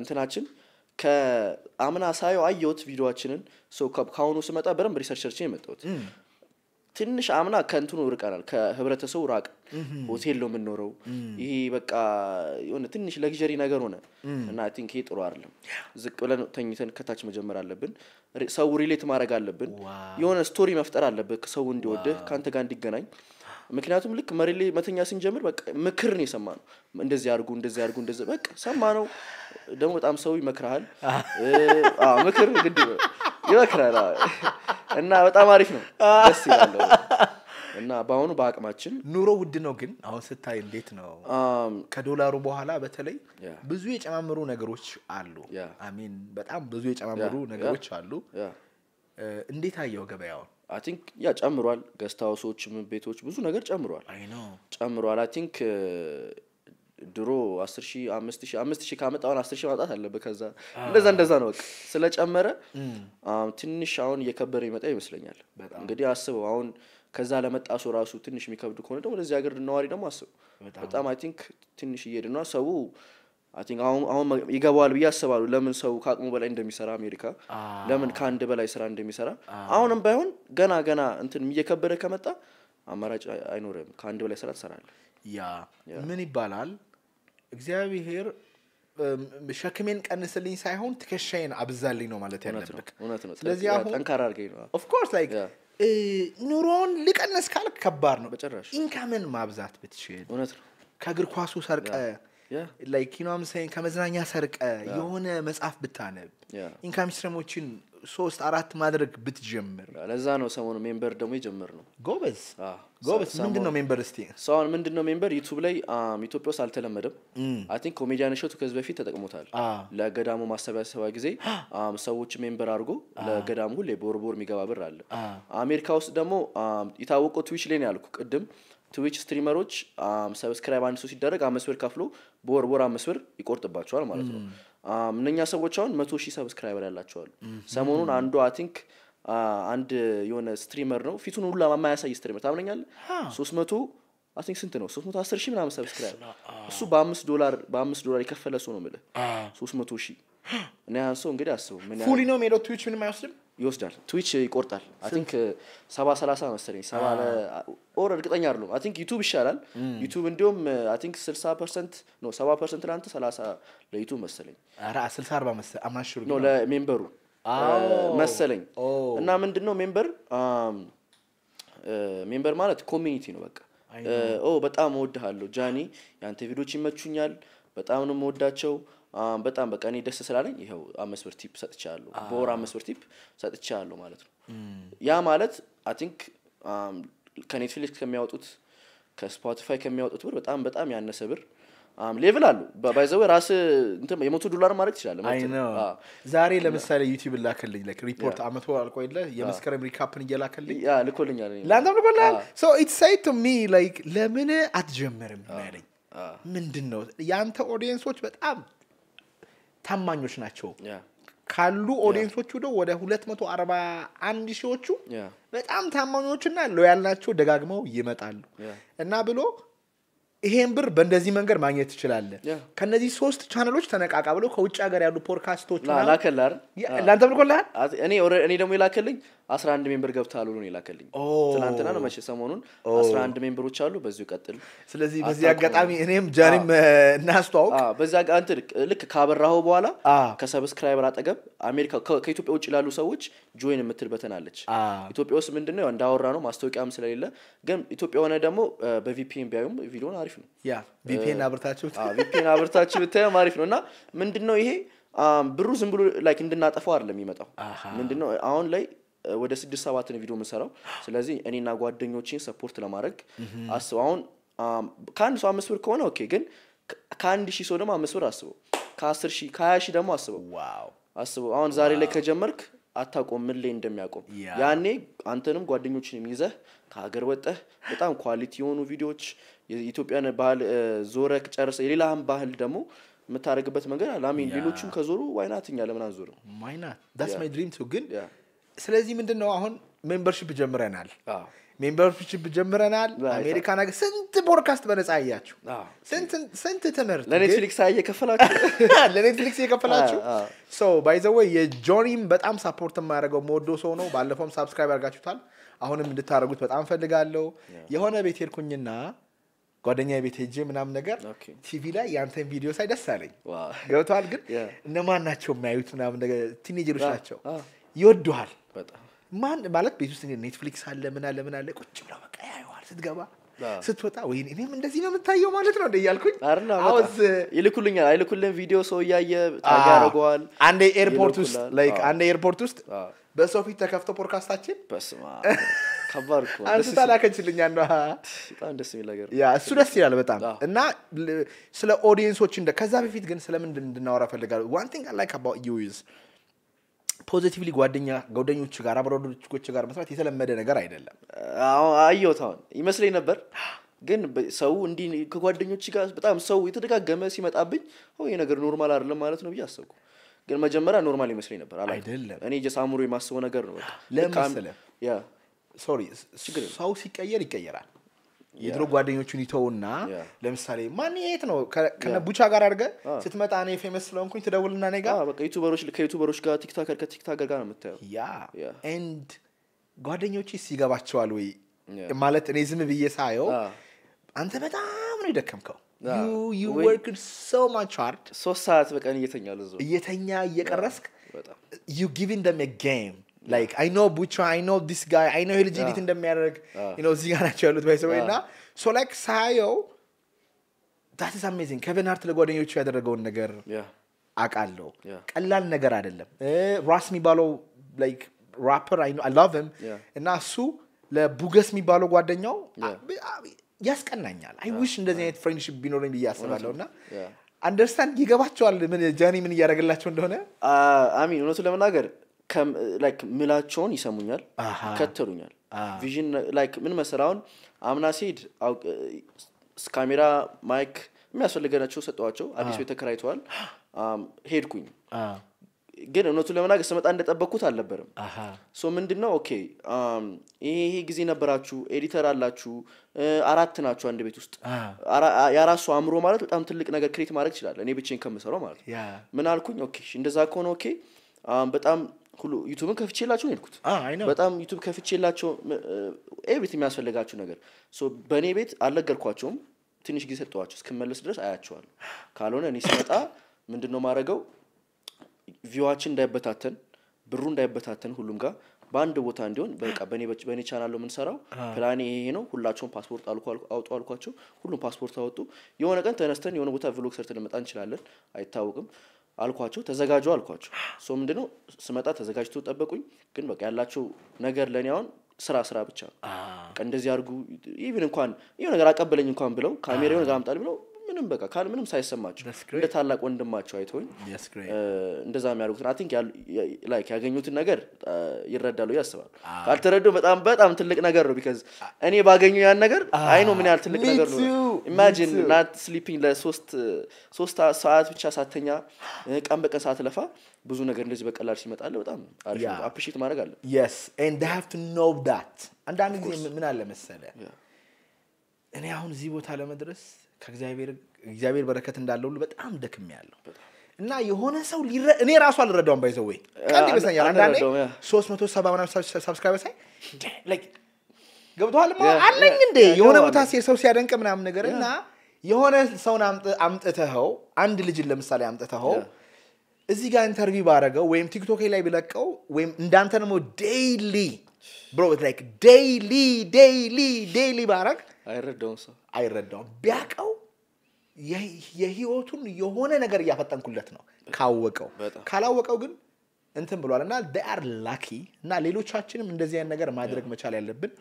እንትናችን ከአምና ሳየው አየሁት ቪዲዮችንን ከአሁኑ ስመጣ በደንብ ሪሰርቸርች የመጣሁት ትንሽ አምና ከእንትኑ ርቀናል፣ ከህብረተሰቡ ራቅ። ሆቴል ነው የምንኖረው። ይሄ በቃ የሆነ ትንሽ ለግዠሪ ነገር ሆነ እና ቲንክ ይሄ ጥሩ አይደለም። ዝቅ ብለን ተኝተን ከታች መጀመር አለብን። ሰው ሪሌት ማድረግ አለብን። የሆነ ስቶሪ መፍጠር አለብህ፣ ሰው እንዲወድህ፣ ከአንተ ጋር እንዲገናኝ ምክንያቱም ልክ መሬት ላይ መተኛ ስንጀምር በቃ ምክር ነው የሰማ ነው። እንደዚህ አርጉ እንደዚህ አርጉ እንደዚህ በቃ ሰማ ነው። ደግሞ በጣም ሰው ይመክርሃል። ምክር ግድ ይመክራል እና በጣም አሪፍ ነው። ደስ ይላለ እና በአሁኑ በአቅማችን ኑሮ ውድ ነው፣ ግን አሁን ስታይ እንዴት ነው ከዶላሩ በኋላ በተለይ ብዙ የጨማምሩ ነገሮች አሉ። አሚን በጣም ብዙ የጨማመሩ ነገሮች አሉ። እንዴት አየው ገበያውን? አይ ቲንክ ያ ጨምሯል። ገስታውሶች ሀውሶች፣ ምን ቤቶች ብዙ ነገር ጨምሯል ጨምሯል። አይ ቲንክ uh, ድሮ አስር ሺ አምስት ሺ አምስት ሺ ካመጣሁን አስር ሺ ማምጣት አለብህ። ከዛ እንደዛ እንደዛ ነው በቃ ስለጨመረ mm. ትንሽ አሁን እየከበረ ይመጣ ይመስለኛል። እንግዲህ አስበው አሁን ከዛ ለመጣ ሰው ራሱ ትንሽ የሚከብድ ከሆነ ደግሞ ወደዚህ ሀገር ነዋሪ ደግሞ አስበው በጣም አይ ቲንክ ትንሽ እየሄድ ነው ሰው አሁን አሁን ይገባዋል ብዬ አስባለሁ። ለምን ሰው ከአቅሙ በላይ እንደሚሰራ አሜሪካ ለምን ከአንድ በላይ ስራ እንደሚሰራ አሁንም ባይሆን ገና ገና እንትን እየከበደ ከመጣ አማራጭ አይኖርም። ከአንድ በላይ ስራ ትሰራለህ። ያ ምን ይባላል እግዚአብሔር ሸክሜን ቀንስልኝ ሳይሆን ትከሻዬን አብዛልኝ ነው ማለት ያለብክ። ስለዚህ ጠንካራ አድርገኝ ነው ኦፍኮርስ ላይክ ኑሮውን ልቀንስ ካልክ ከባድ ነው። በጭራሽ ኢንካምን ማብዛት ብትችል እውነት ነው። ከእግር ኳሱ ሰርቀ ላይክ ዩ ምሳይን ከመዝናኛ ሰርቀ የሆነ መጽሐፍ ብታነብ ኢንካም ስትሪሞችን ሶስት አራት ማድረግ ብትጀምር ለዛ ነው ሰሞኑ ሜምበር ደግሞ የጀምር ነው ጎበዝ ah, ጎበዝ ምንድን ነው ሜምበር እስቲ ሰውን ምንድን ነው ሜምበር ዩቱብ ላይ um, ኢትዮጵያ ውስጥ አልተለመደም አይ ቲንክ ኮሜዲያን እሸቱ ከዚህ በፊት ተጠቅሞታል ah. ለገዳሙ ማሰባሰባ ጊዜ um, ሰዎች ሜምበር አድርጎ ah. ለገዳሙ ሁሌ ቦርቦር የሚገባብር አለ አሜሪካ ውስጥ ደግሞ um, የታወቀው ትዊች ላይ ነው ያልኩ ቅድም ትዊች ስትሪመሮች ሰብስክራይብ አንድ ሰው ሲደረግ አምስት ብር ከፍሎ በወር ወር አምስት ብር ይቆርጥባቸዋል ማለት ነው። እነኛ ሰዎች አሁን መቶ ሺህ ሰብስክራይበር ያላቸዋሉ። ሰሞኑን አንዱ አይ አንድ የሆነ ስትሪመር ነው ፊቱን ሁላ የማያሳይ ስትሪመር ታምነኛለ ሶስት መቶ አን ስንት ነው ሶስት መቶ አስር ሺህ ምናምን ሰብስክራይብ እሱ በአምስት ዶላር በአምስት ዶላር የከፈለ ሰው ነው የምልህ ሶስት መቶ ሺህ እና ያን ሰው እንግዲህ አስበው ፉሊ ነው ሄደው ትዊች ምንም አይወስድም ይወስዳል። ትዊች ይቆርጣል። አይ ቲንክ uh, ሰባ ሰላሳ መሰለኝ ሰባ ኦር እርግጠኛ አሉ ቲንክ ዩቱብ ይሻላል። ዩቱብ እንዲሁም አይ ቲንክ ስልሳ ፐርሰንት ነው ሰባ ፐርሰንት ለአንተ ሰላሳ ለዩቱብ መሰለኝ ስልሳ አርባ መሰለኝ ነው ለሜምበሩ መሰለኝ እና ምንድን ነው ሜምበር ሜምበር ማለት ኮሚኒቲ ነው። በቃ ኦ በጣም እወድሃለሁ ጃኒ፣ የአንተ ቪዲዮች ይመቹኛል፣ በጣም ነው የምወዳቸው በጣም በቃ እኔ ደስ ስላለኝ ይኸው አምስት ብር ቲፕ ሰጥቻለሁ። በወር አምስት ብር ቲፕ ሰጥቻለሁ ማለት ነው። ያ ማለት አይ ከኔትፍሊክስ ከሚያወጡት ከስፖቲፋይ ከሚያወጡት ብር በጣም በጣም ያነሰ ብር ሌቭል አሉ ባይዘዌ ራስ የመቶ ዶላር ማድረግ ትችላለ ዛሬ ለምሳሌ ዩቲብ ላከልኝ ሪፖርት አመቶ አልቆ የመስከረም ሪካፕን እየላከልኝ ልኮልኛል። ለአንተም ልኮላል ኢትስ ሳይድ ቱ ሚ ላይክ ለምን አትጀምርም ያለኝ ምንድን ነው የአንተ ኦዲየንሶች በጣም ታማኞች ናቸው ካሉ ኦዲየንሶቹ ደ ወደ 241 ሺዎቹ በጣም ታማኞችና ሎያል ናቸው፣ ደጋግመው ይመጣሉ እና ብሎ ይሄን ብር በእንደዚህ መንገድ ማግኘት ትችላለህ። ከነዚህ ሶስት ቻነሎች ተነቃቃ ብለው ከውጭ ሀገር ያሉ ፖድካስቶች ላከልህ እኔ ደግሞ የላከልኝ አስራ አንድ ሜምበር ገብተሃል ብሎ ነው የላከልኝ። ትናንትና ነው መቼ ሰሞኑን አስራ አንድ ሜምበሮች አሉ። በዚሁ ቀጥል። ስለዚህ በዚህ አጋጣሚ እኔም ጃኒም እናስተዋውቅ። በዚህ ልክ ካበራኸው በኋላ ከሰብስክራይበር አጠገብ አሜሪካ ከኢትዮጵያ ውጭ ላሉ ሰዎች ጆይን የምትል በተን አለች። ኢትዮጵያ ውስጥ ምንድነው እንዳወራ ነው ማስታወቂያም ስለሌለ ግን ኢትዮጵያ ሆነ ደግሞ በቪፒኤን ቢያዩም ቪዲዮን አሪፍ አሪፍ ነው። ያ ቪፒኤን አብርታችሁ ቪፒኤን አብርታችሁ ብታየም አሪፍ ነው እና ምንድነው ይሄ ብሩ ዝም ብሎ ላይክ እንድናጠፋው አይደለም የሚመጣው። ምንድነው አሁን ላይ ወደ ስድስት ሰባት ነው ቪዲዮ የምሰራው። ስለዚህ እኔና ጓደኞችን ሰፖርት ለማድረግ አስበው። አሁን ከአንድ ሰው አምስት ብር ከሆነ ኦኬ፣ ግን ከአንድ ሺህ ሰው ደግሞ አምስት ብር አስበው፣ ከአስር ሺህ ከሀያ ሺህ ደግሞ አስበው አስበው። አሁን ዛሬ ላይ ከጀመርክ አታቆም ምን ላይ እንደሚያቆም ያኔ አንተንም ጓደኞችንም ይዘህ ከሀገር ወጠህ በጣም ኳሊቲ የሆኑ ቪዲዮዎች የኢትዮጵያን ባህል ዞረ ጨርሰ የሌላህን ባህል ደግሞ የምታደረግበት መንገድ አላሚን ሌሎችም ከዞሩ ዋይናትኛ እኛ ለምን አንዞርም? ማይ ድሪም ቱ ግን ስለዚህ ምንድን ነው አሁን ሜምበርሽፕ ጀምረናል። ሜምበርሽፕ ጀምረናል። አሜሪካ ነገር ስንት ፖድካስት በነፃ እያችሁ ስንት ትምህርት ለኔትፍሊክስ እየከፈላችሁ ለኔትፍሊክስ እየከፈላችሁ ሰው ባይዘወይ የጆኒም በጣም ሳፖርት የማያደርገው መወዶ ሰው ነው። ባለፈውም ሳብስክራይብ ያርጋችሁታል። አሁንም እንድታደረጉት በጣም ፈልጋለሁ። የሆነ ቤት ሄድኩኝና ጓደኛ ቤት ሄጅ ምናምን ነገር ቲቪ ላይ የአንተን ቪዲዮ ሳይ ደስ አለኝ። ገብተዋል። ግን እነማን ናቸው የሚያዩት ምናምን ነገር ቲኔጀሮች ናቸው። ይወዱሃል። ማን ማለት ቤት ውስጥ ኔትፍሊክስ አለ ምን አለ ምን አለ ቁጭ ብለው በቃ ያየዋል ስትገባ ስትወጣ ወይ እኔም እንደዚህ ነው የምታየው ማለት ነው እያልኩኝ ይልኩልኛል። አይልኩልን ቪዲዮ ሰው እያየ ታጋርገዋል። ያደርገዋል። አንዴ ኤርፖርት ውስጥ አንዴ ኤርፖርት ውስጥ በሰው ፊት ተከፍቶ ፖድካስታችን በስማ ከባድ አንስታ ላከችልኝ አንዷ። ደስ የሚል ነገር ያ እሱ ደስ ይላል በጣም እና ስለ ኦዲየንሶች እንደ ከዛ በፊት ግን ስለምን እንድናወራ እፈልጋለሁ። ዋን ቲንግ አይ ላይክ አባውት ዩ ኢዝ ፖዚቲቭሊ ጓደኛ ጓደኞች ጋር አብረዶች ጋር መስራት የተለመደ ነገር አይደለም። አየሁት አሁን ይመስለኝ ነበር ግን ሰው እንዲ ከጓደኞች ጋር በጣም ሰው የተደጋገመ ሲመጣብኝ ይሄ ነገር ኖርማል አይደለም ማለት ነው ብዬ አሰብኩ። ግን መጀመሪያ ኖርማል ይመስለኝ ነበር። አይደለም እኔ ጀሳሙሮ የማስበው ነገር ነው ለምስለ ሶሪ ሰው ሲቀየር ይቀየራል። የድሮ ጓደኞቹን ይተውና ለምሳሌ ማን የት ነው ከነ ቡቻ ጋር አድርገ ስትመጣ እኔ ፌመስ ስለሆንኩኝ ትደውልና እኔ ጋር ከዩቱበሮች ጋር ቲክቶከር ከቲክቶከር ጋር ነው የምታየው። ያ ኤንድ ጓደኞች ሲገባቸዋል ወይ ማለት እኔ ዝም ብዬ ሳየው አንተ በጣም ነው የደከምከው ሶስት ሰዓት በቀን እየተኛል እየተኛ እየቀረስክ ዩ ጊቪን ደም ጌም ላይክ አይ ኖ ቡቻ አይ ኖ ዲስ ጋይ አይ ኖ ልጅ ኤዲት እንደሚያደርግ እዚህ ጋር ናቸው ያሉት ባይሰወይ እና ሶ ላይክ ሳየው ዳት ኢዝ አሜዚንግ ኬቨን ሃርት ለጓደኞቹ ያደረገውን ነገር አቃለው ቀላል ነገር አይደለም። ራስ የሚባለው ላይክ ራፐር አይ ም እና እሱ ለቡገስ የሚባለው ጓደኛው ያስቀናኛል። አይ ዊሽ እንደዚህ አይነት ፍሬንድሽፕ ቢኖረኝ ብዬ አስባለሁ እና አንደርስታንድ ይገባቸዋል ጃኒ ምን እያደረገላቸው እንደሆነ አሚን እውነቱ ለመናገር ምላቸውን ይሰሙኛል፣ ይከተሉኛል። ቪዥን ምን መሰለህ አሁን አምና ሲሄድ ካሜራ ማይክ የሚያስፈልገናቸው ሰጠዋቸው። አዲስ ቤት ተከራይተዋል። ሄድኩኝ ግን እውነቱን ለመናገር ስመጣ እንደጠበቅኩት አልነበርም። ሶ ምንድን ነው ኦኬ፣ ይሄ ጊዜ ነበራችሁ፣ ኤዲተር አላችሁ፣ አራት ናችሁ አንድ ቤት ውስጥ። የአራሱ አእምሮ ማለት በጣም ትልቅ ነገር ክሬት ማድረግ ይችላል፣ እኔ ብቼን ከምሰራው ማለት ነው። ምን አልኩኝ፣ ኦኬ እንደዛ ከሆነ ኦኬ በጣም ሁሉ ዩቱብን ከፍቼ የላቸው ሄድኩት ah, በጣም ዩቱብ ከፍቼ የላቸው ኤቭሪቲንግ የሚያስፈልጋቸው ነገር በእኔ ቤት አልነገርኳቸውም። ትንሽ ጊዜ ሰጠዋቸው እስክመለስ ድረስ አያቸዋል። ካልሆነ እኔ ስመጣ ምንድነው ማድረገው ቪዋችን እንዳይበታተን ብሩ እንዳይበታተን ሁሉም ጋር በአንድ ቦታ እንዲሆን በቃ በእኔ ቻናል የምንሰራው። ah. ፕላኔ ይሄ ነው። ሁላቸውን ፓስፖርት አውጡ አልኳቸው። ሁሉም ፓስፖርት አወጡ። የሆነ ቀን ተነስተን የሆነ ቦታ ቪሎግ ሰርተን ልመጣ እንችላለን፣ አይታወቅም። አልኳቸው ተዘጋጁ አልኳቸው። ሶ ምንድነው ስመጣ ተዘጋጅቶ ጠበቁኝ። ግን በቃ ያላቸው ነገር ለእኔ አሁን ስራ ስራ ብቻ ነው። እንደዚህ አድርጉ ኢቭን እንኳን ይህ ነገር አቀበለኝ እንኳን ብለው ካሜራ ነገር አምጣል ብለው ምንም በቃ ካል ምንም ሳይሰማቸው እንደ ታላቅ ወንድማቸው አይተውኝ እንደዛ የሚያደርጉትን አይ ቲንክ ላይክ ያገኙትን ነገር ይረዳሉ ያስባሉ። ካልተረዱ በጣም በጣም ትልቅ ነገር ነው። ቢካዝ እኔ ባገኙ ያን ነገር አይ ነው ምን ያህል ትልቅ ነገር ነው። ኢማጂን ናት ስሊፒንግ ለሶስት ሶስት ሰዓት ብቻ ሳተኛ ቀን በቀን ሰዓት ለፋ ብዙ ነገር እንደዚህ በቀላል ሲመጣለ በጣም አሪፍ ማድረግ አለ። ስ ኤንድ ሃቭ ቱ ኖው ዳት አንዳንድ ጊዜ ምን አለ መሰለ እኔ አሁን እዚህ ቦታ ለመድረስ ከእግዚአብሔር በረከት እንዳለ ሁሉ በጣም ደክም ያለው እና የሆነ ሰው እኔ ራሱ አልረዳውም ባይዘው ወይ ቀን ይመስለኛል አንዳንዴ ሶስት መቶ ሰባ ምናምን ሳብስክራይበር ሳይ ገብተዋል አለኝ እንዴ የሆነ ቦታ ሰው ሲያደንቅ ምናምን ነገር እና የሆነ ሰውን አምጥተኸው አንድ ልጅን ለምሳሌ አምጥተኸው እዚህ ጋር ኢንተርቪው ባረገው ወይም ቲክቶክ ላይ ቢለቀው ወይም እንዳንተ ደግሞ ዴይሊ ብሮ ላይክ ዴይሊ ዴይሊ ዴይሊ ባረግ አይረዳውም ሰው አይረዳውም። ቢያቀው የህይወቱን የሆነ ነገር እያፈጠንኩለት ነው ካወቀው። ካላወቀው ግን እንትን ብሏል እና አር ላኪ እና ሌሎቻችንም እንደዚህ አይነት ነገር ማድረግ መቻል ያለብን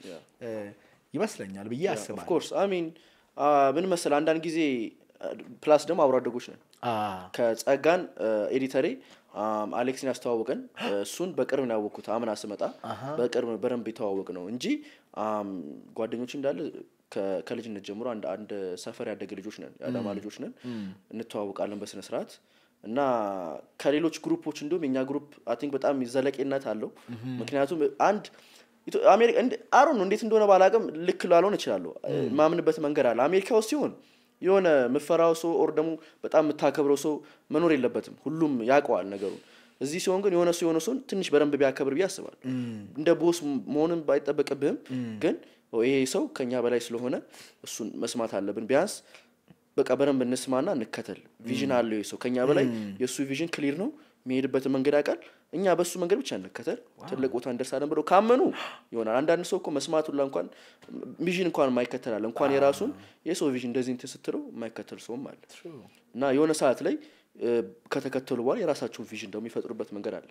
ይመስለኛል ብዬ አስባለሁ። አሚን ምን መስል አንዳንድ ጊዜ ፕላስ ደግሞ አብሮ አደጎች ነን ከጸጋን ኤዲተሬ አሌክስን ያስተዋወቀን እሱን በቅርብ ነው ያወቅኩት። አምና ስመጣ በቅርብ በረንብ የተዋወቅ ነው እንጂ ጓደኞች እንዳለ ከልጅነት ጀምሮ አንድ አንድ ሰፈር ያደገ ልጆች ነን፣ የአዳማ ልጆች ነን። እንተዋወቃለን በስነ ስርዓት እና ከሌሎች ግሩፖች እንዲሁም የኛ ግሩፕ አን በጣም ዘለቄነት አለው። ምክንያቱም አንድ አሜሪካ አሮ እንዴት እንደሆነ ባላቅም ልክ ላልሆን ይችላሉ ማምንበት መንገድ አለ አሜሪካ ውስጥ ሲሆን የሆነ ምፈራው ሰው ኦር ደግሞ በጣም የምታከብረው ሰው መኖር የለበትም። ሁሉም ያውቀዋል ነገሩን። እዚህ ሲሆን ግን የሆነ ሰው የሆነ ሰውን ትንሽ በደንብ ቢያከብር ብዬ አስባል እንደ ቦስ መሆንም ባይጠበቅብህም ግን ይሄ ሰው ከኛ በላይ ስለሆነ እሱን መስማት አለብን ቢያንስ በቃ በደንብ እንስማና እንከተል። ቪዥን አለው ሰው ከኛ በላይ የእሱ ቪዥን ክሊር ነው። የሚሄድበትን መንገድ ያውቃል። እኛ በሱ መንገድ ብቻ እንከተል፣ ትልቅ ቦታ እንደርሳለን ብለው ካመኑ ይሆናል። አንዳንድ ሰው እኮ መስማቱላ እንኳን ቪዥን እንኳን ማይከተላል እንኳን የራሱን የሰው ቪዥን እንደዚህ እንትን የማይከተል ሰውም አለ እና የሆነ ሰዓት ላይ ከተከተሉ በኋላ የራሳቸውን ቪዥን ደግሞ የሚፈጥሩበት መንገድ አለ።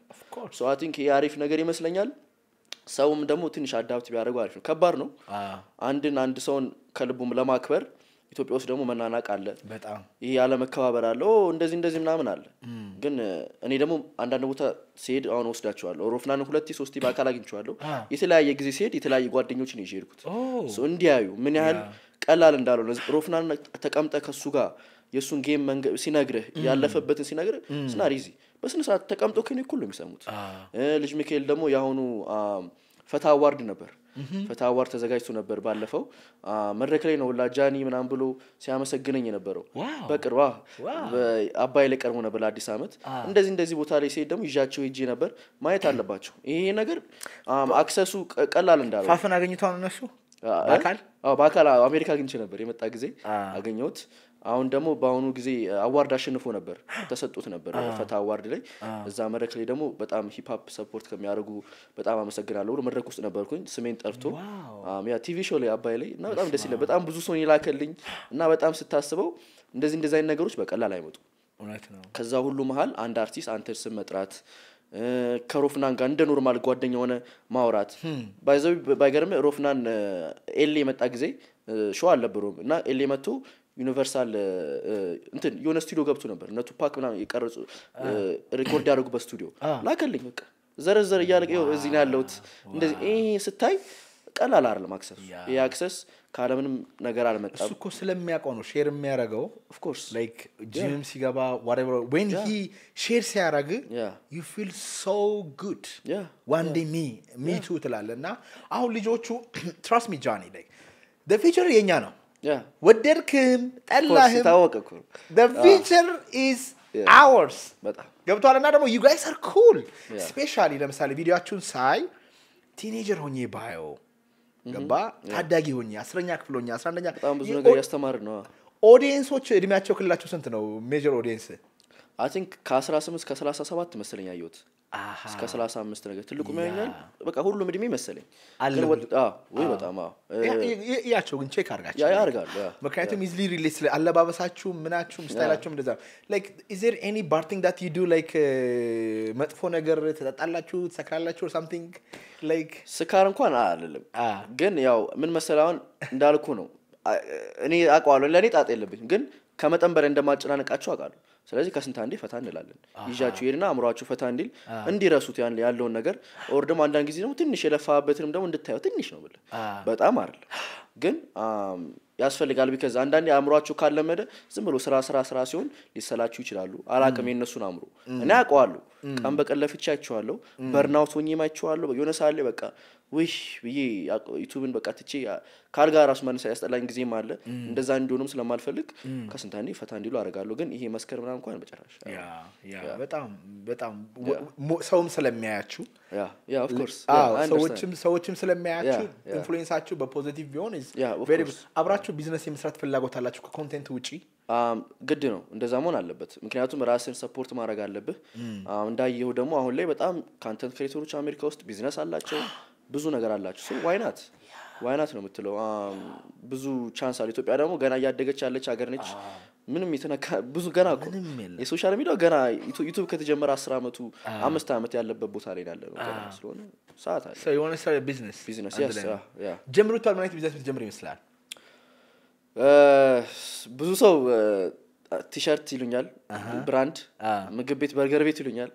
ሰዋቲንክ የአሪፍ ነገር ይመስለኛል። ሰውም ደግሞ ትንሽ አዳብት ቢያደርገው አሪፍ ነው። ከባድ ነው። አንድን አንድ ሰውን ከልቡም ለማክበር ኢትዮጵያ ውስጥ ደግሞ መናናቅ አለ፣ በጣም ይህ ያለመከባበር አለ፣ እንደዚህ እንደዚህ ምናምን አለ። ግን እኔ ደግሞ አንዳንድ ቦታ ሲሄድ አሁን ወስዳቸዋለሁ ሮፍናን ሁለቴ ሶስቴ በአካል አግኝቸዋለሁ የተለያየ ጊዜ ሲሄድ የተለያየ ጓደኞች ነው ይዤ እንዲያዩ ምን ያህል ቀላል እንዳለ ሮፍናን ተቀምጠ ከሱ ጋር የእሱን ጌም ሲነግርህ ያለፈበትን ሲነግርህ ስናር ዚ በስነ ሰዓት ተቀምጦ ከኔ እኩል ነው የሚሰሙት። ልጅ ሚካኤል ደግሞ የአሁኑ ፈታ አዋርድ ነበር Mm-hmm. ፈታዋር ተዘጋጅቶ ነበር ባለፈው መድረክ ላይ ነው ላጃኒ ምናም ብሎ ሲያመሰግነኝ የነበረው በቅርባ አባይ ላይ ቀርቦ ነበር ለአዲስ ዓመት እንደዚህ እንደዚህ ቦታ ላይ ሲሄድ ደግሞ ይዣቸው ሄጄ ነበር ማየት አለባቸው ይሄ ነገር አክሰሱ ቀላል እንዳለ ፋፍን ነው እነሱ በአካል በአካል አሜሪካ አግኝቼ ነበር የመጣ ጊዜ አገኘውት። አሁን ደግሞ በአሁኑ ጊዜ አዋርድ አሸንፎ ነበር ተሰጡት ነበር ፈታ አዋርድ ላይ እዛ መድረክ ላይ ደግሞ በጣም ሂፕሀፕ ሰፖርት ከሚያደርጉ በጣም አመሰግናለሁ ብሎ መድረክ ውስጥ ነበርኩኝ ስሜን ጠርቶ ያ ቲቪ ሾ ላይ አባይ ላይ እና በጣም ደስ ይለ በጣም ብዙ ሰውን ይላከልኝ እና በጣም ስታስበው እንደዚህ እንደዚህ አይነት ነገሮች በቀላል አይመጡ ከዛ ሁሉ መሀል አንድ አርቲስት አንተን ስም መጥራት ከሮፍናን ጋር እንደ ኖርማል ጓደኛ የሆነ ማውራት hmm. ባይዘ ባይገርም ሮፍናን ኤሌ የመጣ ጊዜ ሾው አልነበረውም እና ኤሌ መጥቶ ዩኒቨርሳል እንትን የሆነ ስቱዲዮ ገብቶ ነበር እነ ቱፓክ ምናምን የቀረጹ ሪኮርድ ያደረጉበት ስቱዲዮ ላከልኝ። በቃ ዘረዘር እያለቀ እዚህ ያለውት እንደዚህ ይሄ ስታይ ቀላል አይደለም አክሰሱ። ይሄ አክሰስ ካለምንም ነገር አልመጣም። እሱ እኮ ስለሚያውቀው ነው ሼር የሚያደረገው ኦፍኮርስ ላይክ ጂምም ሲገባ ዋትኤቨር ሂ ሼር ሲያደረግ ዩ ፊል ሶ ጉድ ዋን ዴይ ሚ ሚቱ ትላለ እና አሁን ልጆቹ ትራስት ሚ ጃኒ ላይክ ፊቸር የኛ ነው ወደድክም ጠላህም ታወቀ ዘ ፊውቸር ኢዝ አወርስ ገብቷል። እና ደግሞ ዩ ጋይስ አር ኩል ስፔሻሊ ለምሳሌ ቪዲዮችሁን ሳይ ቲኔጀር ሆኜ ባየው mm-hmm. ገባ ታዳጊ ሆኜ አስረኛ ክፍል ሆኜ አስራ አንደኛ በጣም ብዙ ነገር ያስተማር ነው። ኦዲየንሶች እድሜያቸው ክልላቸው ስንት ነው? ሜጀር ኦዲየንስ አይ ቲንክ ከ18 እስከ 37 መሰለኝ ያየሁት እስከ ሰላሳ አምስት ነገር ትልቁ ሚሆኛል በቃ ሁሉም እድሜ መሰለኝ ወይ በጣም ያቸው ግን ቼክ አርጋቸው ያርጋሉ ምክንያቱም ኢዝሊ ሪሌት ስለ አለባበሳችሁ ምናችሁም ስታይላችሁም እንደዛ ላይክ ኢዝ ዴር ኤኒ ባርቲንግ ዳት ዩ ዱ ላይክ መጥፎ ነገር ተጠጣላችሁ ትሰክራላችሁ ሳምቲንግ ላይክ ስካር እንኳን አልልም ግን ያው ምን መሰለህ አሁን እንዳልኩ ነው እኔ አውቀዋለሁ ለእኔ ጣጥ የለብኝ ግን ከመጠን በላይ እንደማጨናነቃችሁ አውቃለሁ ስለዚህ ከስንት አንዴ ፈታ እንላለን ይዣችሁ ሄድና አእምሯችሁ ፈታ እንዲል እንዲረሱት ያለውን ነገር ኦር ደግሞ አንዳንድ ጊዜ ደግሞ ትንሽ የለፋበትንም ደግሞ እንድታየው ትንሽ ነው ብለ በጣም አይደለም ግን ያስፈልጋል ቢከዝ አንዳንድ አእምሯችሁ ካለመደ ዝም ብሎ ስራ ስራ ስራ ሲሆን ሊሰላችሁ ይችላሉ አላቅም የነሱን አእምሮ እኔ ያውቀዋሉ ቀን በቀን ለፍቻችኋለሁ በርናውት ሆኝ ማይችዋለሁ የሆነ ሳሌ በቃ ውሽ ብዬ ዩቱብን በቃ ትቼ ካልጋ ራሱ ማነሳ ያስጠላኝ ጊዜም አለ። እንደዛ እንዲሆንም ስለማልፈልግ ከስንታ ፈታ እንዲሉ አደርጋለሁ። ግን ይሄ መስከር ምና እንኳን በጭራሽ በጣም በጣም ሰውም ስለሚያያችሁ ሰዎችም ሰዎችም ስለሚያያችሁ ኢንፍሉዌንሳችሁ በፖዚቲቭ ቢሆን አብራችሁ ቢዝነስ የመስራት ፍላጎት አላችሁ ከኮንቴንት ውጪ ግድ ነው። እንደዛ መሆን አለበት። ምክንያቱም ራስን ሰፖርት ማድረግ አለብህ። እንዳየሁ ደግሞ አሁን ላይ በጣም ካንተንት ክሬተሮች አሜሪካ ውስጥ ቢዝነስ አላቸው ብዙ ነገር አላችሁ ስል ዋይናት ዋይናት ነው የምትለው። um, ብዙ ቻንስ አለ። ኢትዮጵያ ደግሞ ገና እያደገች ያለች ሀገር ነች። ምንም የተነካ ብዙ ገና የሶሻል ሚዲያ ገና ዩቱብ ከተጀመረ አስር አመቱ አምስት አመት ያለበት ቦታ ላይ ያለ ነው ስለሆነ ሰዓት አለ። የሆነ ስራ ይመስላል? Uh, ብዙ ሰው uh, ቲሸርት ይሉኛል፣ ብራንድ ምግብ ቤት፣ በርገር ቤት ይሉኛል።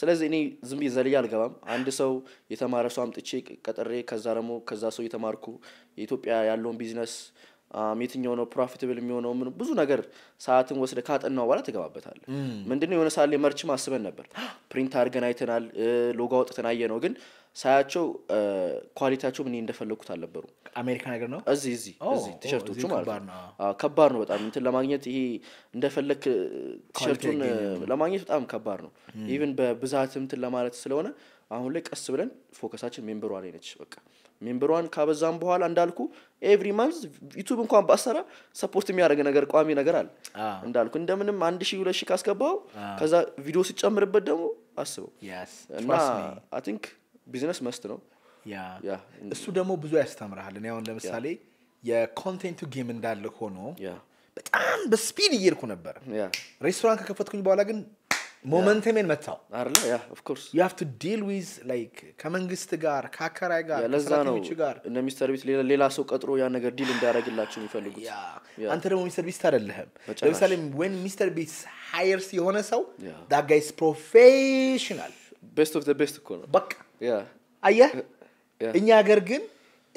ስለዚህ እኔ ዝም ብዬ ዘልዬ አልገባም። አንድ ሰው የተማረ ሰው አምጥቼ ቀጥሬ ከዛ ደግሞ ከዛ ሰው የተማርኩ የኢትዮጵያ ያለውን ቢዝነስ የትኛው ነው ፕሮፊትብል የሚሆነው ምን ብዙ ነገር ሰዓትን ወስደ ካጠናው በኋላ ትገባበታለ ምንድነው የሆነ ሳሌ መርችም አስበን ነበር ፕሪንት አድርገን አይተናል፣ ሎጋ ወጥተን አየ ነው ግን ሳያቸው ኳሊቲያቸው ምን እንደፈለጉት አልነበሩ። አሜሪካ ነገር ነው እዚህ እዚህ እዚህ ቲሸርቶቹ ማለት ነው። ከባድ ነው በጣም እንትን ለማግኘት ይሄ እንደፈለግ ቲሸርቱን ለማግኘት በጣም ከባድ ነው። ኢቭን በብዛት እንትን ለማለት ስለሆነ አሁን ላይ ቀስ ብለን ፎከሳችን ሜምበሯ ላይ ነች። በቃ ሜምበሯን ካበዛም በኋላ እንዳልኩ ኤቭሪ ማንዝ ዩቱብ እንኳን ባሰራ ሰፖርት የሚያደርግ ነገር ቋሚ ነገር አለ እንዳልኩ እንደምንም አንድ ሺ ሁለት ሺ ካስገባው ከዛ ቪዲዮ ሲጨምርበት ደግሞ አስበው እና አይ ቲንክ ቢዝነስ መስት ነው። እሱ ደግሞ ብዙ ያስተምርሃል። እኔ አሁን ለምሳሌ የኮንቴንቱ ጌም እንዳለ ሆኖ በጣም በስፒድ እየርኩ ነበር። ሬስቶራንት ከከፈትኩኝ በኋላ ግን ሞመንተሜን መታው አይደለ? ዲል ዊዝ ላይክ ከመንግስት ጋር ከአከራይ ጋር ለዛ ነው ጋር እነ ሚስተር ቢስ ሌላ ሰው ቀጥሮ ያ ነገር ዲል እንዳያደርግላችሁ የሚፈልጉት። አንተ ደግሞ ሚስተር ቢስት አደለህም ለምሳሌ ዌን ሚስተር ቢስ ሃየርስ የሆነ ሰው ዳጋይስ ፕሮፌሽናል ቤስት ኦፍ ቤስት እኮ ነው። በቃ አየ እኛ ሀገር ግን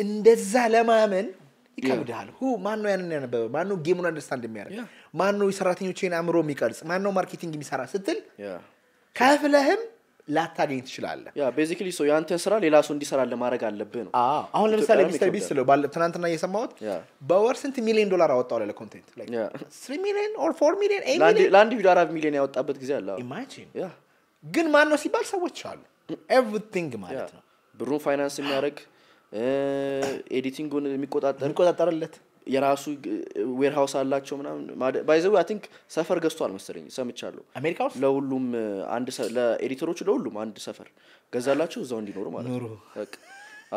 እንደዛ ለማመን ይከብዳል። ሁ ማን ነው ያንን ያነበበ? ማን ነው ጌሙን አንደርስታንድ የሚያደርግ? ማን ነው የሰራተኞችን አእምሮ የሚቀርጽ? ማን ነው ማርኬቲንግ የሚሰራ ስትል ከፍለህም ላታገኝ ትችላለህ። ቤዚክሊ ሰው የአንተን ስራ ሌላ ሰው እንዲሰራ ለማድረግ አለብህ ነው። አሁን ለምሳሌ ሚስተር ቢስ ስለው ትናንትና እየሰማሁት በወር ስንት ሚሊዮን ዶላር አወጣው አለ ለኮንቴንት ስሪ ሚሊዮን ኦር ፎር ሚሊዮን ለአንድ ቪዲዮ አራት ሚሊዮን ያወጣበት ጊዜ አለ ኢማጂን ግን ማን ነው ሲባል ሰዎች አሉ። ኤቭሪቲንግ ማለት ነው። ብሩ ፋይናንስ የሚያደርግ ኤዲቲንግን የሚቆጣጠር የሚቆጣጠርለት የራሱ ዌርሃውስ አላቸው ምናምን ባይዘው ቲንክ ሰፈር ገዝቷል መሰለኝ ሰምቻለሁ። አሜሪካ ውስጥ ለሁሉም አንድ ለኤዲተሮቹ ለሁሉም አንድ ሰፈር ገዛላቸው እዛው እንዲኖሩ ማለት ነው።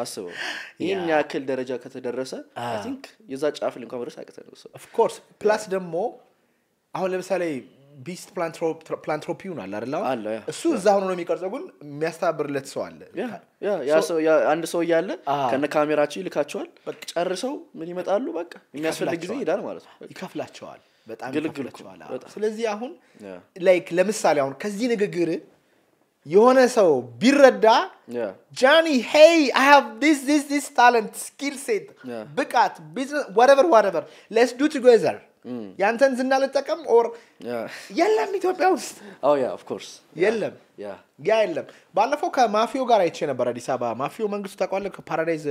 አስበው ይህን ያክል ደረጃ ከተደረሰ ቲንክ የዛ ጫፍ ልንኳ እንኳን መድረስ አያቅተን። ኦፍኮርስ ፕላስ ደግሞ አሁን ለምሳሌ ቢስት ፕላንትሮፒውን አለ አይደል? እሱ እዛ ሆኖ ነው የሚቀርጸው፣ ግን የሚያስተባብርለት ሰው አለ። አንድ ሰው እያለ ከነ ካሜራቸው ይልካቸዋል። ጨርሰው ምን ይመጣሉ? በቃ የሚያስፈልግ ጊዜ ይሄዳል ማለት ነው። ይከፍላቸዋል፣ በጣም ይከፍላቸዋል። ስለዚህ አሁን ላይክ ለምሳሌ አሁን ከዚህ ንግግር የሆነ ሰው ቢረዳ ጃኒ ሄይ አይ ሃቭ ዲስ ዲስ ዲስ ታለንት ስኪል ሴት ብቃት ቢዝነስ ዋትኤቨር ዋትኤቨር ሌትስ ዱ ቱጌዘር Mm. ያንተን ዝና ልጠቀም ኦር የለም ኢትዮጵያ ውስጥ ኦፍኮርስ oh, የለም ያ የለም። ባለፈው ከማፊዮ ጋር አይቼ ነበር አዲስ አበባ። ማፊዮ መንግስቱ ታቋለ ከፓራዳይዝ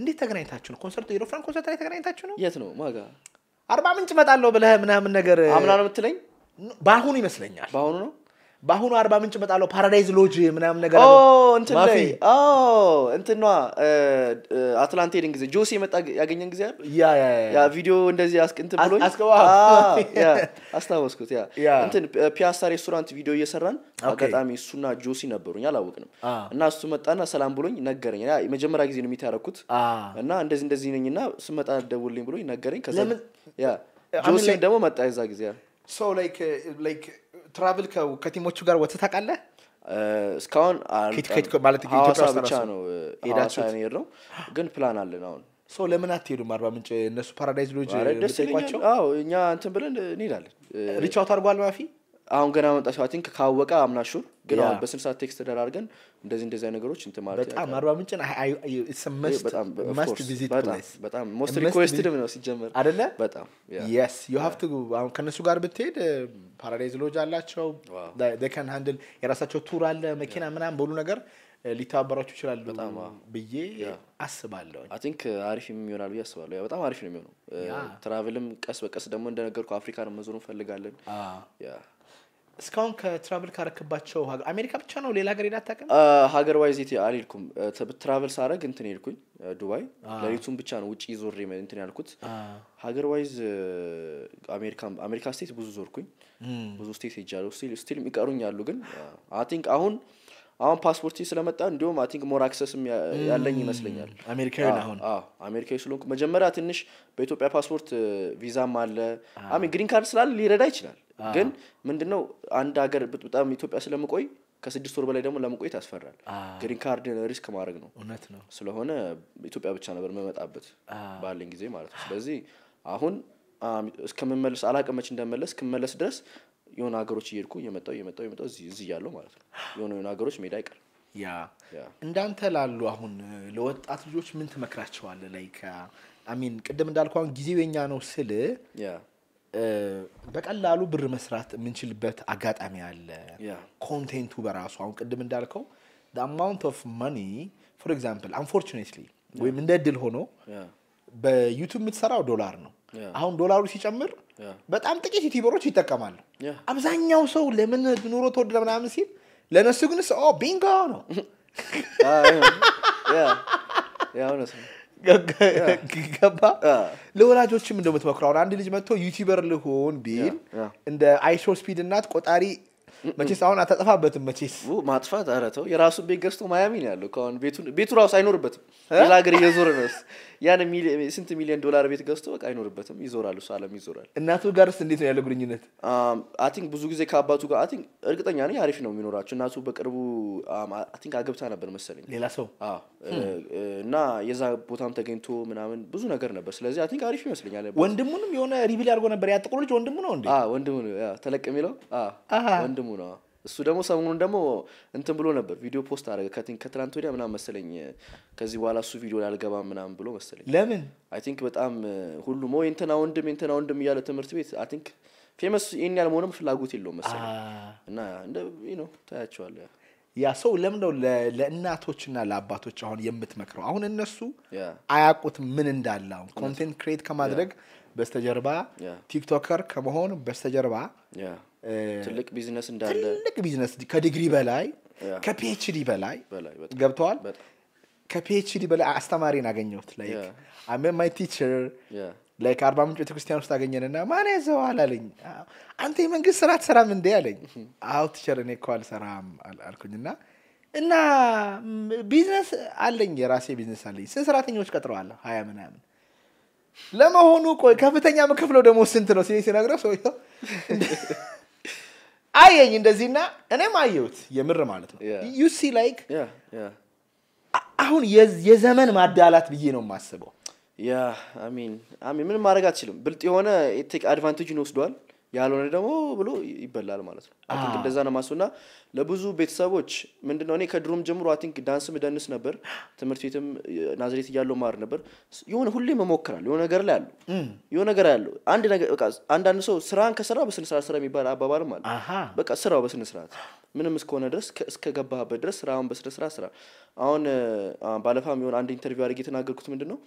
እንዴት ተገናኝታችሁ ነው? ኮንሰርት የሮፍራን ኮንሰርት ላይ ተገናኝታችሁ ነው? የት ነው ማጋ? አርባ ምንጭ መጣለሁ ብለህ ምናምን ነገር አምና ነው የምትለኝ? በአሁኑ ይመስለኛል። በአሁኑ ነው በአሁኑ አርባ ምንጭ መጣለው ፓራዳይዝ ሎጅ ምናም ነገር እንትን ላይ ሄድን ጊዜ ጆሲ መጣ ያገኘን ጊዜ ያ ቪዲዮ እንደዚህ እንትን ብሎ አስታወስኩት። ያ እንትን ፒያሳ ሬስቶራንት ቪዲዮ እየሰራን አጋጣሚ እሱና ጆሲ ነበሩኝ አላወቅንም። እና እሱ መጣና ሰላም ብሎኝ ነገረኝ። መጀመሪያ ጊዜ ነው ሚት ያደረኩት እና እንደዚህ እንደዚህ ነኝ እና ስመጣ ደውልኝ ብሎኝ ነገረኝ። ከዛ ጆሲ ደግሞ መጣ የዛ ጊዜ ሶ ላይክ ትራቭል ከቲሞቹ ጋር ወጥተህ ታውቃለህ? እስካሁን ማለትሀዋሳ ብቻ ነው ሄዳችሁ ነው፣ ግን ፕላን አለን አሁን ሰው ለምን አትሄዱም? አርባ ምንጭ እነሱ ፓራዳይዝ ሎጅ ደስኳቸው። እኛ እንትን ብለን እንሄዳለን። ሪቻውት አድርጓል ማፊ አሁን ገና መምጣት ቲንክ ካወቀ አምናሹ ግን አሁን በስንት ሰዓት ቴክስት ተደራርገን እንደዚህ እንደዚህ ነገሮች እንትን ማለት በጣም አርባ ምንጭን በጣም ሞስት ሪኩዌስትድ ነው ሲጀመር አደለ በጣም የስ ዩ ሀቭ ቱ አሁን ከእነሱ ጋር ብትሄድ ፓራዳይዝ um, ሎጅ አላቸው ከን ሃንድል የራሳቸው ቱር አለ መኪና ምናም በሉ ነገር uh, ሊተባበራቸው ይችላሉ በጣም ብዬ አስባለሁ። አይ ቲንክ uh, አሪፍ የሚሆናል ብዬ አስባለሁ። ያ በጣም አሪፍ ነው የሚሆነው። ትራቭልም uh, ቀስ በቀስ ደግሞ እንደነገርኩ አፍሪካን መዞር እንፈልጋለን። ah. እስካሁን ከትራቨል ካረክባቸው አሜሪካ ብቻ ነው ሌላ ሀገር ሄዳ አታውቅም? ሀገር ዋይዝ አልሄድኩም። ትራቨል ሳረግ እንትን ሄድኩኝ ዱባይ። ለሊቱን ብቻ ነው ውጭ ዞር እንትን ያልኩት። ሀገር ዋይዝ አሜሪካ ስቴት ብዙ ዞርኩኝ፣ ብዙ ስቴት ሄጃለሁ። ስቲል የሚቀሩኝ ያሉ ግን አይ ቲንክ አሁን አሁን ፓስፖርት ስለመጣ እንዲሁም አይ ቲንክ ሞር አክሰስም ያለኝ ይመስለኛል። አሜሪካዊ አሁን አሜሪካዊ ስለሆንኩ መጀመሪያ ትንሽ በኢትዮጵያ ፓስፖርት ቪዛም አለ አሜን ግሪን ካርድ ስላለ ሊረዳ ይችላል ግን ምንድነው አንድ ሀገር በጣም ኢትዮጵያ ስለምቆይ ከስድስት ወር በላይ ደግሞ ለመቆየት ያስፈራል። ግሪን ካርድ ሪስክ ማድረግ ነው። እውነት ነው። ስለሆነ ኢትዮጵያ ብቻ ነበር መመጣበት ባለኝ ጊዜ ማለት ነው። ስለዚህ አሁን እስከምመለስ አላቀመች እንደመለስ ክመለስ ድረስ የሆነ ሀገሮች እየሄድኩ እየመጣው እየመጣው እየመጣው እዚህ እዚህ እያለሁ ማለት ነው የሆነ የሆነ ሀገሮች ሜዳ አይቀርም። ያ እንዳንተ ላሉ አሁን ለወጣት ልጆች ምን ትመክራቸዋለህ? ላይክ አሚን ቅድም እንዳልኩ አሁን ጊዜው የኛ ነው ስል በቀላሉ ብር መስራት የምንችልበት አጋጣሚ አለ። ኮንቴንቱ በራሱ አሁን ቅድም እንዳልከው አማውንት ኦፍ መኒ ፎር ኤግዛምፕል አንፎርቹኔትሊ ወይም እንደ እድል ሆኖ በዩቱብ የምትሰራው ዶላር ነው። አሁን ዶላሩ ሲጨምር በጣም ጥቂት ዩቲበሮች ይጠቀማሉ። አብዛኛው ሰው ለምን ኑሮ ተወደደ ምናምን ሲል ለእነሱ ግን ቢንጎ ነው። ገባ ለወላጆችም እንደምትመክሩ አሁን አንድ ልጅ መጥቶ ዩቲበር ልሆን ቢል እንደ አይሾ ስፒድ እናት ቆጣሪ መቼስ አሁን አታጠፋበትም። መቼስ ማጥፋት አረተው የራሱን ቤት ገዝቶ ማያሚ ነው ያለው። ቤቱ ራሱ አይኖርበትም፣ ሌላ ሀገር እየዞረ ነው። ያን ስንት ሚሊዮን ዶላር ቤት ገዝቶ በቃ አይኖርበትም፣ ይዞራል። እሱ አለም ይዞራል። እናቱ ጋር ስ እንዴት ነው ያለው ግንኙነት? አን ብዙ ጊዜ ከአባቱ ጋር አን እርግጠኛ ነኝ አሪፍ ነው የሚኖራቸው። እናቱ በቅርቡ አን አገብታ ነበር መሰለኝ ሌላ ሰው እና የዛ ቦታም ተገኝቶ ምናምን ብዙ ነገር ነበር። ስለዚህ አን አሪፍ ይመስለኛል። ወንድሙንም የሆነ ሪቪል አድርጎ ነበር። ያጥቁ ወንድሙ ነው እንዴ? ወንድሙ ነው ተለቅ የሚለው ወንድሙ ነው እሱ ደግሞ ሰሞኑን ደግሞ እንትን ብሎ ነበር ቪዲዮ ፖስት አደረገ ከትላንት ወዲያ ምናም መሰለኝ ከዚህ በኋላ እሱ ቪዲዮ ላልገባ ምናም ብሎ መሰለኝ ለምን አይ ቲንክ በጣም ሁሉም እንትና ወንድም እንትና ወንድም እያለ ትምህርት ቤት አይ ቲንክ ፌመስ ይህን ያል መሆንም ፍላጎት የለውም መሰለኝ እና እንደ ነው ታያቸዋለ ያ ሰው ለምን ነው ለእናቶችና ለአባቶች አሁን የምትመክረው አሁን እነሱ አያቁት ምን እንዳለ አሁን ኮንቴንት ክሬት ከማድረግ በስተጀርባ ቲክቶከር ከመሆን በስተጀርባ ትልቅ ቢዝነስ እንዳለ ትልቅ ቢዝነስ ከዲግሪ በላይ ከፒኤችዲ በላይ ገብተዋል። ከፒኤችዲ በላይ አስተማሪን አገኘሁት። ላይክ ማይ ቲቸር ላይክ አርባ ምንጭ ቤተክርስቲያን ውስጥ አገኘንና ማን ያዘዋል አለኝ። አንተ የመንግስት ስራ ትሰራም እንዴ አለኝ። አሁ ቲቸር እኔ እኮ አልሰራም አልኩኝና እና ቢዝነስ አለኝ የራሴ ቢዝነስ አለኝ። ስንት ሰራተኞች ቀጥረዋለሁ? ሀያ ምናምን ለመሆኑ ቆይ ከፍተኛ ምክፍለው ደግሞ ስንት ነው ሲ ሲነግረው ሰውየው አየኝ እንደዚህና እኔም አየሁት የምር ማለት ነው ሲ ላይክ አሁን የዘመን ማዳላት ብዬ ነው የማስበው ያ ምንም ማድረግ አትችልም ብልጥ የሆነ ቴክ አድቫንቴጅን ወስዷል ያልሆነ ደግሞ ብሎ ይበላል ማለት ነው። አይ እንደዛ ነው ማስቡ እና ለብዙ ቤተሰቦች ምንድን ነው እኔ ከድሮም ጀምሮ አይ ዳንስ ምደንስ ነበር፣ ትምህርት ቤትም ናዝሬት እያለው ማር ነበር። የሆነ ሁሌ እሞክራለሁ፣ የሆነ ነገር ላይ አለው፣ የሆነ ነገር ያለው አንድ ነገር በቃ አንዳንድ ሰው ስራን ከስራ በስነ ስራ የሚባል አባባል አለ። በቃ ስራው በስነ ምንም እስከሆነ ድረስ እስከገባበት ድረስ ስራውን በስነ ስራ። አሁን ባለፋም የሆነ አንድ ኢንተርቪው አድርጌ የተናገርኩት ምንድን ነው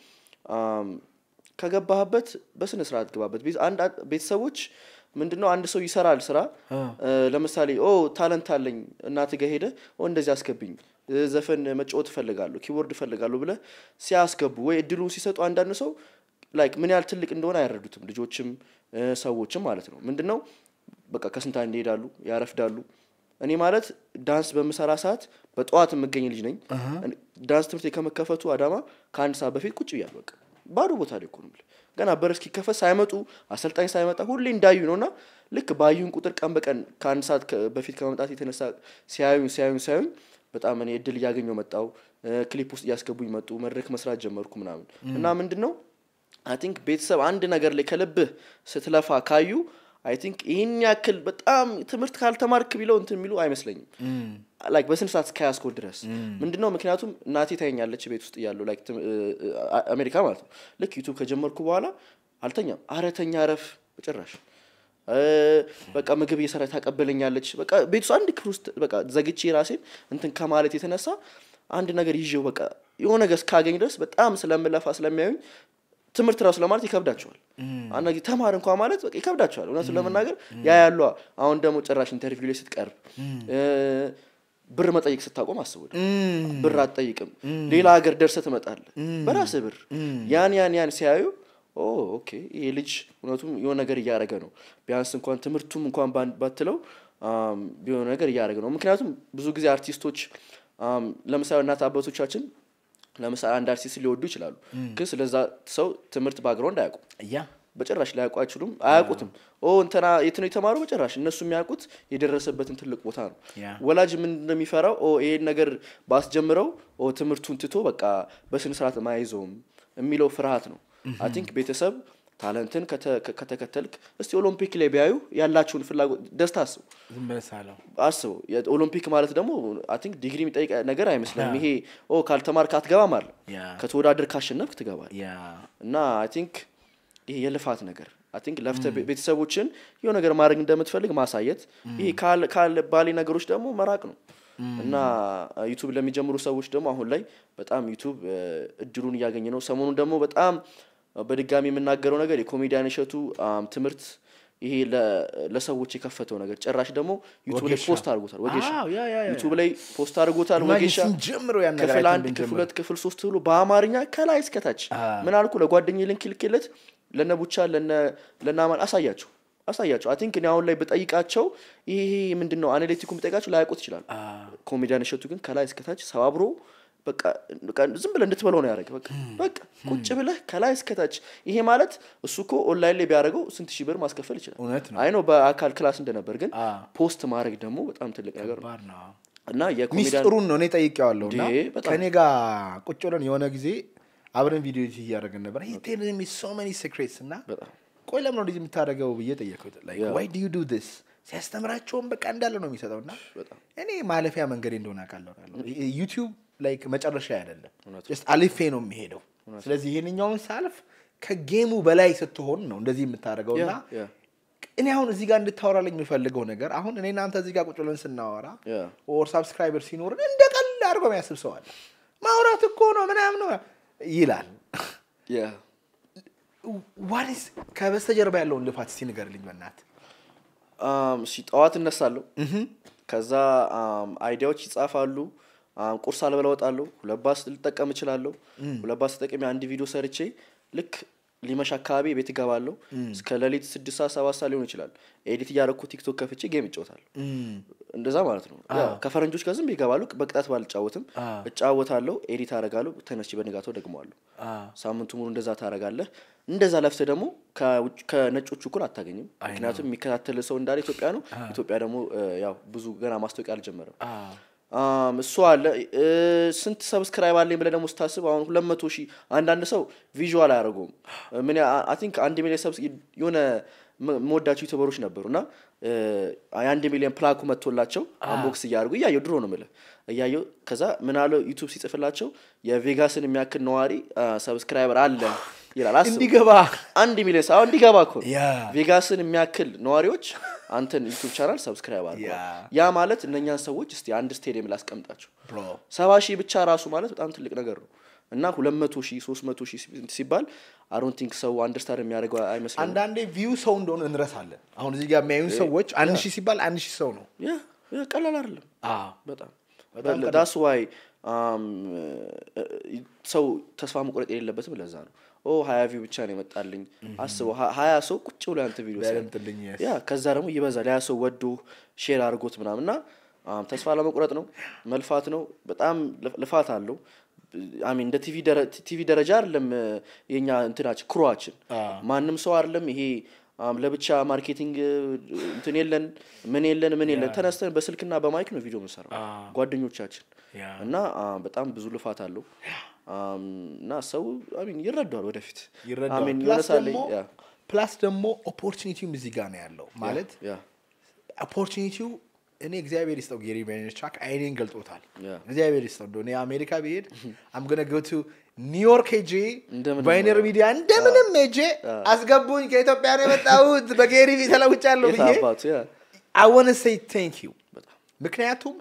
ከገባህበት በስነ ስርዓት ገባበት ቤተሰቦች ምንድነው አንድ ሰው ይሰራል ስራ ለምሳሌ ኦ ታለንት አለኝ እናት ጋ ሄደ ኦ እንደዚህ አስገብኝ ዘፈን መጫወት እፈልጋለሁ ኪቦርድ እፈልጋለሁ ብለ ሲያስገቡ ወይ እድሉን ሲሰጡ አንዳንድ ሰው ላይክ ምን ያህል ትልቅ እንደሆነ አይረዱትም ልጆችም ሰዎችም ማለት ነው ምንድነው በቃ ከስንታ እንደሄዳሉ ያረፍዳሉ እኔ ማለት ዳንስ በምሰራ ሰዓት በጠዋት የምገኝ ልጅ ነኝ ዳንስ ትምህርት ከመከፈቱ አዳማ ከአንድ ሰዓት በፊት ቁጭ ብያል በቃ ባዶ ቦታ ላይ እኮ ገና በር እስኪከፈት ሳይመጡ አሰልጣኝ ሳይመጣ ሁሌ እንዳዩ ነው እና ልክ ባዩን ቁጥር ቀን በቀን ከአንድ ሰዓት በፊት ከመምጣት የተነሳ ሲያዩን ሲያዩን ሲያዩኝ በጣም እኔ እድል እያገኘው መጣው ክሊፕ ውስጥ እያስገቡኝ መጡ። መድረክ መስራት ጀመርኩ ምናምን እና ምንድን ነው አይ ቲንክ ቤተሰብ አንድ ነገር ላይ ከልብህ ስትለፋ ካዩ አይ ቲንክ ይህን ያክል በጣም ትምህርት ካልተማርክ ቢለው እንትን የሚሉ አይመስለኝም። ላይክ በስንት ሰዓት እስከያዝከው ድረስ ምንድነው ምክንያቱም እናቴ ታኛለች ቤት ውስጥ እያለሁ አሜሪካ ማለት ነው። ልክ ዩቱብ ከጀመርኩ በኋላ አልተኛም። አረተኛ ረፍ በጭራሽ በቃ ምግብ እየሰራ ታቀበለኛለች። በቃ ቤት ውስጥ አንድ ክፍል ውስጥ በቃ ዘግቼ ራሴን እንትን ከማለት የተነሳ አንድ ነገር ይዤው በቃ የሆነ ገስ ካገኝ ድረስ በጣም ስለምለፋ ስለሚያዩኝ ትምህርት ራሱ ለማለት ይከብዳቸዋል። አና ጊዜ ተማር እንኳ ማለት በቃ ይከብዳቸዋል። እውነቱን ለመናገር ያ ያሉ አሁን ደግሞ ጭራሽ ኢንተርቪው ላይ ስትቀርብ ብር መጠየቅ ስታቆም አስቡ። ብር አትጠይቅም፣ ሌላ ሀገር ደርሰ ትመጣለ በራስ ብር። ያን ያን ያን ሲያዩ ኦኬ ይሄ ልጅ እውነቱም የሆነ ነገር እያደረገ ነው፣ ቢያንስ እንኳን ትምህርቱም እንኳን ባትለው የሆነ ነገር እያደረገ ነው። ምክንያቱም ብዙ ጊዜ አርቲስቶች ለምሳሌ እናት አባቶቻችን ለምሳሌ አንድ አርቲስት ሊወዱ ይችላሉ፣ ግን ስለዛ ሰው ትምህርት ባግሮንድ አያውቁም። እያ በጭራሽ ላያውቁ አይችሉም፣ አያውቁትም። ኦ እንትና የት ነው የተማሩ? በጭራሽ እነሱ የሚያውቁት የደረሰበትን ትልቅ ቦታ ነው። ወላጅ ምን እንደሚፈራው ኦ ይሄን ነገር ባስጀምረው ኦ ትምህርቱን ትቶ በቃ በስነ ስርዓት የሚለው ፍርሃት ነው። አይ ቲንክ ቤተሰብ ታለንትን ከተከተልክ እስቲ ኦሎምፒክ ላይ ቢያዩ ያላችሁን ፍላጎት ደስታ አስቡ አስቡ። ኦሎምፒክ ማለት ደግሞ ቲንክ ዲግሪ የሚጠይቅ ነገር አይመስለም። ይሄ ካልተማር አትገባም አለ ከተወዳደር ካሸነፍክ ትገባል። እና ቲንክ ይሄ የልፋት ነገር ቲንክ ለፍተ ቤተሰቦችን የሆነ ነገር ማድረግ እንደምትፈልግ ማሳየት፣ ይሄ ባሌ ነገሮች ደግሞ መራቅ ነው እና ዩቱብ ለሚጀምሩ ሰዎች ደግሞ አሁን ላይ በጣም ዩቱብ እድሉን እያገኘ ነው። ሰሞኑን ደግሞ በጣም በድጋሚ የምናገረው ነገር የኮሜዲያን እሸቱ ትምህርት ይሄ ለሰዎች የከፈተው ነገር ጭራሽ ደግሞ ዩቱብ ላይ ፖስት አድርጎታል። ወጌሻ ዩቱብ ላይ ፖስት አድርጎታል። ወጌሻ ጀምሮ ክፍል አንድ፣ ክፍል ሁለት፣ ክፍል ሶስት ብሎ በአማርኛ ከላይ እስከታች ምን አልኩ? ለጓደኝ ልንክ ልክለት ለነ ቡቻ ለናማን አሳያቸው አሳያቸው። አይ ቲንክ እኔ አሁን ላይ ብጠይቃቸው ይሄ ምንድን ነው አናሊቲኩን ብጠይቃቸው ላያውቁት ይችላል ኮሜዲያን እሸቱ ግን ከላይ እስከታች ሰባብሮ ዝም ብለ እንድትበለው ነው ያደረገ። በቃ ቁጭ ብለህ ከላይ እስከታች። ይሄ ማለት እሱ እኮ ኦንላይን ላይ ቢያደረገው ስንት ሺህ ብር ማስከፈል ይችላል። አይ ነው በአካል ክላስ እንደነበር፣ ግን ፖስት ማድረግ ደግሞ በጣም ትልቅ ነገር ነው እና ሚስጥሩን ነው እኔ ጠይቄዋለሁ። እና ጋር ቁጭ ብለን የሆነ ጊዜ አብረን ቪዲዮ እያደረግን ነበር። ሶ መኒ ሴክሬትስ እና ቆይ ለምን ወደዚህ የምታደረገው ብዬ ጠየቀው ዋይ ዱ ዩ ዱ ስ ሲያስተምራቸውን በቃ እንዳለ ነው የሚሰጠው እና እኔ ማለፊያ መንገዴ እንደሆነ አውቃለሁ ዩቲዩብ ላይክ መጨረሻ አይደለም፣ አልፌ ነው የሚሄደው። ስለዚህ ይህንኛውን ሳልፍ ከጌሙ በላይ ስትሆን ነው እንደዚህ የምታደርገው እና እኔ አሁን እዚህ ጋር እንድታወራልኝ የሚፈልገው ነገር አሁን እኔ እናንተ እዚህ ጋር ቁጭለን ስናወራ ኦር ሳብስክራይበር ሲኖርን እንደ ቀል አድርጎ የሚያስብ ሰዋል ማውራት እኮ ነው ምናም ነው ይላል። ዋትስ ከበስተጀርባ ያለውን ልፋት እስቲ ንገርልኝ መናት um, ጠዋት እነሳለሁ፣ ከዛ አይዲያዎች um, ይጻፋሉ ቁርስ አልበላ እወጣለሁ። ሁለት ባስ ልጠቀም እችላለሁ። ሁለት ባስ የአንድ አንድ ቪዲዮ ሰርቼ ልክ ሊመሽ አካባቢ ቤት እገባለሁ። እስከ ለሊት ስድስት ሰዓት ሰባት ሰዓት ሊሆን ይችላል። ኤዲት እያደረኩ ቲክቶክ ከፍቼ ጌም ይጫወታል እንደዛ ማለት ነው። ከፈረንጆች ጋር ዝም ይገባሉ። በቅጣት ባልጫወትም እጫወታለሁ፣ ኤዲት አደርጋለሁ፣ ተነስቼ በንጋታው ደግመዋለሁ። ሳምንቱ ሙሉ እንደዛ ታረጋለህ እንደዛ ለፍተ ደግሞ ከነጮቹ እኩል አታገኝም። ምክንያቱም የሚከታተል ሰው እንዳለ ኢትዮጵያ ነው። ኢትዮጵያ ደግሞ ያው ብዙ ገና ማስታወቂያ አልጀመረም። እሱ አለ ስንት ሰብስክራይብ አለኝ ብለ ደግሞ ስታስብ አሁን ሁለት መቶ ሺህ አንዳንድ ሰው ቪዥዋል አያደርጉም። ምን አይ ቲንክ አንድ ሚሊዮን ሰብስ የሆነ መወዳቸው ዩቱበሮች ነበሩ እና የአንድ ሚሊዮን ፕላኩ መጥቶላቸው አንቦክስ እያደርጉ እያየው ድሮ ነው ምለ እያየው ከዛ ምናለው ዩቱብ ሲጽፍላቸው የቬጋስን የሚያክል ነዋሪ ሰብስክራይበር አለ ይላል። እንዲገባ አንድ ሚሊዮን ሰው እንዲገባ እኮ ቬጋስን የሚያክል ነዋሪዎች አንተን ዩቱብ ቻናል ሰብስክራይብ አድርገ ያ ማለት እነኛን ሰዎች እስቲ አንድ ስቴዲየም ላስቀምጣቸው። ሰባ ሺህ ብቻ ራሱ ማለት በጣም ትልቅ ነገር ነው። እና ሁለት መቶ ሺህ ሶስት መቶ ሺህ ሲባል አሮንቲንክ ሰው አንደርስታር የሚያደርገው አይመስል አንዳንዴ ቪው ሰው እንደሆነ እንረሳለን። አሁን እዚህ ጋር የሚያዩን ሰዎች አንድ ሺህ ሲባል አንድ ሺህ ሰው ነው። ቀላል አይደለም በጣም ዳስ ዋይ um, ሰው ተስፋ መቁረጥ የሌለበትም ለዛ ነው። ኦ ሀያ ቪው ብቻ ነው የመጣልኝ። አስበው ሀያ ሰው ቁጭ ብሎ ያንተ ቪዲዮ ያ ከዛ ደግሞ ይበዛል ያ ሰው ወዶ ሼር አድርጎት እና ተስፋ ለመቁረጥ ነው መልፋት ነው። በጣም ልፋት አለው። አሚን እንደ ቲቪ ደረጃ አይደለም የኛ እንትናችን ክሯችን ማንም ሰው አይደለም ይሄ ለብቻ ማርኬቲንግ እንትን የለን ምን የለን ምን የለን ተነስተን በስልክና በማይክ ነው ቪዲዮ የምንሰራው ጓደኞቻችን እና በጣም ብዙ ልፋት አለው። Um, እና ሰው ይረዳዋል ወደፊት ፕላስ ደግሞ ኦፖርቹኒቲውም እዚህ ጋር ነው ያለው ማለት ኦፖርቹኒቲው እኔ እግዚአብሔር ይስጠው ጌሪ ቬነርቻክ አይኔን ገልጦታል እግዚአብሔር ይስጠው እንደሆነ የአሜሪካ ብሄድ አምገነ ገቱ ኒውዮርክ ሄጄ ባይነር ሚዲያ እንደምንም ሄጄ አስገቡኝ ከኢትዮጵያ ነው የመጣሁት በጌሪ ተለውጫለሁ ብዬ አወነ ሴይ ቴንክ ዩ ምክንያቱም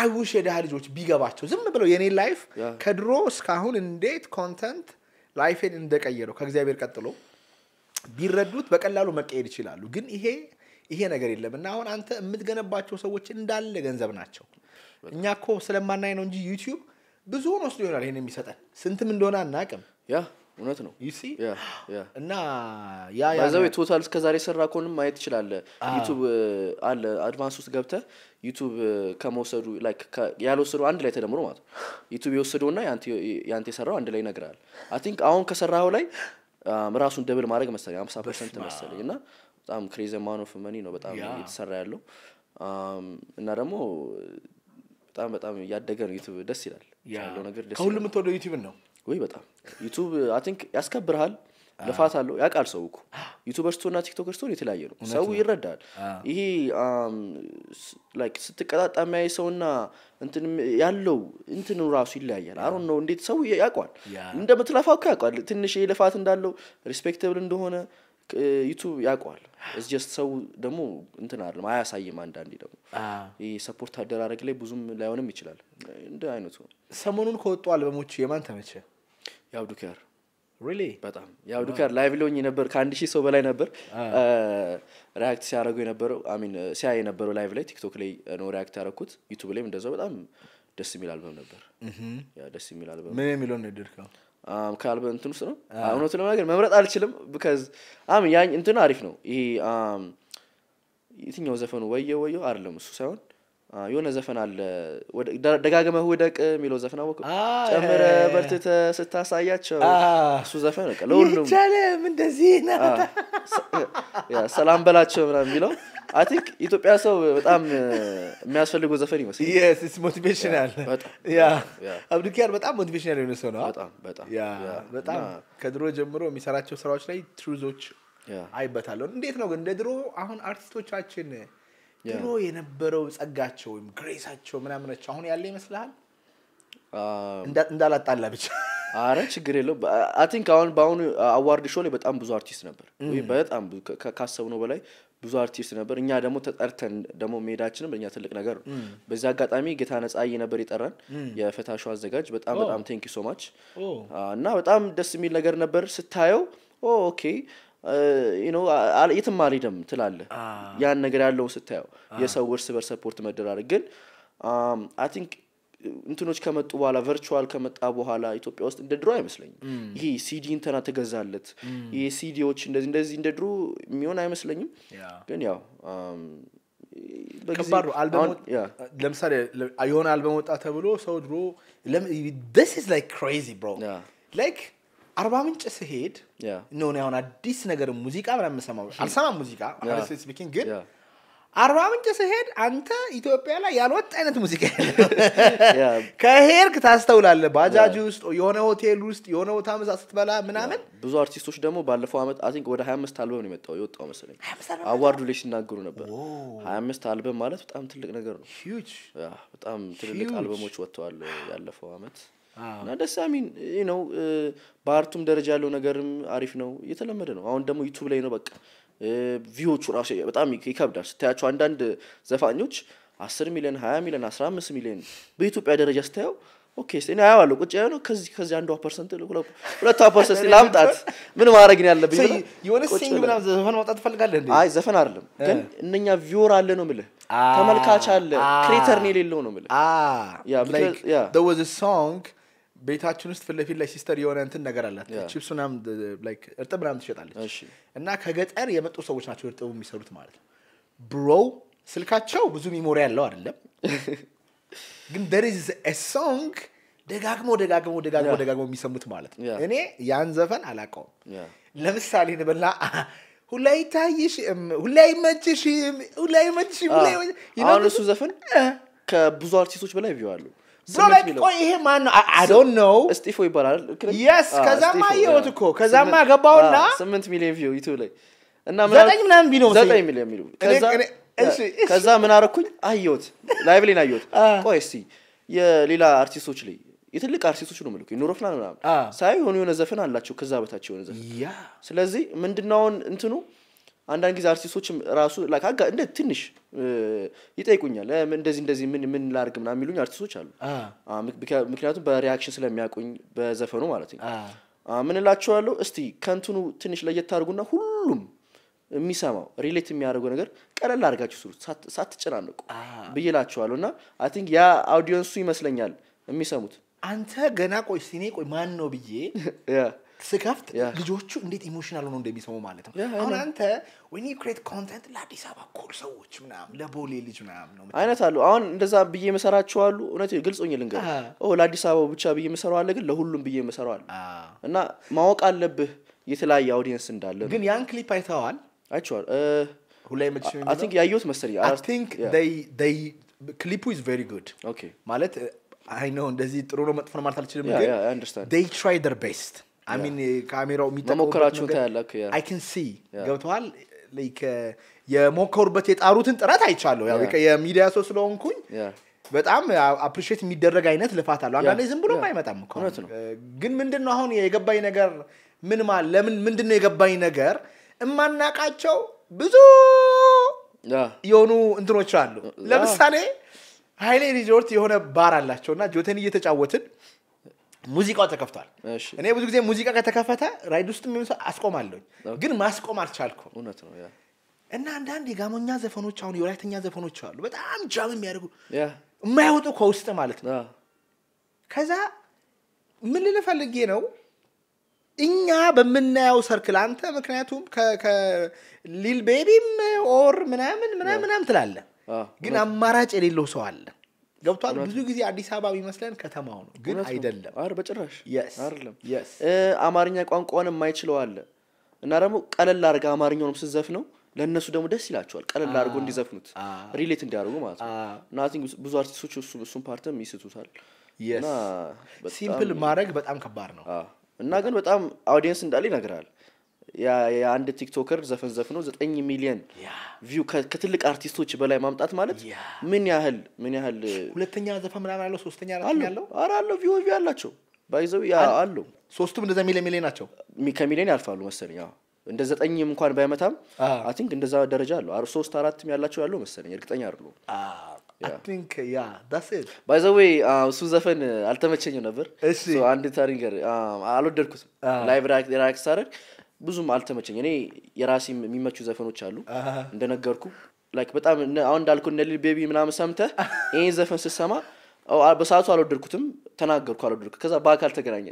አይውሽ የድሃ ልጆች ቢገባቸው ዝም ብለው የኔ ላይፍ ከድሮ እስካሁን እንዴት ኮንተንት ላይፌን እንደቀየረው ከእግዚአብሔር ቀጥሎ ቢረዱት በቀላሉ መቀየድ ይችላሉ። ግን ይሄ ይሄ ነገር የለም እና አሁን አንተ የምትገነባቸው ሰዎች እንዳለ ገንዘብ ናቸው። እኛ ኮ ስለማናይ ነው እንጂ ዩቲዩብ ብዙውን ወስዶ ይሆናል ይሄን የሚሰጠን ስንትም እንደሆነ አናቅም። ያ እውነት ነው እና ያ ቶታል እስከዛሬ የሰራ ኮንም ማየት ትችላለ ዩቱብ አለ አድቫንስ ውስጥ ገብተህ ዩቱብ ከመውሰዱ ያልወሰዱ አንድ ላይ ተደምሮ ማለት ነው ዩቱብ የወሰደው ና የአንተ የሰራው አንድ ላይ ይነግራል። አይ ቲንክ አሁን ከሰራው ላይ ራሱን ደብል ማድረግ መሰለ ሀምሳ ፐርሰንት መሰለ እና በጣም ክሬዘ ማኖፍ መኒ ነው በጣም የተሰራ ያለው እና ደግሞ በጣም በጣም እያደገ ነው ዩቱብ ደስ ይላል ያለው ነገር ደስ ከሁሉ የምትወደው ዩቱብን ነው ወይ በጣም ዩቱብ አይ ቲንክ ያስከብርሃል ልፋት አለው ያውቃል ሰው እኮ ዩቱበር ስቶና ቲክቶከር ስቶን የተለያየ ነው ሰው ይረዳል ይሄ ስትቀጣጣ የሚያይ ሰውና ያለው እንትን ራሱ ይለያያል አሮ ነው እንዴት ሰው ያውቋል እንደምትለፋ እኮ ያውቋል ትንሽ ልፋት እንዳለው ሪስፔክተብል እንደሆነ ዩቱብ ያውቋል እዚስ ሰው ደግሞ እንትን አለም አያሳይም አንዳንዴ ደግሞ ይህ ሰፖርት አደራረግ ላይ ብዙም ላይሆንም ይችላል እንደ አይነቱ ሰሞኑን ከወጡ አልበሞች የማን ተመቸ የአብዱኪያር በጣም ያው ዱካር ላይቭ ሎኝ ነበር ከአንድ ሺህ ሰው በላይ ነበር ሪያክት ሲያደረጉ የነበረው አሚን ሲያ የነበረው ላይቭ ላይ ቲክቶክ ላይ ነው ሪያክት ያደረኩት ዩቱብ ላይም እንደዛው በጣም ደስ የሚል አልበም ነበር ደስ የሚል አልበም ምን የሚለው ነው ከአልበም እንትን ውስጥ ነው እውነቱ ለመናገር መምረጥ አልችልም ብከዝ አሚን ያኝ እንትን አሪፍ ነው ይሄ የትኛው ዘፈኑ ወየ ወየ አይደለም እሱ ሳይሆን የሆነ ዘፈን አለ ደጋግመ ውደቅ የሚለው ዘፈን አወቅ ጨምረ በርትተ ስታሳያቸው እሱ ዘፈን በቃ ለሁሉም እንደዚህ ሰላም በላቸው ምና የሚለው አይ ኢትዮጵያ ሰው በጣም የሚያስፈልገው ዘፈን ይመስል ሞቲቬሽናል አብዱኪያር በጣም ሞቲቬሽናል የሆነ ሰው ነው በጣም ከድሮ ጀምሮ የሚሰራቸው ስራዎች ላይ ትሩዞች አይበታለሁ እንዴት ነው ግን እንደ ድሮ አሁን አርቲስቶቻችን ድሮ የነበረው ጸጋቸው ወይም ግሬሳቸው ምናምነች አሁን ያለ ይመስልሃል? Um, እንዳላጣላ ብቻ አረ ችግር የለው አይ አሁን በአሁኑ አዋርድ ሾ ላይ በጣም ብዙ አርቲስት ነበር። mm. በጣም ነው በላይ ብዙ አርቲስት ነበር። እኛ ደግሞ ተጠርተን ደግሞ መሄዳችንም እኛ ትልቅ ነገር ነው። mm. በዚህ አጋጣሚ ጌታ ነጻዬ ነበር የጠራን mm. የፈታ አዘጋጅ። በጣም በጣም ቴንኪ ሶ ማች እና በጣም ደስ የሚል ነገር ነበር ስታየው ኦኬ oh, የትም አልሄድም ትላለ ያን ነገር ያለው ስታየው የሰው እርስ በር ሰፖርት መደራረግ ግን አይ ቲንክ እንትኖች ከመጡ በኋላ ቨርቹዋል ከመጣ በኋላ ኢትዮጵያ ውስጥ እንደ ድሮ አይመስለኝም። ይሄ ሲዲ እንተና ተገዛለት ይሄ ሲዲዎች እንደዚህ እንደዚህ እንደ ድሮ የሚሆን አይመስለኝም። ግን ያው ከባድ ነው። ለምሳሌ የሆነ አልበም ወጣ ተብሎ ሰው ድሮ ደስ ኢዝ ላይክ ክሬዚ ብሮ ላይክ አርባ ምንጭ ስሄድ ነሆን አሁን አዲስ ነገር ሙዚቃ ምናምን የምሰማው አልሰማም ሙዚቃ ስፒኪንግ ግን አርባ ምንጭ ስሄድ አንተ ኢትዮጵያ ላይ ያልወጥ አይነት ሙዚቃ ከሄድክ ታስተውላለ። ባጃጅ ውስጥ የሆነ ሆቴል ውስጥ የሆነ ቦታ መዛ ስትበላ ምናምን። ብዙ አርቲስቶች ደግሞ ባለፈው ዓመት አን ቲንክ ወደ 25 አልበም ነው የመጣው የወጣው መስለኝ አዋርዱ ላይ ሲናገሩ ነበር። 25 አልበም ማለት በጣም ትልቅ ነገር ነው። በጣም ትልልቅ አልበሞች ወጥተዋል ያለፈው አመት እና ደስ አሚን ነው። በአርቱም ደረጃ ያለው ነገርም አሪፍ ነው፣ እየተለመደ ነው። አሁን ደግሞ ዩቱብ ላይ ነው በቃ ቪዎቹ ራሱ በጣም ይከብዳል ስታያቸው። አንዳንድ ዘፋኞች አስር ሚሊዮን ሀያ ሚሊዮን አስራ አምስት ሚሊዮን በኢትዮጵያ ደረጃ ስታየው ኦኬ እኔ አየዋለሁ ቁጭ ያለው ከዚህ ከዚህ አንዷ ፐርሰንት ሁለቷ ፐርሰንት ላምጣት ምን ማድረግ ነው ያለብኝ? የሆነ ሲንግ ምናምን ዘፈን ማውጣት ትፈልጋለህ አይ ዘፈን አይደለም ግን እነኛ ቪዮር አለ ነው የምልህ ተመልካች አለ ክሬተር የሌለው ነው የምልህ ያ ያ ሶንግ ቤታችን ውስጥ ፍለፊት ላይ ሲስተር የሆነ እንትን ነገር አላት ቺፕስ ምናምን እርጥብ ምናምን ትሸጣለች እና ከገጠር የመጡ ሰዎች ናቸው እርጥቡ የሚሰሩት ማለት ነው ብሮ ስልካቸው ብዙ ሚሞሪ ያለው አይደለም ግን ደር ኢዝ ሶንግ ደጋግሞ ደጋግሞ ደጋግሞ ደጋግሞ የሚሰሙት ማለት ነው እኔ ያን ዘፈን አላቀውም ለምሳሌ ንበላ ሁላ ይታይሽም ሁላ ይመችሽም ሁላ ይመችሽም ሁላ ይመችሽም ዘፈን ከብዙ አርቲስቶች በላይ ቪው አለው ብሎ ላይክ ቆይ ይሄ ማን ነው አይ ዶንት ኖው ይባላል የስ ከዛማ አየሁት እኮ ከዛማ ገባውና ስምንት ሚሊዮን ቪው ዩቱብ ላይ እና ዘጠኝ ምናምን ዘጠኝ ሚሊዮን ከዛ ምን አረኩኝ አየሁት ላይቭ አየሁት ቆይ እስቲ የሌላ አርቲስቶች ላይ የትልቅ አርቲስቶች ነው ምልኩ ኑሮፕላን ምናምን ሳይ የሆኑ የሆነ ዘፈን አላቸው ከዛ በታቸው የሆነ ዘፈን ስለዚህ ምንድናውን እንትኑ አንዳንድ ጊዜ አርቲስቶችም ራሱ እንደ ትንሽ ይጠይቁኛል እንደዚህ እንደዚህ ምን ምን ላርግ ምና የሚሉኝ አርቲስቶች አሉ። ምክንያቱም በሪያክሽን ስለሚያውቁኝ በዘፈኑ ማለት ነው። ምን እላቸዋለሁ፣ እስቲ ከንቱኑ ትንሽ ለየት አድርጉና ሁሉም የሚሰማው ሪሌት የሚያደርገው ነገር ቀለል አድርጋችሁ ስሩ ሳትጨናነቁ ብዬ እና አይ ቲንክ ያ አውዲየንሱ ይመስለኛል የሚሰሙት። አንተ ገና ቆይ ሲኔ ቆይ ማን ነው ብዬ ስከፍት ልጆቹ እንዴት ኢሞሽናል ሆኖ እንደሚሰሙ ማለት ነው። አሁን አንተ ወይ ክሬት ኮንተንት ለአዲስ አበባ ኩል ሰዎች ምናምን ለቦሌ ልጅ ምናምን ነው አይነት አሉ። አሁን እንደዛ ብዬ መሰራቸው አሉ። እውነት ግልጽ ሆኜ ልንገር፣ ለአዲስ አበባ ብቻ ብዬ መሰራው አለ፣ ግን ለሁሉም ብዬ መሰራው አለ እና ማወቅ አለብህ የተለያየ አውዲየንስ እንዳለ። ግን ያን ክሊፕ አይተዋል? አይቼዋል። ሁላ ቲንክ ያየሁት መሰለኝ። ክሊፑ ኢዝ ቬሪ ጉድ ማለት አይ ነው እንደዚህ ጥሩ ነው መጥፎ ነው ማለት አልችልም፣ ግን ዴይ ትራይ ደር ቤስት አሚን eh, ካሜራው የሚጠመሞከራችሁን አይን ሲ ገብተዋል የሞከሩበት የጣሩትን ጥረት አይቻለሁ የሚዲያ ሰው ስለሆንኩኝ በጣም አፕሪሽት የሚደረግ አይነት ልፋት አለው አንዳንዴ ዝም ብሎ አይመጣም ግን ምንድን ነው አሁን የገባኝ ነገር ምን ለምን ምንድን ነው የገባኝ ነገር እማናቃቸው ብዙ የሆኑ እንትኖች አሉ uh, ለምሳሌ ሀይሌ ሪዞርት የሆነ ባር አላቸው እና ጆተን እየተጫወትን ሙዚቃው ተከፍቷል። እኔ ብዙ ጊዜ ሙዚቃ ከተከፈተ ራይድ ውስጥ የሚሆን ሰው አስቆማለሁኝ፣ ግን ማስቆም አልቻልኩ እውነት ነው እና አንዳንድ የጋሞኛ ዘፈኖች አሁን የወላይተኛ ዘፈኖች አሉ፣ በጣም ጃም የሚያደርጉ የማይወጡ ከውስጥ ማለት ነው። ከዛ ምን ልል ነው እኛ በምናየው ሰርክል አንተ ምክንያቱም ሊል ቤቢም ኦር ምናምን ምናምን ምናምን ትላለ፣ ግን አማራጭ የሌለው ሰው አለ ገብቷል። ብዙ ጊዜ አዲስ አበባ ቢመስለን ከተማው ነው፣ ግን አይደለም። አር በጭራሽ አማርኛ ቋንቋን የማይችለው አለ እና ደግሞ ቀለል አርገ አማርኛውንም ስትዘፍነው ለእነሱ ደግሞ ደስ ይላቸዋል። ቀለል አድርጎ እንዲዘፍኑት ሪሌት እንዲያደርጉ ማለት ነው። እና ብዙ አርቲስቶች እሱን ፓርትም ይስቱታል። ሲምፕል ማድረግ በጣም ከባድ ነው እና ግን በጣም አውዲየንስ እንዳለ ይነግራል። የአንድ ቲክቶከር ዘፈን ዘፍኖ ዘጠኝ ሚሊየን ቪው ከትልቅ አርቲስቶች በላይ ማምጣት ማለት ምን ያህል ምን ያህል ሁለተኛ ዘፈን ምናምን አለው ሶስተኛ ያለው ኧረ አለው ቪው ቪው አላቸው ባይዘው ያ አሉ ሶስቱም እንደዛ ሚሊየን ሚሊየን ናቸው ከሚሊየን ያልፋሉ መሰለኝ እንደ ዘጠኝም እንኳን ባይመታም አይ እንደዛ ደረጃ አለው አር ሶስት አራትም ያላቸው ያለው መሰለኝ እርግጠኛ አይደለሁም ባይዘዌ እሱ ዘፈን አልተመቸኝም ነበር አንድ ታሪንገር አልወደድኩትም ላይቭ ራክ ሳረግ ብዙም አልተመቸኝ። እኔ የራሴ የሚመቹ ዘፈኖች አሉ እንደነገርኩ ላይክ በጣም አሁን እንዳልኩ እነ ሊል ቤቢ ምናምን ሰምተ ይህን ዘፈን ስትሰማ በሰዓቱ አልወደድኩትም፣ ተናገርኩ አልወደድኩ። ከዛ በአካል ተገናኘ።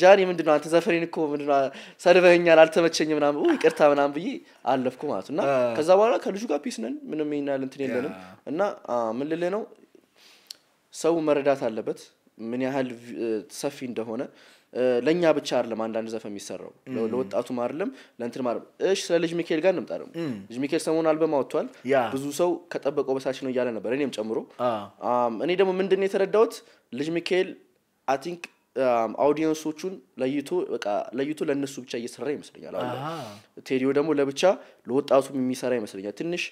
ጃኒ ምንድነው አንተ ዘፈሬን እኮ ምንድ ሰድበኛል፣ አልተመቸኝ ምናምን ይቅርታ ምናም ብዬ አለፍኩ ማለት እና ከዛ በኋላ ከልጁ ጋር ፒስ ነን፣ ምንም ይናል እንትን የለንም እና ምን ነው ሰው መረዳት አለበት ምን ያህል ሰፊ እንደሆነ ለእኛ ብቻ አይደለም አንዳንድ ዘፈን የሚሰራው ለወጣቱም አይደለም ለእንትን ማለ እሽ ስለ ልጅ ሚካኤል ጋር እንምጣ ደግሞ ልጅ ሚካኤል ሰሞን አልበም አወጥቷል ብዙ ሰው ከጠበቀው በሳች ነው እያለ ነበር እኔም ጨምሮ እኔ ደግሞ ምንድን የተረዳሁት ልጅ ሚካኤል አይ ቲንክ አውዲየንሶቹን ለይቶ በቃ ለይቶ ለእነሱ ብቻ እየሰራ ይመስለኛል አሁን ቴዲዮ ደግሞ ለብቻ ለወጣቱም የሚሰራ ይመስለኛል ትንሽ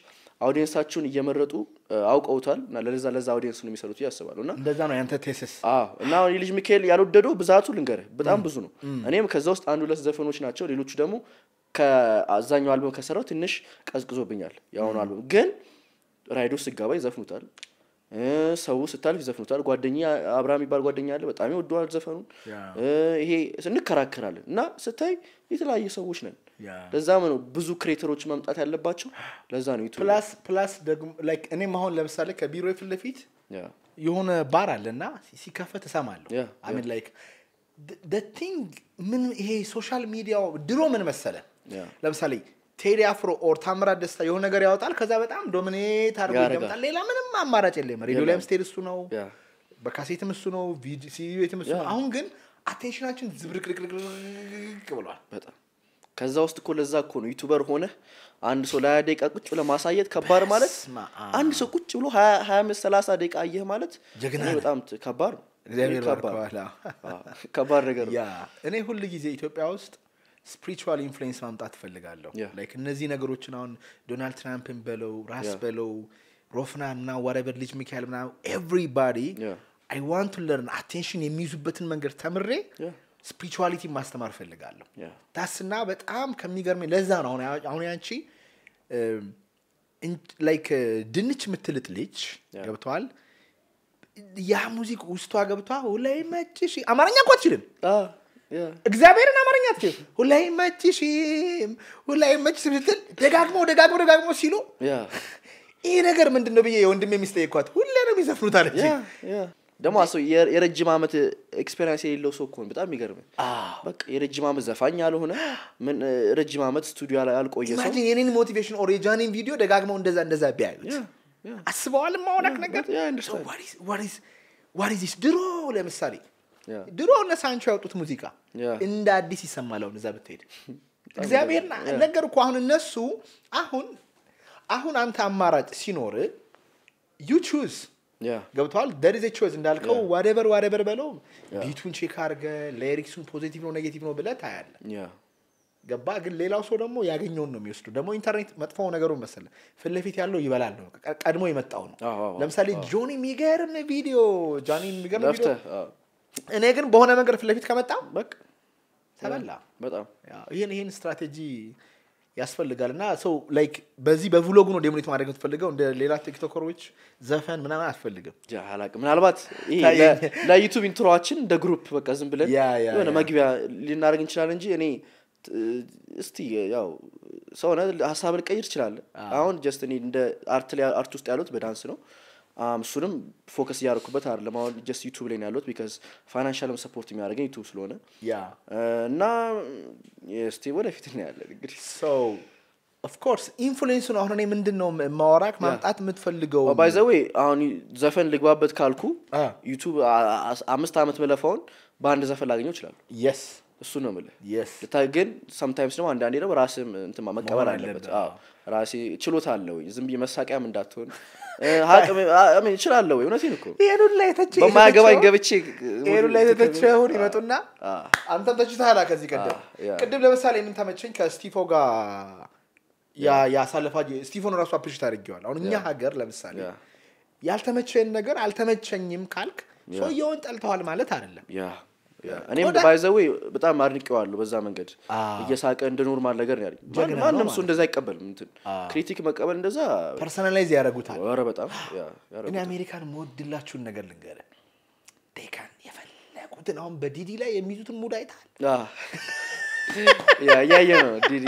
አውዲየንሳችሁን እየመረጡ አውቀውታል እና ለዛ ለዛ አውዲየንስ ነው የሚሰሩት ያስባሉ እና እንደዛ ነው ያንተ ቴስስ። እና አሁን ልጅ ሚካኤል ያልወደደው ብዛቱ ልንገር በጣም ብዙ ነው። እኔም ከዛ ውስጥ አንድ ሁለት ዘፈኖች ናቸው። ሌሎቹ ደግሞ ከአብዛኛው አልበም ከሰራው ትንሽ ቀዝቅዞብኛል። የአሁኑ አልበም ግን ራይዶ ስጋባ ይዘፍኑታል፣ ሰው ስታልፍ ይዘፍኑታል። ጓደኛ አብርሃም የሚባል ጓደኛ አለ፣ በጣም ይወደዋል ዘፈኑን። ይሄ እንከራከራለን እና ስታይ የተለያየ ሰዎች ነን ለዛ ነው ብዙ ክሬተሮች መምጣት ያለባቸው። ለዛ ነው ፕላስ ፕላስ ደግሞ ላይክ እኔም አሁን ለምሳሌ ከቢሮ ፊት ለፊት የሆነ ባር አለ እና ሲከፈት እሰማለሁ። አሚን ላይክ ቲንግ ምን ይሄ ሶሻል ሚዲያው ድሮ ምን መሰለ ለምሳሌ ቴዲ አፍሮ ኦር ታምራት ደስታ የሆነ ነገር ያወጣል። ከዛ በጣም ዶሚኔት አድርጎ ይገምጣል ሌላ ምንም አማራጭ የለም። ሬዲዮ ላይም ስቴድ እሱ ነው፣ በካሴትም እሱ ነው፣ ሲዲ ቤትም እሱ ነው። አሁን ግን አቴንሽናችን ዝብርቅርቅርቅ ብሏል በጣም ከዛ ውስጥ እኮ ለዛ እኮ ነው ዩቱበር ሆነ አንድ ሰው ለሀያ ደቂቃ ቁጭ ለማሳየት ከባድ ማለት አንድ ሰው ቁጭ ብሎ ሀያ አምስት ሰላሳ ደቂቃ አየህ ማለት በጣም ከባድ ነውከባድ ነገር እኔ ሁል ጊዜ ኢትዮጵያ ውስጥ ስፒሪቹዋል ኢንፍሉዌንስ ማምጣት እፈልጋለሁ። ላይክ እነዚህ ነገሮችን አሁን ዶናልድ ትራምፕን በለው ራስ በለው ሮፍና እና ወረበር ልጅ ሚካኤል ምና ኤቭሪባዲ አይ ዋንት ቱ ለርን አቴንሽን የሚይዙበትን መንገድ ተምሬ ስፒሪቹዋሊቲ ማስተማር ፈልጋለሁ ታስና በጣም ከሚገርም ለዛ ነው አሁን ያንቺ ላይክ ድንች የምትልጥ ልጅ ገብተዋል ያ ሙዚቅ ውስጧ ገብቷ ሁላይ መችሽ አማርኛ እኳ አትችልም እግዚአብሔርን አማርኛ አትችልም ሁላይ መችሽም ሁላይ መችሽም ስትል ደጋግሞ ደጋግሞ ደጋግሞ ሲሉ ይህ ነገር ምንድን ነው ብዬ የወንድሜ የሚስጠይኳት ሁላ ነው የሚዘፍኑት አለች ደግሞ አሶ የረጅም አመት ኤክስፔሪንስ የሌለው ሰው እኮ በጣም የሚገርም በቃ የረጅም አመት ዘፋኝ ያልሆነ ምን ረጅም አመት ስቱዲዮ ያልቆየ ሰው የኔን ሞቲቬሽን ኦር የጃኔን ቪዲዮ ደጋግመው እንደዛ እንደዛ ቢያዩት አስበዋል ማሆነክ ነገር ዋሪዚስ ድሮ ለምሳሌ ድሮ እነ ሳንቾ ያወጡት ሙዚቃ እንደ አዲስ ይሰማል አሁን እዛ ብትሄድ እግዚአብሔር ነገር እኮ አሁን እነሱ አሁን አሁን አንተ አማራጭ ሲኖር ዩ ቹዝ ገብተዋል ደሪዘ ቾይዝ እንዳልከው ዋደበር ዋደበር በለው ቢቱን ቼክ አርገ ለኤሪክሱን ፖዚቲቭ ነው ኔጌቲቭ ነው ብለ ታያለ ገባ ግን ሌላው ሰው ደግሞ ያገኘውን ነው የሚወስዱ ደግሞ ኢንተርኔት መጥፎው ነገሩን መሰለ ፊት ለፊት ያለው ይበላል ነው ቀድሞ የመጣው ነው ለምሳሌ ጆኒ የሚገርም ቪዲዮ ጃኒ የሚገርም ቪዲዮ እኔ ግን በሆነ መንገድ ፊት ለፊት ከመጣ በቃ ተበላ በጣም ይህን ይህን ስትራቴጂ ያስፈልጋል እና ሰው ላይክ በዚህ በቭሎግ ነው ዴሞኔት ማድረግ የምትፈልገው እንደ ሌላ ቲክቶከሮች ዘፈን ምናምን አትፈልግም አላቅ ምናልባት ለዩቱብ ኢንትሮችን እንደ ግሩፕ በቃ ዝም ብለን የሆነ መግቢያ ልናደርግ እንችላል እንጂ እኔ እስቲ ያው ሰውነ ሀሳብን ቀይር ይችላለ አሁን ጀስት እኔ እንደ አርት ውስጥ ያሉት በዳንስ ነው Um, እሱንም ፎከስ እያደረኩበት አይደለም። አሁን ጀስት ዩቱብ ላይ ያለት ቢካዝ ፋይናንሻልም ሰፖርት የሚያደርገኝ ዩቱብ ስለሆነ uh, እና ስቴ ወደፊት ነው ያለን እንግዲህ ሰው ኦፍኮርስ ኢንፍሉዌንሱን አሁን እኔ ምንድን ነው ማወራክ ማምጣት የምትፈልገው ባይዘዌ oh, አሁን ዘፈን ልግባበት ካልኩ ዩቱብ ah. አምስት ዓመት ብለፋውን በአንድ ዘፈን ላገኘው ይችላሉ የስ እሱ ነው ምልህ ግን ሰምታይምስ ደግሞ አንዳንዴ ደግሞ ራስም እንትማ መቀበል አለበት ራሴ ችሎታ አለውኝ ዝም ብዬ መሳቂያም እንዳትሆን እችላለሁ። እውነቴን እኮ ሄዱን ላይ ተች በማያገባኝ ገብቼ ሄዱን ላይ ሆን ይመጡና አንተም ተች ተችተሃል። ከዚህ ቀደም ቅድም ለምሳሌ ምን ተመቸኝ ከስቲፎ ጋር ያሳለፋ ስቲፎን ራሱ አፕሪሽት አድርጌዋል። አሁን እኛ ሀገር ለምሳሌ ያልተመቸን ነገር አልተመቸኝም ካልክ ሰውየውን ጠልተዋል ማለት አይደለም። እኔም ባይዘዌ በጣም አድንቄዋለሁ። በዛ መንገድ እየሳቀ እንደ ኖርማል ነገር ነው ማንም ሱ እንደዛ አይቀበልም። ምትን ክሪቲክ መቀበል እንደዛ ፐርሰናላይዝ ያደረጉታል ኧረ በጣም እኔ አሜሪካን መወድላችሁን ነገር ልንገርህ፣ ዴካን የፈለጉትን አሁን በዲዲ ላይ የሚይዙትን ሙድ አይተሃል? ያየ ነው ዲዲ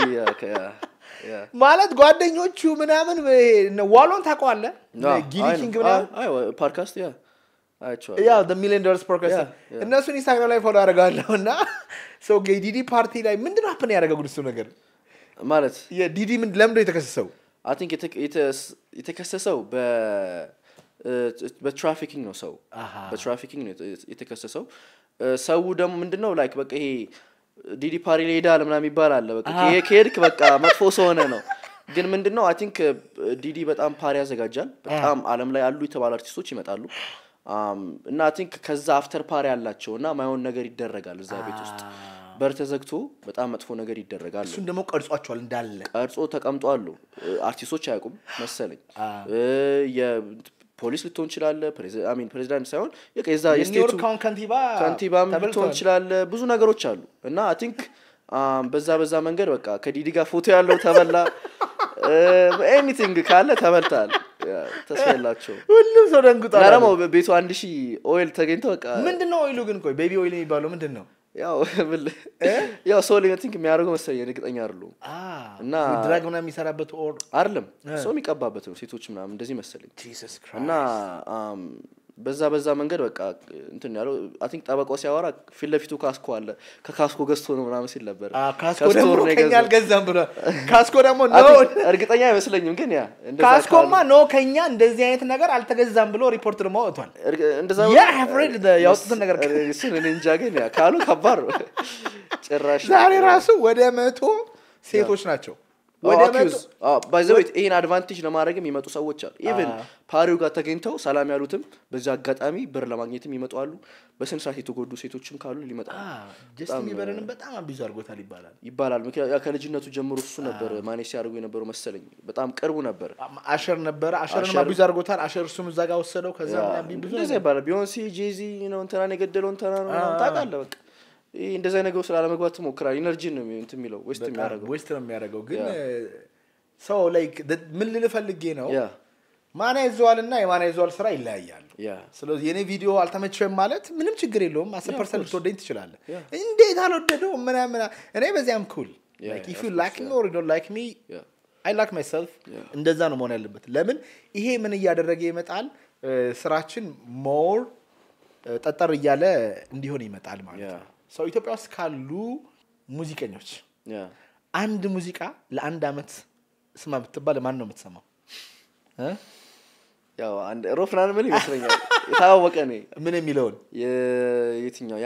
ማለት ጓደኞቹ ምናምን ዋሎን ታውቀዋለህ? ጊኒ ምናምን ፓድካስት ያ ያው ሚሊዮን ዶላርስ ፕሮግረስ እነሱን ኢንስታግራም ላይ ፎሎ አደርጋለሁ እና ሰው የዲዲ ፓርቲ ላይ ምንድን ሀፕን ያደረገው እሱ ነገር ማለት የዲዲ ምን ለምንድነው የተከሰሰው? አን የተከሰሰው በትራፊኪንግ ነው። ሰው በትራፊኪንግ ነው የተከሰሰው። ሰው ደግሞ ምንድነው ላይክ በቃ ይሄ ዲዲ ፓሪ ላይ ሄዳል ምናምን አለ በቃ ከሄድክ በቃ መጥፎ ሰሆነ ነው። ግን ምንድነው አይ ቲንክ ዲዲ በጣም ፓሪ ያዘጋጃል። በጣም አለም ላይ አሉ የተባሉ አርቲስቶች ይመጣሉ እና ቲንክ ከዛ አፍተር ፓር ያላቸው እና ማይሆን ነገር ይደረጋል እዛ ቤት ውስጥ ah. በር ተዘግቶ በጣም መጥፎ ነገር ይደረጋል። እሱን ደግሞ ቀርጿቸዋል እንዳለ ቀርጾ ተቀምጧሉ አርቲስቶች አያውቁም መሰለኝ። ah. ፖሊስ ልትሆን ይችላለ፣ ፕሬዚዳንት ሳይሆን የዛ ከንቲባም ልትሆን ይችላለ። ብዙ ነገሮች አሉ እና ቲንክ um, በዛ በዛ መንገድ በቃ ከዲዲ ጋር ፎቶ ያለው ተበላ፣ ኤኒቲንግ ካለ ተበልታል። ተስፋ የላቸው። ሁሉም ሰው ደንግጣለረማው ቤቱ አንድ ሺ ኦይል ተገኝቶ በቃ ምንድን ነው ኦይሉ ግን? ኮይ ቤቢ ኦይል የሚባለው ምንድን ነው? ያው ሰው ሊመቲንክ የሚያደርገው መሰለኝ እርግጠኛ አይደለሁም። እና ድራግ ምናምን የሚሰራበት አይደለም ሰው የሚቀባበት ነው። ሴቶች ምናምን እንደዚህ መሰለኝ እና በዛ በዛ መንገድ በቃ እንትን ያለው አይ ቲንክ ጠበቃው ሲያወራ ፊት ለፊቱ ካስኮ አለ ከካስኮ ገዝቶ ነው ምናምን ሲል ነበር። ካስኮ ደግሞ ከኛ አልገዛም ብሏል። ካስኮ ደግሞ እርግጠኛ አይመስለኝም፣ ግን ያ ካስኮማ ኖ ከኛ እንደዚህ አይነት ነገር አልተገዛም ብሎ ሪፖርት ደግሞ ወጥቷል። እንደዛ ያወጡትን ነገር እሱን እንጃ፣ ግን ያ ካሉ ከባድ ነው ጭራሽ ዛሬ ራሱ ወደ መቶ ሴቶች ናቸው ባይዘዌት ይህን አድቫንቴጅ ለማድረግ የሚመጡ ሰዎች አሉ። ኢቨን ፓሪው ጋር ተገኝተው ሰላም ያሉትም በዚህ አጋጣሚ ብር ለማግኘትም ይመጡ አሉ። በስንት ሰዓት የተጎዱ ሴቶችም ካሉ ሊመጣ በጣም አቢዙ አርጎታል ይባላል ይባላል። ምክንያቱ ከልጅነቱ ጀምሮ እሱ ነበር ማኔ ሲያደርጉ የነበረው መሰለኝ። በጣም ቅርቡ ነበር። አሸር ነበረ። አሸርን አቢዙ አርጎታል አሸር እሱም እዛ ጋር ወሰደው። ከዛ ብዙ ይባላል። ቢዮንሲ ጄዚ ነው እንትናን የገደለው እንትና ነው ታቃለ በቃ ይህ እንደዛ ነገው ስላለመግባት ላለመግባት ትሞክራል። ኢነርጂን ነው እንትን የሚለው ዌስት የሚያደርገው ዌስት ነው የሚያደርገው። ግን ሰው ላይክ ምን ልል ፈልጌ ነው ማና ይዘዋል እና የማና ይዘዋል ስራ ይለያያሉ። ስለዚህ የኔ ቪዲዮ አልተመቸም ማለት ምንም ችግር የለውም። አስር ፐርሰንት ልትወደኝ ትችላለህ። እንዴት አልወደደው ምናምና እኔ በዚያም ኩል ኢፍ ዩ ሚ ኦር ዶንት ሚ አይ ላክ ማይሰልፍ እንደዛ ነው መሆን ያለበት። ለምን ይሄ ምን እያደረገ ይመጣል? ስራችን ሞር ጠጠር እያለ እንዲሆን ይመጣል ማለት ነው። ሰው ኢትዮጵያ ውስጥ ካሉ ሙዚቀኞች አንድ ሙዚቃ ለአንድ አመት ስማ ብትባል ማን ነው የምትሰማው? ያው ሮፍናን ምን ይመስለኛል የታወቀ ነ ምን የሚለውን የትኛው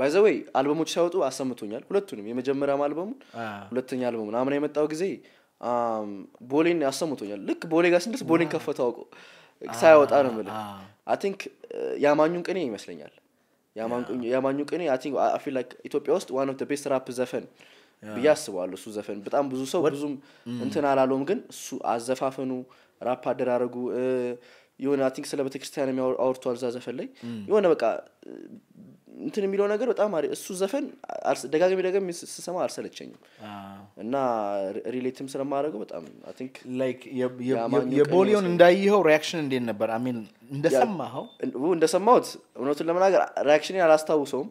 ባይዘወይ አልበሞች ሲያወጡ አሰምቶኛል። ሁለቱንም የመጀመሪያም አልበሙን ሁለተኛ አልበሙን አምና የመጣው ጊዜ ቦሌን አሰምቶኛል። ልክ ቦሌ ጋር ስንደርስ ቦሌን ከፈተው አውቆ ሳያወጣ ነው የምልህ። አይ ቲንክ የአማኙን ቅኔ ይመስለኛል ያማኙ ቅኔ አይ አይ ቲንክ ፊል ላይክ ኢትዮጵያ ውስጥ ዋን ኦፍ ደ ቤስት ራፕ ዘፈን ብዬ አስበዋለሁ። እሱ ዘፈን በጣም ብዙ ሰው ብዙም mm. እንትን አላለውም፣ ግን እሱ አዘፋፈኑ ራፕ አደራረጉ የሆነ አይ ቲንክ ስለ ቤተክርስቲያን አውርቷል እዛ ዘፈን ላይ የሆነ በቃ እንትን የሚለው ነገር በጣም አሪ እሱ ዘፈን ደጋግሜ ደጋግሜ ስሰማ አልሰለቸኝም እና ሪሌትም ስለማድረገው በጣም ቲንክ የቦሊዮን እንዳይኸው ሪያክሽን እንዴት ነበር ሚን እንደሰማኸው እንደሰማሁት እውነቱን ለመናገር ሪያክሽን አላስታውሰውም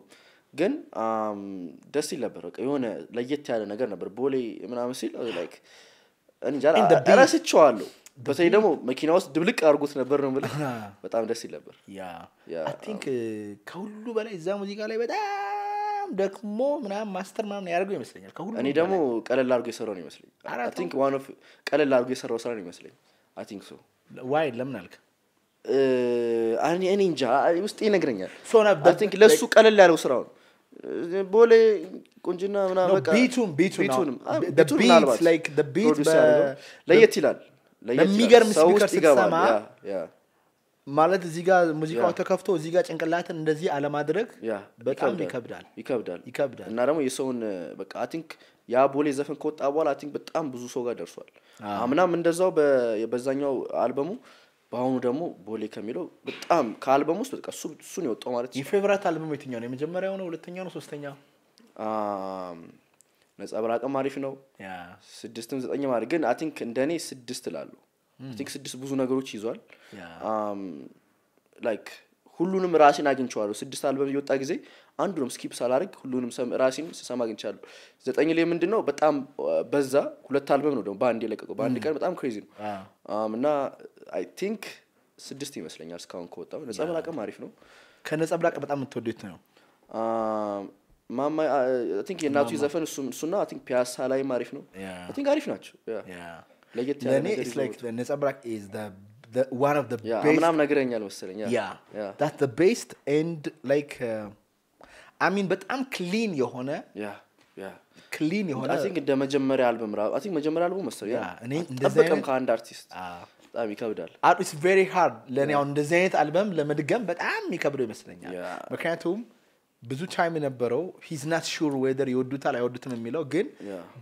ግን ደስ ይል ነበር በቃ የሆነ ለየት ያለ ነገር ነበር ቦሌ ምናምን ሲል ላይክ ረስቸዋለሁ በተለይ ደግሞ መኪና ውስጥ ድብልቅ አድርጎት ነበር ነው በጣም ደስ ይል ነበር ቲንክ ከሁሉ በላይ እዛ ሙዚቃ ላይ በጣም ደክሞ ምናም ማስተር ምናምን ያደርገው ይመስለኛል እኔ ደግሞ ቀለል አድርጎ የሰራው ነው ይመስለኝ ቲንክ ዋን ቀለል አድርጎ የሰራው ስራ ነው ይመስለኝ ቲንክ ሶ ዋይ ለምን አልክ እኔ እንጃ ውስጥ ይነግረኛል ለእሱ ቀለል ያለው ስራው ነው ቦሌ ቁንጅና ምናምን ቢቱም ቢቱም ቢቱም ለየት ይላል በሚገርም ስፒከር ስትሰማ ማለት እዚህ ጋር ሙዚቃው ተከፍቶ እዚህ ጋር ጭንቅላትን እንደዚህ አለማድረግ በጣም ይከብዳል ይከብዳል ይከብዳል እና ደግሞ የሰውን በቃ አይ ያ ቦሌ ዘፈን ከወጣ በኋላ አቲንክ በጣም ብዙ ሰው ጋር ደርሷል። አምናም እንደዛው በዛኛው አልበሙ በአሁኑ ደግሞ ቦሌ ከሚለው በጣም ከአልበም ውስጥ በቃ እሱን የወጣው ማለት የፌቨራት አልበሙ የትኛው ነው? የመጀመሪያው ነው? ሁለተኛ ነው? ሶስተኛ ነጸብራቅም አሪፍ ነው። ስድስትም ዘጠኝም አሪፍ ግን አይ ቲንክ እንደ እኔ ስድስት ላሉ ቲንክ ስድስት ብዙ ነገሮች ይዟል። ላይክ ሁሉንም ራሴን አግኝቼዋለሁ። ስድስት አልበም እየወጣ ጊዜ አንዱንም ስኪፕ ሳላርግ ሁሉንም ራሴን ስሰማ አግኝቻለሁ። ዘጠኝ ላይ ምንድን ነው በጣም በዛ። ሁለት አልበም ነው ደግሞ በአንድ የለቀቀው በአንድ ቀን በጣም ክሬዚ ነው እና አይ ቲንክ ስድስት ይመስለኛል እስካሁን ከወጣው። ነጸብራቅም አሪፍ ነው። ከነጸብራቅ በጣም የምትወዱት ነው ማማ ቲንክ የእናቱ ዘፈን እሱና ቲንክ ፒያሳ ላይም አሪፍ ነው ቲንክ አሪፍ ናቸው ለየት ያለ ነጸብራቅ ኢዝ one ምናምን መሰለኝ uh, በጣም ክሊን የሆነ የሆነ እንደ መጀመሪያ አልበም ራ መጀመሪያ አልበም መሰለኝ እኔ እንደዚህ አይነት ከአንድ አርቲስት ah. በጣም ይከብዳል ኢትስ ቬሪ ሃርድ ለእኔ አሁን እንደዚህ አይነት አልበም ለመድገም በጣም ይከብደው ይመስለኛል ምክንያቱም ብዙ ታይም የነበረው ሂዝ ናት ሹር ወደር ይወዱታል አይወዱትም የሚለው ግን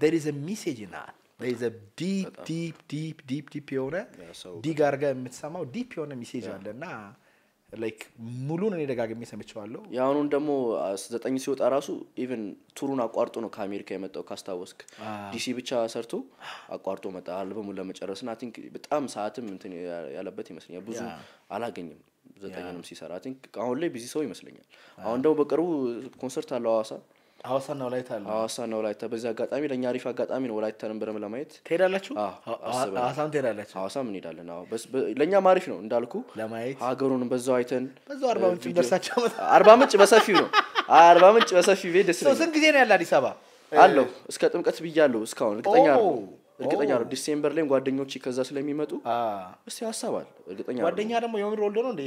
ደር ኢዝ ሚሴጅ ናል ዲፕ የሆነ ዲግ አርጋ የምትሰማው ዲፕ የሆነ ሚሴጅ አለ እና ላይክ ሙሉን እኔ ደጋግሜ ሰምቸዋለሁ። የአሁኑን ደግሞ ዘጠኝ ሲወጣ ራሱ ኢቨን ቱሩን አቋርጦ ነው ከአሜሪካ የመጣው ካስታወስክ፣ ah. ዲሲ ብቻ ሰርቶ አቋርጦ መጣ አልበሙን ለመጨረስ ና ቲንክ በጣም ሰአትም እንትን ያለበት ይመስለኛል። ብዙ አላገኝም ዘጠኝ ዘጠኝንም ሲሰራ ቲንክ አሁን ላይ ቢዚ ሰው ይመስለኛል። አሁን ደግሞ በቅርቡ ኮንሰርት አለው አዋሳ ሀዋሳ ሀዋሳና ወላይታ አለ። ነው ወላይታ በዚህ አጋጣሚ ለእኛ አሪፍ አጋጣሚ ነው። ወላይታንም በደንብ ለማየት ትሄዳላችሁ። ሀዋሳም ትሄዳላችሁ። ሀዋሳም እንሄዳለን። አዎ ለእኛም አሪፍ ነው እንዳልኩ ለማየት ሀገሩንም በዛው አይተን በዛው አርባ ምንጭ ደርሳቸው አርባ ምንጭ በሰፊው ነው። አርባ ምንጭ በሰፊው ቤት ደስ ስንት ጊዜ ነው ያለ አዲስ አበባ አለው እስከ ጥምቀት ብያለሁ። እስካሁን እርግጠኛ ነው እርግጠኛ ነው። ዲሴምበር ላይም ጓደኞች ከዛ ስለሚመጡ እስ ያሳባል እርግጠኛ ጓደኛ ደግሞ የምር ወልዶ ነው እንደ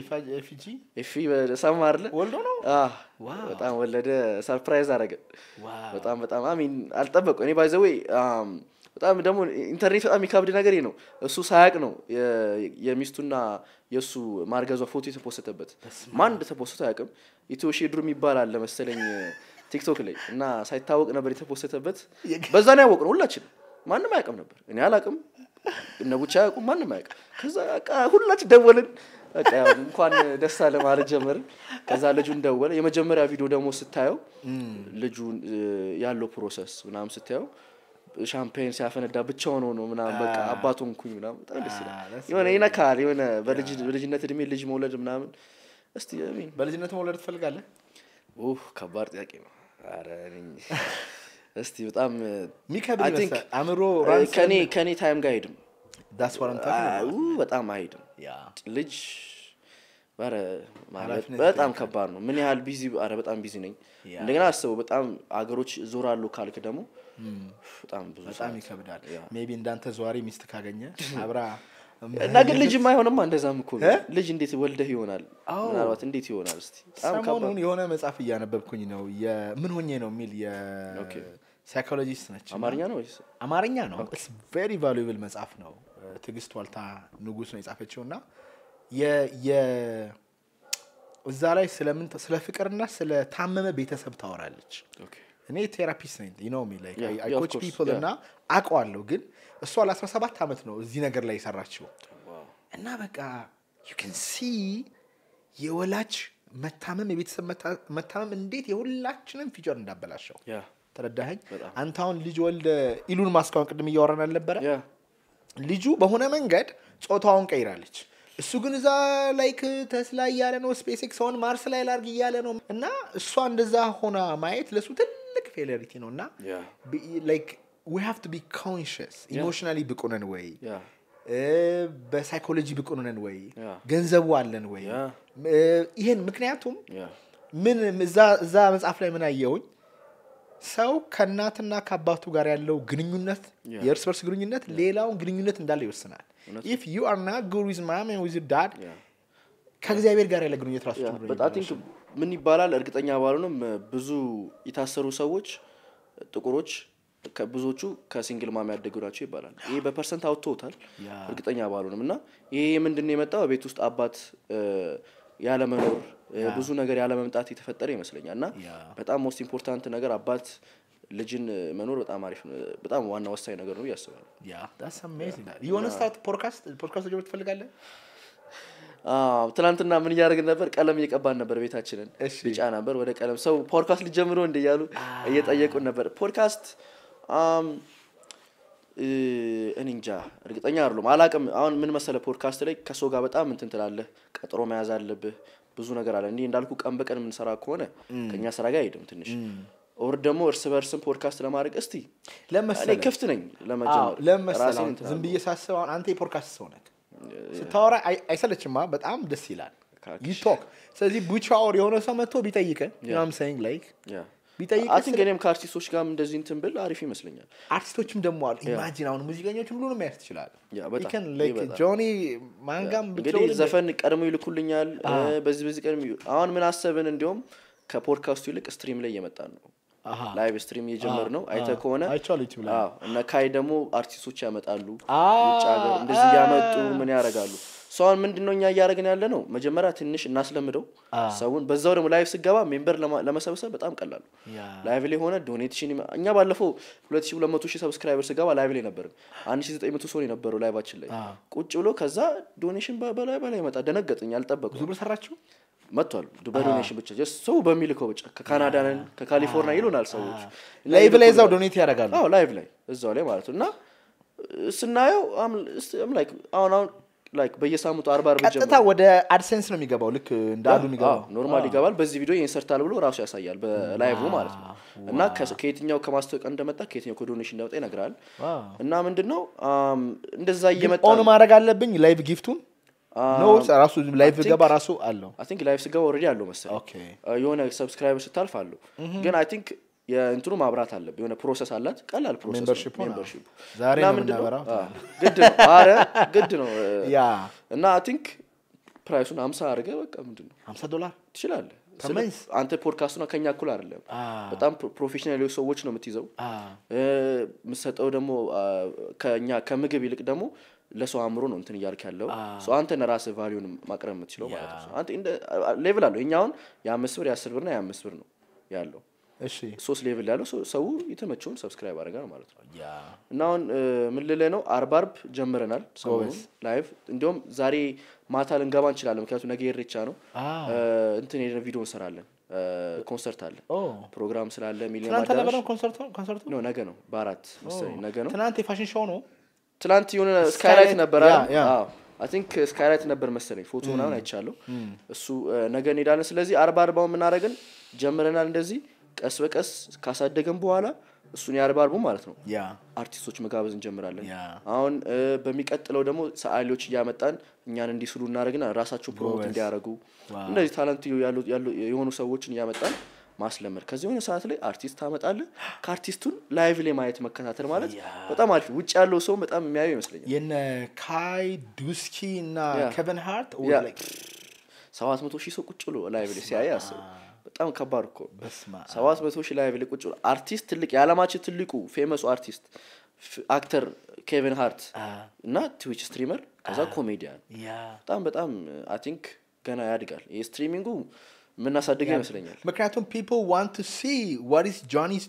ፊጂ ፊ ሰማ አለ ወልዶ ነው በጣም ወለደ። ሰርፕራይዝ አረገ በጣም በጣም አሚን አልጠበቁ እኔ ባይዘዌይ በጣም ደግሞ ኢንተርኔት በጣም የሚከብድ ነገር ነው። እሱ ሳያቅ ነው የሚስቱና የእሱ ማርገዟ ፎቶ የተፖሰተበት። ማን እንደተፖሰተ አያቅም ኢትዮ ሼድሩ የሚባል አለ መሰለኝ ቲክቶክ ላይ እና ሳይታወቅ ነበር የተፖሰተበት። በዛ ነው ያወቅ ነው ሁላችንም ማንም አያውቅም ነበር። እኔ አላውቅም፣ እነ ቡቻ አያውቁም፣ ማንም አያውቅም። ከዛ ሁላችን ደወልን፣ እንኳን ደስ አለ ማለት ጀመርን። ከዛ ልጁን ደወለ። የመጀመሪያ ቪዲዮ ደግሞ ስታየው ልጁ ያለው ፕሮሰስ ምናምን ስታየው ሻምፔን ሲያፈነዳ ብቻውን ሆኖ ምናምን በቃ አባቱ እንኩኝ ምናምን በጣም ደስ ይላል። የሆነ ይነካል። የሆነ በልጅነት እድሜ ልጅ መውለድ ምናምን እስቲ በልጅነት መውለድ ትፈልጋለህ? ከባድ ጥያቄ ነው። እስቲ በጣም ሚከብድ አእምሮ ከኔ ከኔ ታይም ጋር አይሄድም። በጣም አይሄድም። ልጅ በጣም ከባድ ነው። ምን ያህል ቢዚ ኧረ በጣም ቢዚ ነኝ። እንደገና አስበው በጣም አገሮች ዞር አሉ ካልክ ደግሞ በጣም ብዙ በጣም ይከብዳል። ሜይ ቢ እንዳንተ ዘዋሪ ሚስት ካገኘ አብራ እና ግን ልጅም አይሆንም እንደዛም እኮ ልጅ እንዴት ወልደህ ይሆናል ምናልባት እንዴት ይሆናል ስ ሰሞኑን የሆነ መጽሐፍ እያነበብኩኝ ነው ምን ሆኜ ነው የሚል የሳይኮሎጂስት ነች አማርኛ ነው አማርኛ ነው ቬሪ ቫሉብል መጽሐፍ ነው ትግስት ዋልታ ንጉስ ነው የጻፈችው እና እዛ ላይ ስለ ፍቅርና ስለ ታመመ ቤተሰብ ታወራለች እኔ ቴራፒስት ነኝ ነው እና አውቀዋለሁ ግን እሷ ለ17 ዓመት ነው እዚህ ነገር ላይ የሰራችው እና በቃ ዩ ኬን ሲ የወላጅ መታመም የቤተሰብ መታመም እንዴት የሁላችንም ፊቸር እንዳበላሸው ተረዳኸኝ? አንተ አሁን ልጅ ወልደ ኢሉን ማስካሁን ቅድም እያወራን አልነበረ? ልጁ በሆነ መንገድ ጾታውን ቀይራለች። እሱ ግን እዛ ላይክ ተስላ እያለ ነው፣ ስፔስ ኤክስ ማርስ ላይ ላርግ እያለ ነው እና እሷ እንደዛ ሆና ማየት ለሱ ትልቅ ፌሌሪቲ ነው እና ላይክ ዊ ሃቭ ቱ ቢ ኮንሽስ ኢሞሽናሊ ብቁ ነን ወይ በሳይኮሎጂ ብቁ ነን ወይ ገንዘቡ አለን ወይ ይህን ምክንያቱም ምን እዛ መጽሐፍ ላይ ምን አየውኝ ሰው ከእናትና ከአባቱ ጋር ያለው ግንኙነት የእርስ በርስ ግንኙነት ሌላውን ግንኙነት እንዳለ ይወስናል ኢፍ ዩ አር ናት ጉድ ማም ዊዝ ዳድ ከእግዚአብሔር ጋር ያለ ግንኙነት ራሱ ምን ይባላል እርግጠኛ ባሉንም ብዙ የታሰሩ ሰዎች ጥቁሮች ብዙዎቹ ከሲንግል ማም ያደጉ ናቸው ይባላል። ይሄ በፐርሰንት አውጥቶታል፣ እርግጠኛ ባሉንም እና ይሄ ምንድነው የመጣው ቤት ውስጥ አባት ያለመኖር ብዙ ነገር ያለመምጣት የተፈጠረ ይመስለኛል። እና በጣም ሞስት ኢምፖርታንት ነገር አባት ልጅን መኖር በጣም አሪፍ በጣም ዋና ወሳኝ ነገር ነው ያስባሉ። የሆነ ፖድካስት ትናንትና ምን እያደረግን ነበር? ቀለም እየቀባን ነበር ቤታችንን፣ ቢጫ ነበር። ወደ ቀለም ሰው ፖድካስት ሊጀምሮ እንደ እያሉ እየጠየቁን ነበር ፖድካስት እኔ እንጃ እርግጠኛ አይደለሁም፣ አላቅም። አሁን ምን መሰለ ፖድካስት ላይ ከሰው ጋር በጣም እንትን ትላለህ፣ ቀጠሮ መያዝ አለብህ፣ ብዙ ነገር አለ። እንዲህ እንዳልኩ ቀን በቀን የምንሰራ ከሆነ ከእኛ ስራ ጋር አይሄድም ትንሽ ኦር ደግሞ እርስ በርስም ፖድካስት ለማድረግ እስቲ ለመሰለ ክፍት ነኝ ለመጀመር ዝም ብዬ ሳስብ አሁን አንተ የፖድካስት ሰው ነህ፣ ስታወራ አይሰለችማ፣ በጣም ደስ ይላል። ዩቶክ ቶክ ስለዚህ ቡቻወር የሆነ ሰው መጥቶ ቢጠይቅህ ምናምን ሰይንግ ላይክ ቢጠይቅ ቲንክ እኔም ከአርቲስቶች ጋር እንደዚህ እንትን ብል አሪፍ ይመስለኛል። አርቲስቶችም ደግሞ አሉ። ኢማጂን አሁን ሙዚቀኞች ሁሉንም ነው ያስ ትችላለጆኒ ማንጋም እንግዲህ ዘፈን ቀድሞ ይልኩልኛል። በዚህ በዚህ ቀድሞ አሁን ምን አሰብን እንዲሁም ከፖድካስቱ ይልቅ ስትሪም ላይ እየመጣ ነው። ላይቭ ስትሪም እየጀመር ነው። አይተ ከሆነ እና ካይ ደግሞ አርቲስቶች ያመጣሉ ውጭ ሀገር እንደዚህ እያመጡ ምን ያደረጋሉ ሰውን ምንድን ነው እኛ እያደረግን ያለ ነው? መጀመሪያ ትንሽ እናስለምደው ሰውን። በዛው ደግሞ ላይቭ ስገባ ሜምበር ለመሰብሰብ በጣም ቀላሉ ላይቭ ላይ ሆነ ዶኔትሽን። እኛ ባለፈው ሁለት ሁለት ሺ መቶ ሺ ሰብስክራይበር ስገባ ላይቭ ላይ ነበርን። መቶ ሰው የነበረው ላይቫችን ላይ ቁጭ ብሎ ከዛ ዶኔሽን በላይ በላይ ይመጣ። ደነገጥኝ፣ አልጠበቅም። ብዙ ብር ሰራችሁ መጥቷል በዶኔሽን ብቻ ሰው በሚልከው ብቻ ከካናዳ ነን ከካሊፎርኒያ ይሉናል ሰዎች ላይቭ ላይ እዛው ዶኔት ያደርጋሉ ላይቭ ላይ እዛው ላይ ማለት ነው እና ስናየው ላይክ አሁን አሁን ላይክ በየሳምንቱ አርባ አርብ ቀጥታ ወደ አድሴንስ ነው የሚገባው። ልክ እንደ አዱ የሚገባው ኖርማል ይገባል። በዚህ ቪዲዮ ይንሰርታል ብሎ ራሱ ያሳያል በላይቭ ማለት ነው። እና ከየትኛው ከማስታወቂያ እንደመጣ ከየትኛው ከዶኔሽን እንደመጣ ይነግራል። እና ምንድን ነው እንደዛ እየመጣ ኦን ማድረግ አለብኝ ላይቭ ጊፍቱን ራሱ ላይቭ ገባ ራሱ አለው አይ ላይቭ ስገባ ኦልሬዲ አለው መሰለኝ የሆነ ሰብስክራይበር ስታልፍ አለው ግን አይ ቲንክ የእንትኑ ማብራት አለ የሆነ ፕሮሰስ አላት። ቀላል ዛሬ ግድ ነው አረ ግድ ነው ያ እና አይ ቲንክ ፕራይሱን አምሳ አድርገ በቃ ምንድን ነው ዶላር ትችላለህ። አንተ ፖድካስቱን ከኛ እኩል አይደለም። በጣም ፕሮፌሽናል ሰዎች ነው የምትይዘው። የምትሰጠው ደግሞ ከኛ ከምግብ ይልቅ ደግሞ ለሰው አእምሮ ነው እንትን እያልክ ያለው አንተን ራስህ ቫሊዩን ማቅረብ የምትችለው ማለት ነው። ሌቭል አለው። እኛ የአምስት ብር የአስር ብርና የአምስት ብር ነው ያለው ሶስት ሌቭል ያለው ሰው የተመቸውን ሰብስክራይብ ነው ማለት ነው። እና አሁን ምን ነው አርብ አርብ ጀምረናል ሰሞኑን ላይቭ። እንዲሁም ዛሬ ማታ ልንገባ እንችላለን፣ ምክንያቱም ነገ የሬቻ ነው። እንትን የሄድን ቪዲዮ እንሰራለን፣ ኮንሰርት አለ፣ ፕሮግራም ስላለ ሚሊዮን ነገ ነው፣ በአራት መሰለኝ ነገ ነው። ትናንት የፋሽን ሾው ነው። ትናንት የሆነ ስካይላይት ነበር አይ ቲንክ ስካይላይት ነበር መሰለኝ ፎቶ ምናምን አይቻለሁ። እሱ ነገ እንሄዳለን። ስለዚህ አርባ አርባውን የምናደርግን ጀምረናል እንደዚህ ቀስ በቀስ ካሳደገን በኋላ እሱን የአርባ አርቡ ማለት ነው አርቲስቶች መጋበዝ እንጀምራለን። አሁን በሚቀጥለው ደግሞ ሰዓሊዎች እያመጣን እኛን እንዲስሉ እናደረግና ራሳቸው ፕሮሞት እንዲያደረጉ እንደዚህ ታለንት የሆኑ ሰዎችን እያመጣን ማስለመድ ከዚህ የሆነ ሰዓት ላይ አርቲስት ታመጣለ ከአርቲስቱን ላይቭ ላይ ማየት መከታተል ማለት በጣም አሪፍ ውጭ ያለው ሰው በጣም የሚያየው ይመስለኛል። የነ ካይ ዱስኪ እና ከቨን ሃርት ሰባት መቶ ሺህ ሰው ቁጭ ብሎ ላይቭ ላይ ሲያየ አስብ በጣም ከባድ እኮ ሰባት መቶ ሺ ላይ ብልቁጭ አርቲስት ትልቅ የዓለማችን ትልቁ ፌመሱ አርቲስት አክተር ኬቨን ሃርት እና ትዊች ስትሪመር ከዛ ኮሜዲያን በጣም በጣም አይ ቲንክ ገና ያድጋል ይህ ስትሪሚንጉ የምናሳድገ ይመስለኛል። ምክንያቱም ፒፕል ዋንት ቱ ሲ ዋት ኢዝ ጆኒስ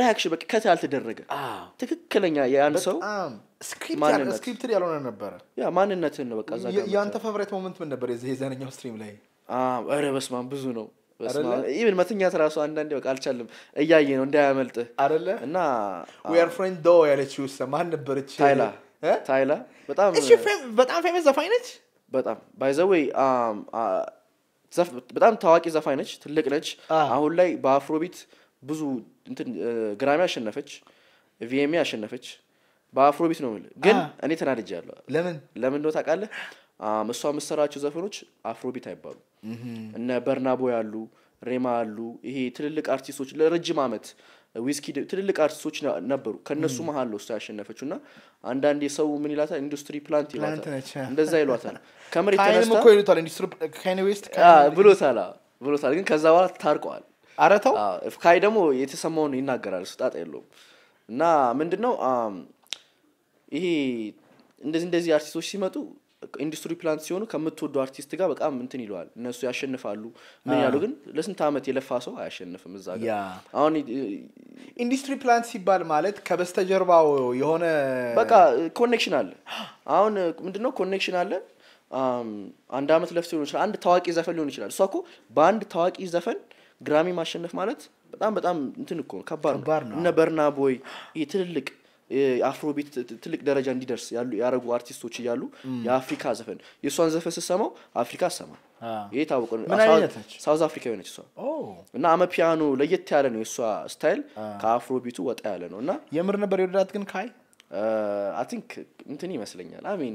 ሪያክሽን በቃ ከት ያልተደረገ ትክክለኛ የአንድ ሰው ስክሪፕትድ ያልሆነ ነበረ። ያ ማንነትን ነው በቃ። የአንተ ፌቨሬት ሞመንት ምን ነበር የዘነኛው ስትሪም ላይ? ረበስማን ብዙ ነው። ኢቨን መተኛት ራሱ አንዳንዴ በቃ አልቻልም እያየ ነው እንዳያመልጥ አደለ እና ዌር ፍሬንድ ዶ ያለችው ማን ነበረች ታይላ ታይላ በጣም በጣም ፌመስ ዘፋኝ ነች በጣም ባይዘወይ um, uh, በጣም ታዋቂ ዘፋኝ ነች ትልቅ ነች አሁን ላይ በአፍሮቢት ብዙ ግራሚ አሸነፈች ቪኤምኤ አሸነፈች በአፍሮቢት ነው ግን እኔ ያለ ለምን ለምን እንደው ታውቃለህ እሷ የምሰራቸው ዘፈኖች አፍሮቢት አይባሉ እነ በርናቦ ያሉ ሬማ አሉ። ይሄ ትልልቅ አርቲስቶች ለረጅም አመት ዊስኪ ትልልቅ አርቲስቶች ነበሩ። ከእነሱ መሀል ነው ያሸነፈችው እና አንዳንድ የሰው ምን ይላታል? ኢንዱስትሪ ፕላንት ይሏታል፣ እንደዛ ይሏታል። ከመሬት ግን ከዛ በኋላ ታርቀዋል። አረተው ካይ ደግሞ የተሰማውን ይናገራል። እሱ የለውም። እና ምንድነው ይሄ እንደዚህ እንደዚህ አርቲስቶች ሲመጡ ኢንዱስትሪ ፕላንት ሲሆኑ ከምትወዱ አርቲስት ጋር በጣም እንትን ይለዋል። እነሱ ያሸንፋሉ ምን ያሉ፣ ግን ለስንት ዓመት የለፋ ሰው አያሸንፍም። እዛ አሁን ኢንዱስትሪ ፕላንት ሲባል ማለት ከበስተጀርባው የሆነ በቃ ኮኔክሽን አለ። አሁን ምንድነው ኮኔክሽን አለ። አንድ አመት ለፍት ሊሆን ይችላል። አንድ ታዋቂ ዘፈን ሊሆን ይችላል። እሷ እኮ በአንድ ታዋቂ ዘፈን ግራሚ ማሸነፍ ማለት በጣም በጣም እንትን እኮ ከባድ ነው። እነ በርና ቦይ ትልልቅ የአፍሮቢት ትልቅ ደረጃ እንዲደርስ ያሉ ያደረጉ አርቲስቶች እያሉ የአፍሪካ ዘፈን የእሷን ዘፈን ስሰማው አፍሪካ ሰማ ይሄ ታወቀ ሳውዝ አፍሪካ የሆነች እሷ እና አመፒያኖ ለየት ያለ ነው የእሷ ስታይል ከአፍሮቢቱ ወጣ ያለ ነው እና የምር ነበር የወደዳት ግን ካይ አንክ እንትን ይመስለኛል አሚን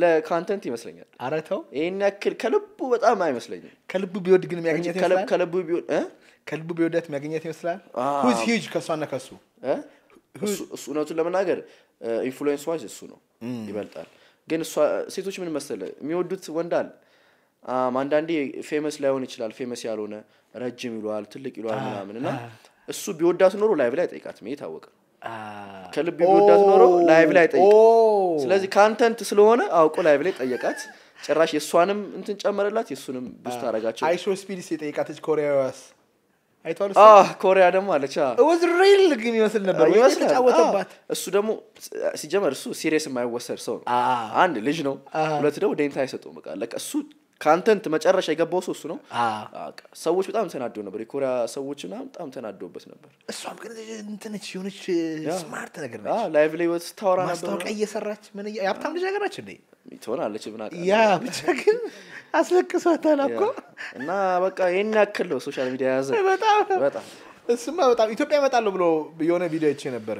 ለካንተንት ይመስለኛል። አረተው ይህን ያክል ከልቡ በጣም አይመስለኝም። ከልቡ ቢወድ ግን የሚያገኘት ይመስላል። ከልቡ ቢወድ ከልቡ ቢወዳት የሚያገኘት ይመስላል። ሁዝ ሂውጅ ከእሷና ከሱ እውነቱን ለመናገር ኢንፍሉዌንስ ዋይዝ እሱ ነው ይበልጣል። ግን ሴቶች ምን መሰለ የሚወዱት ወንዳል አንዳንዴ ፌመስ ላይሆን ይችላል። ፌመስ ያልሆነ ረጅም ይሏል፣ ትልቅ ይሏል ምናምን እና እሱ ቢወዳት ኖሮ ላይቭ ላይ አይጠይቃትም። ይሄ ታወቀ። ከልብ ቢወዳት ኖሮ ላይቭ ላይ ጠይቅ። ስለዚህ ካንተንት ስለሆነ አውቆ ላይቭ ላይ ጠየቃት። ጭራሽ የእሷንም እንትን ጨመረላት፣ የእሱንም ብዙ አረጋቸው አይሶ ስፒድስ የጠየቃተች ኮሪያዋስ አይቷል። ኮሪያ ደግሞ አለች ወዝ ሪል ይመስል ነበር የተጫወተባት። እሱ ደግሞ ሲጀመር እሱ ሲሪየስ የማይወሰድ ሰው ነው። አንድ ልጅ ነው፣ ሁለት ደግሞ ደንታ አይሰጡም። በቃ እሱ ከአንተንት መጨረሻ የገባው እሱ ነው። ሰዎች በጣም ተናደው ነበር። የኮሪያ ሰዎች ና በጣም ተናደውበት ነበር። እሷም ግን እንትነች የሆነች ስማርት ነገር ነች። ላይቭ ላይ ወት ስታወራ ነበር፣ ማስታወቂያ እየሰራች ምን የሀብታም ልጅ ነገራች እንዴ ትሆናለች ብና ያ ብቻ ግን አስለቅሷታል እኮ እና በቃ ይህን ያክል ነው ሶሻል ሚዲያ የያዘ በጣም በጣም እሱማ በጣም ኢትዮጵያ እመጣለሁ ብሎ የሆነ ቪዲዮ አይቼ ነበረ።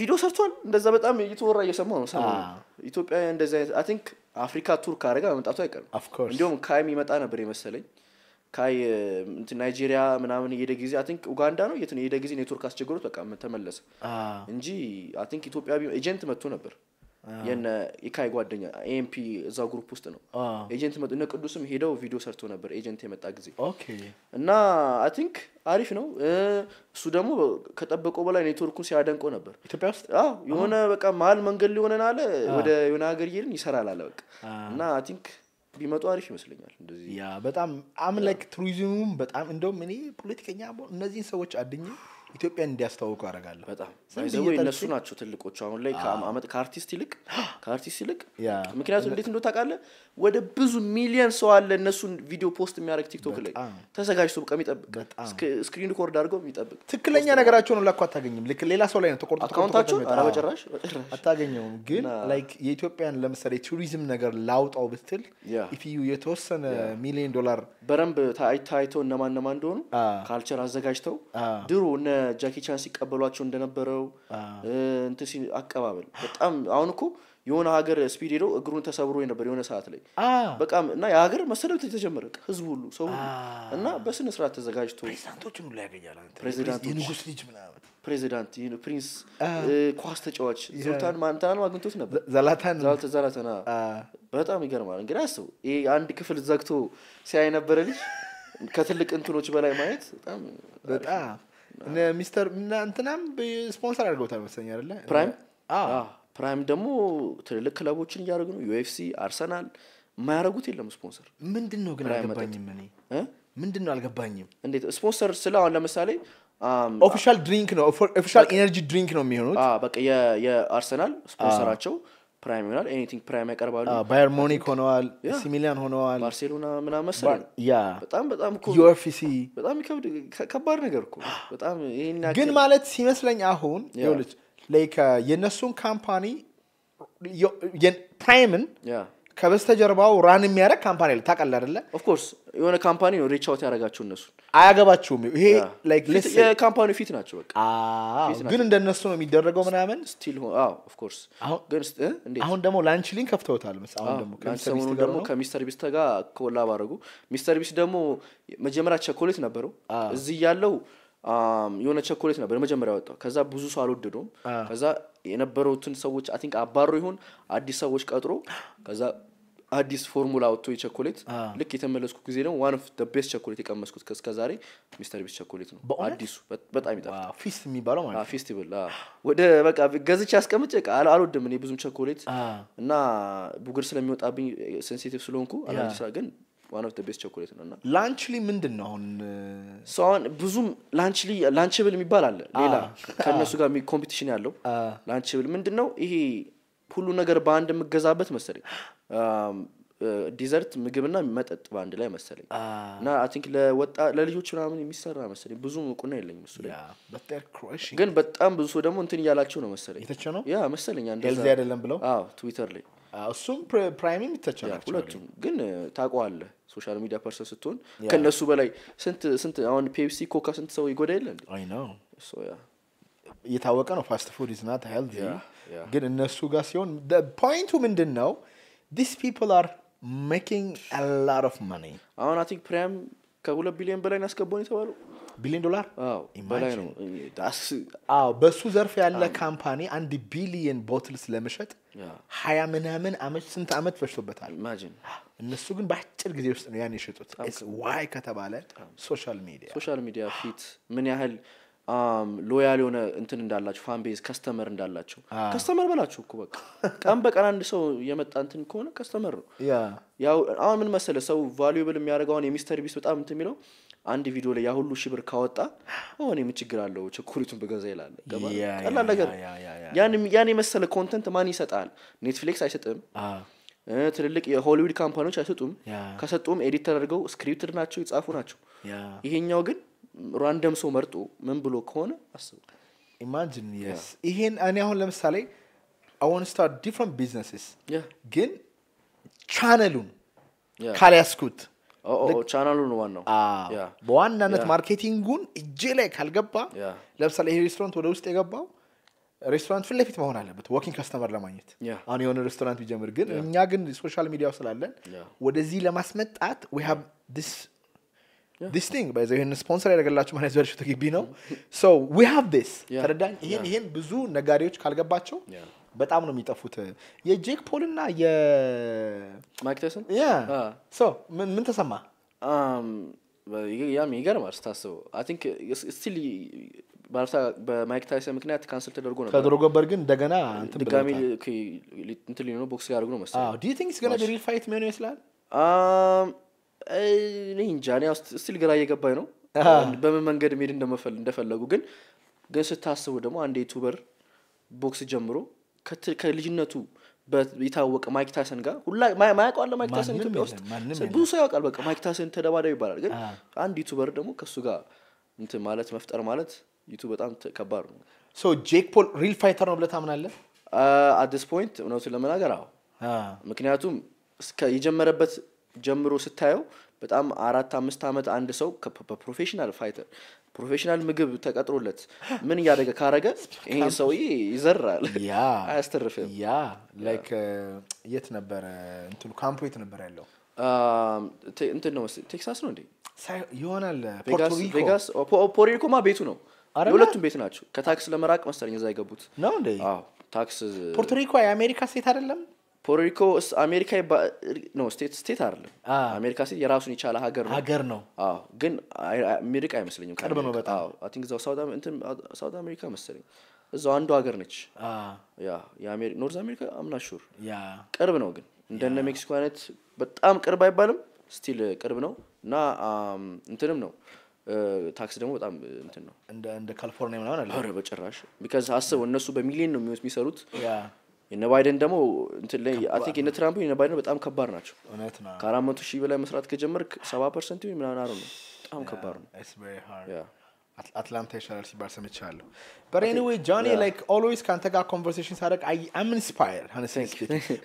ቪዲዮ ሰርቷል። እንደዛ በጣም እየተወራ እየሰማ ነው። ኢትዮጵያ እንደዚ አይነት አይ ቲንክ አፍሪካ ቱር ካደረገ መምጣቱ አይቀርም። እንዲሁም ካይም ይመጣ ነበር የመሰለኝ ካይ ናይጄሪያ ምናምን የሄደ ጊዜ አይ ቲንክ ኡጋንዳ ነው የት የሄደ ጊዜ ኔትወርክ አስቸገሮት በቃ ተመለሰ እንጂ አይ ቲንክ ኢትዮጵያ ኤጀንት መጥቶ ነበር። የነ ኢካይ ጓደኛ ኤምፒ እዛ ግሩፕ ውስጥ ነው ኤጀንት መጡ። እነ ቅዱስም ሄደው ቪዲዮ ሰርቶ ነበር ኤጀንት የመጣ ጊዜ እና አይ ቲንክ አሪፍ ነው። እሱ ደግሞ ከጠበቆ በላይ ኔትወርኩን ሲያደንቀው ነበር። ኢትዮጵያ ውስጥ የሆነ በቃ መሀል መንገድ ሊሆነን አለ ወደ የሆነ ሀገር እየሄድን ይሰራል አለ በቃ እና አይ ቲንክ ቢመጡ አሪፍ ይመስለኛል። እንደዚህ ያ በጣም አምላክ ቱሪዝሙም በጣም እንደውም እኔ ፖለቲከኛ እነዚህን ሰዎች አድኜ ኢትዮጵያን እንዲያስተዋውቁ ያደርጋለሁ። በጣም እነሱ ናቸው ትልቆቹ አሁን ላይ ከአርቲስት ይልቅ ከአርቲስት ይልቅ ምክንያቱም እንዴት እንደው ታውቃለህ ወደ ብዙ ሚሊየን ሰው አለ እነሱን ቪዲዮ ፖስት የሚያደርግ ቲክቶክ ላይ ተዘጋጅቶ በቃ የሚጠብቅ ስክሪን ሪኮርድ አድርገው የሚጠብቅ ትክክለኛ ነገራቸውን ላኩ አታገኝም። ልክ ሌላ ሰው ላይ ነው ተቆርጦ አካውንታቸው ኧረ አታገኘውም። ግን ላይክ የኢትዮጵያን ለምሳሌ ቱሪዝም ነገር ላውጣው ብትል ኢትዩ የተወሰነ ሚሊዮን ዶላር በረንብ ታይተው እነማን እንደሆኑ ካልቸር አዘጋጅተው ድሮ እነ ጃኪ ሲቀበሏቸው እንደነበረው እንትሲ አቀባበል በጣም አሁን እኮ የሆነ ሀገር ስፒድ ሄደው እግሩን ተሰብሮ ነበር የሆነ ሰዓት ላይ በቃም እና የሀገር መሰደብ ተጀመረ። ህዝቡ ሁሉ ሰው ሁሉ እና በስነ ስርዓት ተዘጋጅቶ ፕሬዚዳንቶችን ሁሉ ፕሬዚዳንት፣ ፕሪንስ፣ ኳስ ተጫዋች ዞልታን ማንታን አግኝቶት ነበር ዘላታን ዘላታን። በጣም ይገርማል። እንግዲህ አስቡ ይህ አንድ ክፍል ዘግቶ ሲያይ ነበረ ልጅ ከትልቅ እንትኖች በላይ ማየት በጣም በጣም ሚስተር እንትናም ስፖንሰር አድርገውታል መሰለኝ አለ ፕራይም ፕራይም ደግሞ ትልልቅ ክለቦችን እያደረጉ ነው። ዩኤፍሲ፣ አርሰናል የማያደረጉት የለም ስፖንሰር። ምንድን ነው ግን አልገባኝም። እኔ ምንድን ነው አልገባኝም። እንዴት ስፖንሰር ስለ አሁን ለምሳሌ ኦፊሻል ድሪንክ ነው ኦፊሻል ኤነርጂ ድሪንክ ነው የሚሆኑት። በቃ የአርሰናል ስፖንሰራቸው ፕራይም ይሆናል። ኤኒቲንግ ፕራይም ያቀርባሉ። ባየር ሞኒክ ሆነዋል፣ ሲሚሊያን ሚላን ሆነዋል፣ ባርሴሎና ምናምን መሰለኝ። ያ በጣም በጣም ዩኤፍሲ በጣም ከባድ ነገር እኮ በጣም ይሄን ግን ማለት ሲመስለኝ አሁን ይኸውልህ ላይክ uh, የእነሱን ካምፓኒ ፕራይምን ከበስተጀርባው ራን የሚያደረግ ካምፓኒ አለ ታቀል አደለ ኦፍኮርስ የሆነ ካምፓኒ ነው ሪች አውት እነሱ እነሱን አያገባችሁም። ይሄ የካምፓኒ ፊት ናቸው፣ ግን እንደነሱ ነው የሚደረገው ምናምን ስቲል ኦፍኮርስ። አሁን ደግሞ ላንች ሊን ከፍተውታል። ሰሞኑን ደግሞ ከሚስተር ቢስት ጋር ኮላብ አደረጉ። ሚስተር ቢስ ደግሞ መጀመሪያ ቸኮሌት ነበረው እዚህ ያለው Um, የሆነ ቸኮሌት ነበር መጀመሪያ ወጣው። ከዛ ብዙ ሰው አልወደዱም። ከዛ የነበሩትን ሰዎች አይ አባሮ ይሁን አዲስ ሰዎች ቀጥሮ ከዛ አዲስ ፎርሙላ ወጥቶ የቸኮሌት ልክ የተመለስኩ ጊዜ ደግሞ ዋን ኦፍ ቤስት ቸኮሌት የቀመስኩት እስከዛሬ ሚስተር ቤስት ቸኮሌት ነው። አዲሱ በጣም ይጣፍጣል። ፊስት የሚባለው ማለት ፌስቲቫል ወደ በቃ ገዝቼ አስቀምጬ አልወድም እኔ ብዙም ቸኮሌት እና ቡግር ስለሚወጣብኝ ሴንሲቲቭ ስለሆንኩ አላርጂ ግን ዋን ኦፍ ቤስት ቸኮሌት ነው እና ላንችሊ ምንድን ነው አሁን እሱ ብዙም ላንችሊ ላንችብል የሚባል አለ ሌላ ከእነሱ ጋር ኮምፒቲሽን ያለው ላንችብል ምንድን ነው ይሄ ሁሉ ነገር በአንድ የምገዛበት መሰለኝ ዲዘርት ምግብና መጠጥ በአንድ ላይ መሰለኝ እና ቲንክ ለወጣ ለልጆች ምናምን የሚሰራ መሰለኝ ብዙ ቁና የለኝ እሱ ግን በጣም ብዙ ሰው ደግሞ እንትን እያላቸው ነው መሰለኝ ነው ያ መሰለኝ ሄልዚ አይደለም ብለው ትዊተር ላይ እሱም ፕራይም የሚተቸ ሁለቱም ግን ታውቀዋለህ ሶሻል ሚዲያ ፐርሰን ስትሆን ከእነሱ በላይ ስንት ስንት አሁን ፔፕሲ ኮካ ስንት ሰው ይጎዳ የለ እየታወቀ ነው ፋስት ፉድ ኢዝ ናት ሄልዚ ግን እነሱ ጋር ሲሆን ፖይንቱ ምንድን ነው ዲስ ፒፕል አር ሜኪንግ አ ኦፍ መኒ አሁን አይ ፕሪያም ከሁለት ቢሊዮን በላይ ያስገባውን የተባለው ቢሊዮን ዶላር በእሱ ዘርፍ ያለ ካምፓኒ አንድ ቢሊየን ቦትልስ ለመሸጥ ሀያ ምናምን አመት ስንት አመት በሽቶበታል። እነሱ ግን በአጭር ጊዜ ውስጥ ነው ያን የሸጡት። ዋይ ከተባለ ሶሻል ሚዲያ ሶሻል ሚዲያ ፊት ምን ያህል ሎያል የሆነ እንትን እንዳላቸው ፋን ቤዝ ከስተመር እንዳላቸው ከስተመር በላቸው እኮ በቃ ቀን በቀን አንድ ሰው የመጣ እንትን ከሆነ ከስተመር ነው። ያው አሁን ምን መሰለ ሰው ቫሉብል የሚያደርገው አሁን የሚስተር ቢስ በጣም እንትን የሚለው አንድ ቪዲዮ ላይ ያ ሁሉ ሺህ ብር ካወጣ ሆን ምን ችግር አለው ቸኩሪቱን በገዛ ይላል። ቀላል ነገር ያን የመሰለ ኮንተንት ማን ይሰጣል? ኔትፍሊክስ አይሰጥም። ትልልቅ የሆሊውድ ካምፓኒዎች አይሰጡም። ከሰጡም ኤዲት ተደርገው ስክሪፕትድ ናቸው፣ የጻፉ ናቸው። ይሄኛው ግን ራንደም ሰው መርጦ ምን ብሎ ከሆነ አስቡ። ኢማጂን የስ ይሄን እኔ አሁን ለምሳሌ አዎን ስታርት ዲፍረንት ቢዝነስስ ግን ቻነሉን ካልያስኩት ቻናሉን ዋናው በዋናነት ማርኬቲንጉን እጄ ላይ ካልገባ ለምሳሌ ይሄ ሬስቶራንት ወደ ውስጥ የገባው ሬስቶራንት ፊት ለፊት መሆን አለበት ወኪንግ ከስተመር ለማግኘት አሁን የሆነ ሬስቶራንት ቢጀምር ግን እኛ ግን ሶሻል ሚዲያው ስላለን ወደዚህ ለማስመጣት ስ ሃቭ ይህን ስፖንሰር ያደረገላችሁ ማለት በርሽቱ ግቢ ነው ሶ ዊ ሃቭ ስ ተረዳኝ ይህን ይህን ብዙ ነጋዴዎች ካልገባቸው በጣም ነው የሚጠፉት። የጄክ ፖል እና የማይክ ታይሰን ምን ተሰማ? ያም ይገርማል ስታስበው። ስቲል በማይክ ታይሰን ምክንያት ካንስል ተደርጎ ነበር። ተደርጎ ነበር ግን እንደገና ድጋሚ እንትን ሊሆነ ቦክስ ያደርጉ ነው መሰለኝ። ዱ ዩ ቲንክ ገና ሪል ፋይት የሚሆነው ይመስላል? እኔ እንጃ። እኔ ስቲል ግራ እየገባኝ ነው በምን መንገድ መሄድ እንደፈለጉ ግን ግን ስታስቡ ደግሞ አንድ ዩቱበር ቦክስ ጀምሮ ከልጅነቱ የታወቀ ማይክ ታይሰን ጋር ሁላ ማያውቀው ማይክ ታይሰን ኢትዮጵያ ውስጥ ብዙ ሰው ያውቃል። በቃ ማይክ ታይሰን ተደባዳቢ ይባላል። ግን አንድ ዩቱበር ደግሞ ከእሱ ጋር እንትን ማለት መፍጠር ማለት ዩቱብ በጣም ከባድ ነው። ሶ ጄክ ፖል ሪል ፋይተር ነው ብለህ ታምናለህ? አዲስ ፖይንት እውነቱ ለመናገር አዎ። ምክንያቱም የጀመረበት ጀምሮ ስታየው በጣም አራት አምስት ዓመት አንድ ሰው በፕሮፌሽናል ፋይተር ፕሮፌሽናል ምግብ ተቀጥሮለት ምን እያደገ ካረገ ይሄ ሰውዬ ይዘራል፣ አያስተርፍም። ያ ላይክ uh, የት ነበረ እንትኑ ካምፑ የት ነበር ያለው? እንትን ነው ቴክሳስ ነው እንዴ? ይሆናል ፖሪኮማ ቤቱ ነው። የሁለቱም ቤት ናቸው። ከታክስ ለመራቅ መሰለኝ እዛ የገቡት ነው እንዴ? ታክስ ፖርቶሪኮ የአሜሪካ ሴት አይደለም? ፖሪኮ አሜሪካ ነው ስቴት ስቴት አይደለም። አሜሪካ ስቴት የራሱን የቻለ ሀገር ነው ሀገር ነው። አዎ ግን አሜሪካ አይመስለኝም። ቅርብ ነው በጣም አይ ቲንክ እዛው ሳውት አሜሪካ መሰለኝ እዛው አንዱ ሀገር ነች። ኖርዝ አሜሪካ አምና ሹር ቅርብ ነው ግን እንደነ ሜክሲኮ አይነት በጣም ቅርብ አይባልም፣ ስቲል ቅርብ ነው እና እንትንም ነው ታክስ ደግሞ በጣም እንትን ነው እንደ ካሊፎርኒያ ምናምን አለ። በጭራሽ ቢካዝ አስበው እነሱ በሚሊዮን ነው የሚሰሩት የነ ባይደን ደግሞ እንትን ላይ አይ ቲንክ የነ ትራምፕ የነ ባይደን በጣም ከባድ ናቸው። እውነት ነው። ከአራት መቶ ሺህ በላይ መስራት ከጀመርክ ሰባ ፐርሰንት ምናምን አሩ ነው። በጣም ከባድ ነው። አትላንታ ይሻላል ሲባል ሰምቻለሁ። በኒወይ ኤኒዌይ ጆኒ ላይክ ኦልዌይስ ከአንተ ጋር ኮንቨርሴሽን ሳደረግ ሳደርግ አም ኢንስፓየር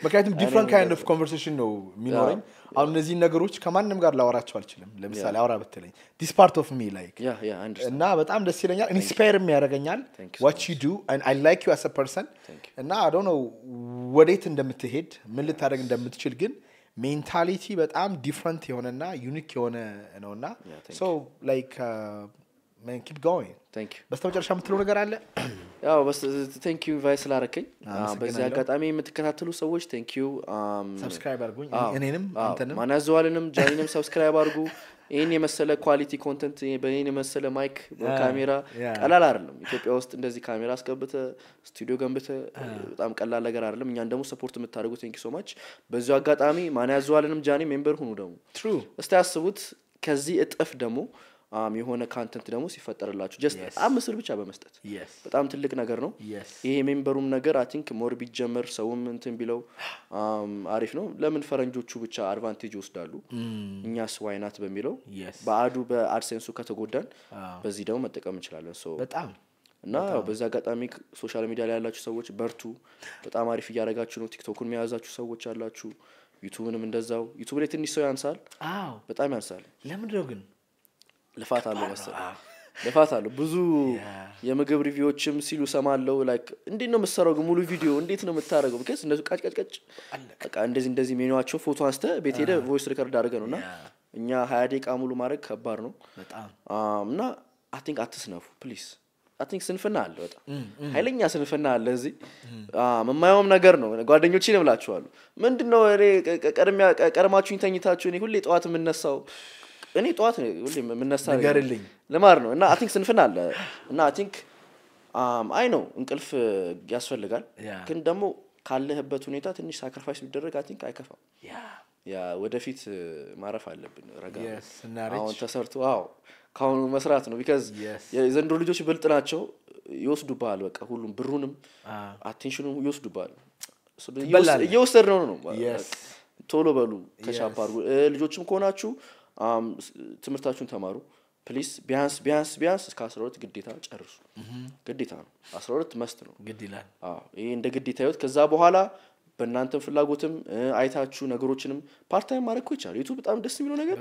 ምክንያቱም ዲፍረንት ካይንድ ኦፍ ኮንቨርሴሽን ነው የሚኖረኝ። አሁን እነዚህን ነገሮች ከማንም ጋር ላወራቸው አልችልም። ለምሳሌ አውራ ብትለኝ ዲስ ፓርት ኦፍ ሚ ላይክ እና በጣም ደስ ይለኛል። ኢንስፓየርም ያደርገኛል ዋች ዩ ዱ አይ ላይክ ዩ አስ ፐርሰን እና አዶ ነው ወዴት እንደምትሄድ ምን ልታደረግ እንደምትችል ግን ሜንታሊቲ በጣም ዲፍረንት የሆነና ዩኒክ የሆነ ነውና ላይክ ማን ኪፕ ጎይንግ ታንክ ዩ። በስተመጨረሻ የምትለው ነገር አለ? ያው ታንክ ዩ ቫይ ስላረከኝ በዚህ አጋጣሚ የምትከታተሉ ሰዎች ታንክ ዩ። ሰብስክራይብ አድርጉኝ፣ እኔንም አንተንም፣ ማናዘዋልንም ጃኒንም ሰብስክራይብ አድርጉ። ይህን የመሰለ ኳሊቲ ኮንተንት በይህን የመሰለ ማይክ ካሜራ ቀላል አይደለም። ኢትዮጵያ ውስጥ እንደዚህ ካሜራ አስገብተ ስቱዲዮ ገንብተ በጣም ቀላል ነገር አይደለም። እኛን ደግሞ ሰፖርት የምታደርጉ ቴንክ ሶ ማች። በዚሁ አጋጣሚ ማናዘዋልንም ጃኒ ሜምበር ሁኑ። ደግሞ እስቲ አስቡት ከዚህ እጥፍ ደግሞ Um, የሆነ ካንተንት ደግሞ ሲፈጠርላችሁ ጀስት በጣም ምስል ብቻ በመስጠት በጣም ትልቅ ነገር ነው። ይሄ የሜምበሩም ነገር አይ ሞር ቢጀመር ሰውም እንትን ቢለው um, አሪፍ ነው። ለምን ፈረንጆቹ ብቻ አድቫንቴጅ ይወስዳሉ፣ mm. እኛስ ዋይናት በሚለው በአዱ በአድሴንሱ ከተጎዳን በዚህ ደግሞ መጠቀም እንችላለን። በጣም እና በዚህ አጋጣሚ ሶሻል ሚዲያ ላይ ያላችሁ ሰዎች በርቱ፣ በጣም አሪፍ እያደረጋችሁ ነው። ቲክቶኩን የያዛችሁ ሰዎች አላችሁ፣ ዩቱብንም እንደዛው። ዩቱብ ላይ ትንሽ ሰው ያንሳል፣ በጣም ያንሳል። ለምንድነው ግን ልፋት አለው መሰለኝ ልፋት አለው። ብዙ የምግብ ሪቪዎችም ሲሉ ሰማለው። ላይክ እንዴት ነው የምትሰራው? ግን ሙሉ ቪዲዮ እንዴት ነው የምታደረገው ቢካዝ እነሱ ቃጭቃጭቃጭ በቃ እንደዚህ እንደዚህ ሜኑዋቸው ፎቶ አንስተ ቤት ሄደ ቮይስ ሪከርድ አድርገ ነው እና እኛ ሀያ ደቂቃ ሙሉ ማድረግ ከባድ ነው እና አንክ አትስነፉ ፕሊዝ። አንክ ስንፍና አለ፣ በጣም ሀይለኛ ስንፍና አለ። እዚህ የማየውም ነገር ነው። ጓደኞች እምላችኋለሁ። ምንድን ነው ቀድማችሁኝ ተኝታችሁ እኔ ሁሌ ጠዋት የምነሳው እኔ ጠዋት የምነሳ ንገርልኝ ልማር ነው እና አን ቲንክ ስንፍና አለ እና አን አይ ነው እንቅልፍ ያስፈልጋል፣ ግን ደግሞ ካለህበት ሁኔታ ትንሽ ሳክሪፋይስ ቢደረግ አን ቲንክ አይከፋም። ወደፊት ማረፍ አለብን። ረጋሁን ተሰርቶ አዎ ከአሁኑ መስራት ነው። ቢካዝ የዘንድሮ ልጆች ብልጥ ናቸው። ይወስዱብሃል። በቃ ሁሉም ብሩንም አቴንሽኑም ይወስዱብሃል። እየወሰድ ነው ነው ቶሎ በሉ ተሻባር ልጆችም ከሆናችሁ ትምህርታችሁን ተማሩ ፕሊስ ቢያንስ ቢያንስ ቢያንስ እስከ አስራ ሁለት ግዴታ ጨርሱ። ግዴታ ነው። አስራ ሁለት መስት ነው። ግድ ይላል። ይሄ እንደ ግዴታ ህይወት። ከዛ በኋላ በእናንተም ፍላጎትም አይታችሁ ነገሮችንም ፓርታይም ማድረግ እኮ ይቻላል። ዩቱብ በጣም ደስ የሚለው ነገር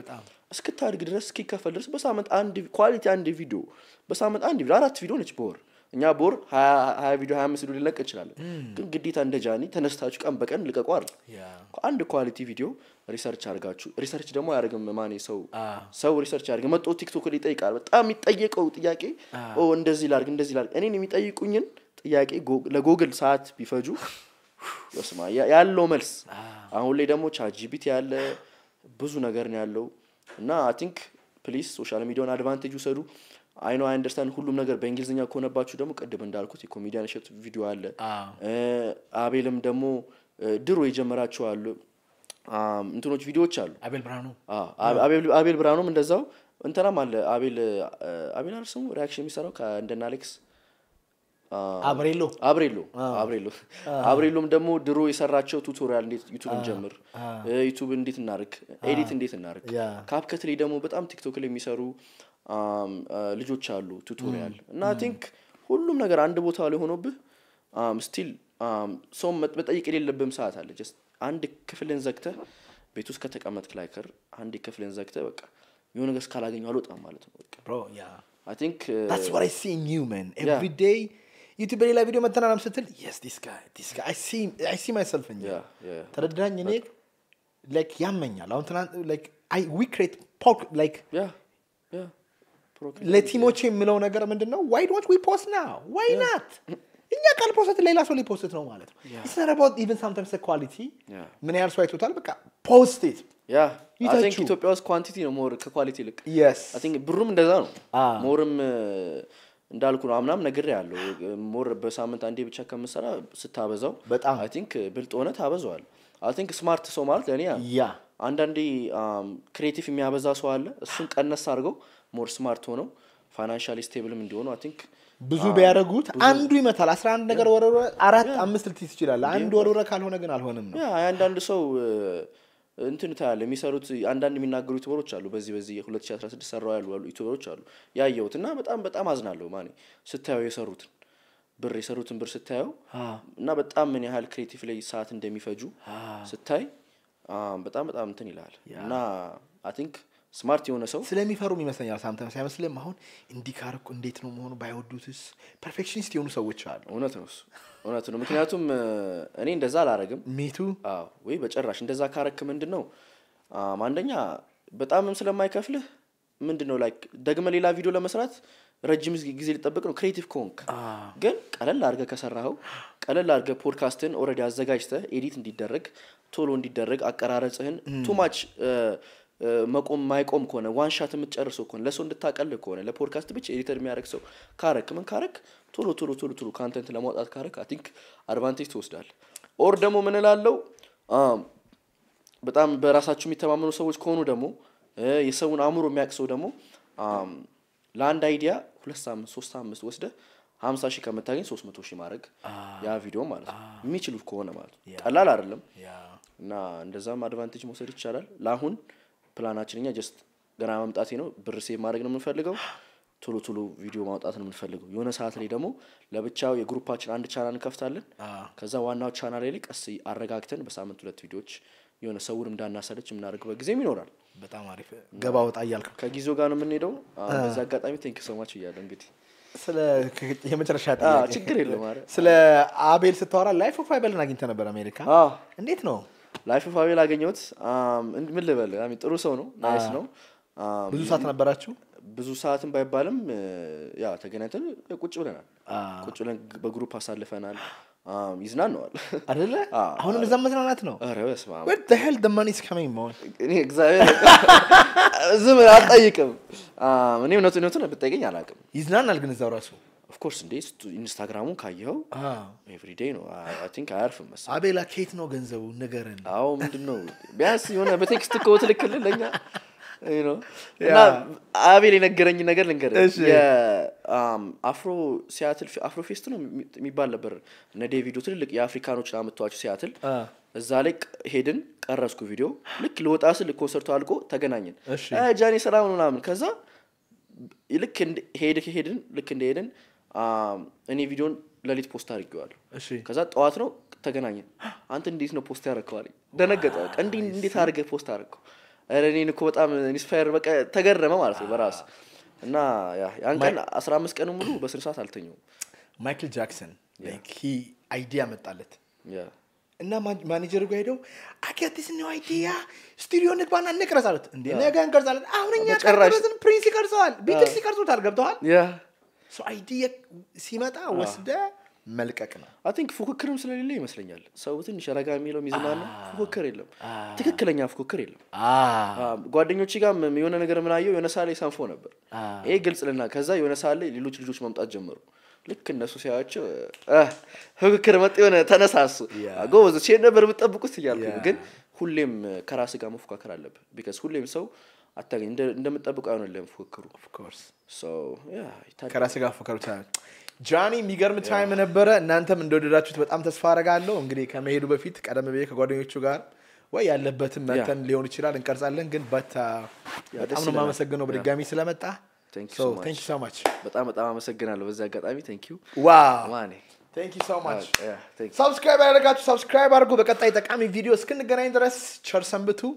እስክታድግ ድረስ እስኪከፈል ድረስ በሳምንት አንድ ኳሊቲ አንድ ቪዲዮ በሳምንት አንድ ቪዲዮ አራት ቪዲዮ ነች በወር እኛ ቦር ሀያ ቪዲዮ ሀያ አምስት ቪዲዮ ሊለቅ እንችላለን። ግን ግዴታ እንደ ጃኒ ተነስታችሁ ቀን በቀን ልቀቁ አለ አንድ ኳሊቲ ቪዲዮ ሪሰርች አድርጋችሁ ሪሰርች ደግሞ አያደርግም ማኔ ሰው ሰው ሪሰርች ያደርግ መጦ ቲክቶክ ላይ ይጠይቃል። በጣም የሚጠየቀው ጥያቄ እንደዚህ ላርግ እንደዚህ ላርግ። እኔን የሚጠይቁኝን ጥያቄ ለጎግል ሰዓት ቢፈጁ ስማ ያለው መልስ አሁን ላይ ደግሞ ቻጂቢት ያለ ብዙ ነገር ነው ያለው እና አይ ቲንክ ፕሊስ ሶሻል ሚዲያን አድቫንቴጅ ውሰዱ። አይኖ አይ አንደርስታንድ ሁሉም ነገር በእንግሊዝኛ ከሆነባችሁ ደግሞ ቅድም እንዳልኩት የኮሜዲያን እሸቱ ቪዲዮ አለ። አቤልም ደግሞ ድሮ የጀመራቸው አሉ እንትኖች ቪዲዮዎች አሉ። አቤል ብርሃኑ አቤል ብርሃኑም እንደዛው እንትናም አለ። አቤል አቤል አርስሙ ሪያክሽን የሚሰራው ከእንደና አሌክስ አብሬሎ አብሬሎ አብሬሎ አብሬሎም ደግሞ ድሮ የሰራቸው ቱቶሪያል እንዴት ዩቱብን ጀምር፣ ዩቱብ እንዴት እናርግ፣ ኤዲት እንዴት እናርግ። ካፕከት ላይ ደግሞ በጣም ቲክቶክ ላይ የሚሰሩ ልጆች አሉ ቱቶሪያል እና ቲንክ ሁሉም ነገር አንድ ቦታ ሊሆኖብህ ስቲል ሰው መጠይቅ የሌለብህም ሰዓት አለ ጀስት አንድ ክፍልን ዘግተ ቤት ውስጥ ከተቀመጥክ ላይከር አንድ ክፍልን ዘግተ በቃ የሆነ ነገር እስካላገኙ አልወጣም ማለት ነው ዩቲብ በሌላ ቪዲዮ መተናናም ስትል ተረዳኝ እኔ ላይክ ያመኛል አሁን ትናንት ዊ ክሬት ላይክ ለቲሞች የምለው ነገር ምንድን ነው ዋይ ዶንት ዊ ፖስት ና ዋይ ናት እኛ ቃል ፖስት ሌላ ሰው ሊፖስት ነው ማለት ነው ኢትስ ናት ሳምታይምስ ኳሊቲ ምን ያህል ሰው አይቶታል በቃ ፖስትት ኢትዮጵያ ውስጥ ኳንቲቲ ነው ሞር ከኳሊቲ ይልቅ ብሩም እንደዛ ነው ሞርም ah. uh, እንዳልኩ ነው አምናም ነገር ያለው ሞር በሳምንት አንዴ ብቻ ከምሰራ ስታበዛው በጣም አይ ቲንክ uh, ብልጥ ሆነ ታበዘዋል አይ ቲንክ ስማርት ሰው ማለት ለእኔ ያ አንዳንዴ ክሬቲቭ um, የሚያበዛ ሰው አለ እሱን ቀነስ አድርገው ሞር ስማርት ሆነው ፋይናንሻል ስቴብልም እንዲሆኑ አይ ቲንክ ብዙ ቢያደረጉት አንዱ ይመታል። አስራ አንድ ነገር ወረወረ አራት አምስት ልትይዝ ይችላል አንዱ ወረወረ ካልሆነ ግን አልሆንም ነው። አንዳንድ ሰው እንትን ታያለ የሚሰሩት አንዳንድ የሚናገሩ ዩቱበሮች አሉ። በዚህ በዚህ 2016 ሰራው ያሉ ዩቱበሮች አሉ ያየሁት እና በጣም በጣም አዝናለሁ። ማ ስታየው የሰሩትን ብር የሰሩትን ብር ስታየው እና በጣም ምን ያህል ክሬቲቭ ላይ ሰዓት እንደሚፈጁ ስታይ በጣም በጣም እንትን ይላል እና አይ ቲንክ ስማርት የሆነ ሰው ስለሚፈሩም ይመስለኛል ሳምታይምስ አይመስልም አሁን እንዲህ እንዴት ነው መሆኑ ባይወዱትስ ፐርፌክሽኒስት የሆኑ ሰዎች አሉ እውነት ነው እውነት ነው ምክንያቱም እኔ እንደዛ አላረግም ሜቱ ወይ በጨራሽ እንደዛ ካረክ ምንድን ነው አንደኛ በጣምም ስለማይከፍልህ ምንድን ነው ላይክ ደግመ ሌላ ቪዲዮ ለመስራት ረጅም ጊዜ ሊጠብቅ ነው ክሬቲቭ ከሆንክ ግን ቀለል አድርገ ከሰራኸው ቀለል አድርገ ፖድካስትን ኦረዲ አዘጋጅተ ኤዲት እንዲደረግ ቶሎ እንዲደረግ አቀራረጽህን ቱማች መቆም ማይቆም ከሆነ ዋንሻት ሻት የምትጨርሰው ከሆነ ለሰው እንድታቀል ከሆነ ለፖድካስት ብቻ ኤዲተር የሚያደርግ ሰው ካረክ ምን ካረክ ቶሎ ቶሎ ቶሎ ቶሎ ካንተንት ለማውጣት ካረክ አይ አድቫንቴጅ ትወስዳል። ኦር ደግሞ ምን እላለሁ በጣም በራሳቸው የሚተማመኑ ሰዎች ከሆኑ ደግሞ የሰውን አእምሮ የሚያውቅ ሰው ደግሞ ለአንድ አይዲያ ሁለት ሳምንት ሶስት ሳምንት ወስደ ሀምሳ ሺህ ከምታገኝ ሶስት መቶ ሺህ ማድረግ ያ ቪዲዮ ማለት ነው የሚችሉት ከሆነ ማለት ነው። ቀላል አይደለም እና እንደዛም አድቫንቴጅ መውሰድ ይቻላል ለአሁን ፕላናችን እኛ ጀስት ገና መምጣቴ ነው፣ ብር ሴቭ ማድረግ ነው የምንፈልገው። ቶሎ ቶሎ ቪዲዮ ማውጣት ነው የምንፈልገው። የሆነ ሰዓት ላይ ደግሞ ለብቻው የግሩፓችን አንድ ቻናል እንከፍታለን። ከዛ ዋናው ቻናል ላይ ቀስ አረጋግተን በሳምንት ሁለት ቪዲዮዎች የሆነ ሰውን እንዳናሰለች የምናደርግበት ጊዜም ይኖራል። በጣም አሪፍ ገባ ወጣ እያልክ ከጊዜው ጋር ነው የምንሄደው። በዚ አጋጣሚ ቴንክ ሰማች እያለ እንግዲህ ስለ የመጨረሻ ችግር የለም ስለ አቤል ስታወራ ላይፍ ኦፍ አቤልን አግኝተ ነበር አሜሪካ እንዴት ነው? ላይፍ ኦፍ አቤል አገኘሁት። ምን ልበል ጥሩ ሰው ነው፣ ናይስ ነው። ብዙ ሰዓት ነበራችሁ? ብዙ ሰዓትን ባይባልም ያ ተገናኝተን ቁጭ ብለናል። ቁጭ ብለን በግሩፕ አሳልፈናል። ይዝናን ነዋል አደለ አሁንም እዛ መዝናናት ነው። ኧረ በስመ አብ ዝም አልጠይቅም። እኔ እውነቱ እውነቱን ብትጠይቀኝ አላቅም ይዝናናል ግን እዛው ራሱ ኦፍኮርስ እንዴ ኢንስታግራሙን ካየኸው ኤቭሪዴይ ነው ቲንክ አያርፍም መሰለኝ። አቤላ ኬት ነው ገንዘቡ ንገረን። አዎ ምንድን ነው ቢያንስ የሆነ በቴክስት እኮ ትልክልን ለኛ እና አቤል የነገረኝ ነገር ልንገር አፍሮ ሲያትል አፍሮ ፌስት ነው የሚባል ነበር እነ ዴቪዶ ትልልቅ የአፍሪካኖች አመጥተዋቸው ሲያትል እዛ ላይ ሄድን ቀረስኩ ቪዲዮ ልክ ልወጣ ስል ኮንሰርቱ አልቆ ተገናኘን ጃኔ ሰላም ምናምን ከዛ ልክ ሄድን ልክ እንደሄድን እኔ ቪዲዮን ለሌት ፖስት አድርጌዋለሁ። ከዛ ጠዋት ነው ተገናኘ አንተ እንዴት ነው ፖስት ያደረግከው ደነገጠ ደነገጠ። እንዴት አድርገ ፖስት አደረግከው? እኔን እኮ በጣም ኢንስፓየር በቃ ተገረመ ማለት ነው በራስ እና ያን ቀን አስራ አምስት ቀን ሙሉ በስር ሰዓት አልተኘውም። ማይክል ጃክሰን አይዲያ መጣለት እና ማኔጀር ጋ ሄደው አኪያቲስ ነው አይዲያ ስቱዲዮ ንግባና እንቅረጻለት እንዴ ነገ እንቀርጻለን። አሁን እኛ ፕሪንስ ይቀርጸዋል፣ ቢትልስ ይቀርጹታል። ገብተዋል አይዲያ ሲመጣ ወስደ መልቀቅ ነው። አይ ቲንክ ፉክክርም ስለሌለ ይመስለኛል ሰው ትንሽ ረጋ የሚለው ሚዝናና ፉክክር የለም፣ ትክክለኛ ፉክክር የለም። ጓደኞች ጋር የሆነ ነገር ምናየው የሆነ ሳ ላይ ሰንፎ ነበር። ይሄ ግልጽ ልና ከዛ የሆነ ሳ ላይ ሌሎች ልጆች መምጣት ጀመሩ። ልክ እነሱ ሲያቸው ፉክክር መጥ የሆነ ተነሳሱ። ጎበዝ ሴ ነበር የምጠብቁት እያልኩ ግን ሁሌም ከራስ ጋር መፎካከር አለብ ቢካዝ ሁሌም ሰው አታገኝ እንደምጠብቀው አይሆንልም ፉክክሩ ከራሴ ጋር ፉክሩ ጃኒ የሚገርም ታይም ነበረ እናንተም እንደወደዳችሁት በጣም ተስፋ አረጋለሁ እንግዲህ ከመሄዱ በፊት ቀደም ብዬ ከጓደኞቹ ጋር ወይ ያለበትን መተን ሊሆን ይችላል እንቀርጻለን ግን በታ uh, በጣም ነው የማመሰግነው በድጋሚ ስለመጣ ቴንክ በጣም በጣም አመሰግናለሁ በዚህ አጋጣሚ ቴንክ ሰብስክራይብ uh, ያደረጋችሁ ሰብስክራይብ አድርጉ በቀጣይ ጠቃሚ ቪዲዮ እስክንገናኝ ድረስ ቸር ሰንብቱ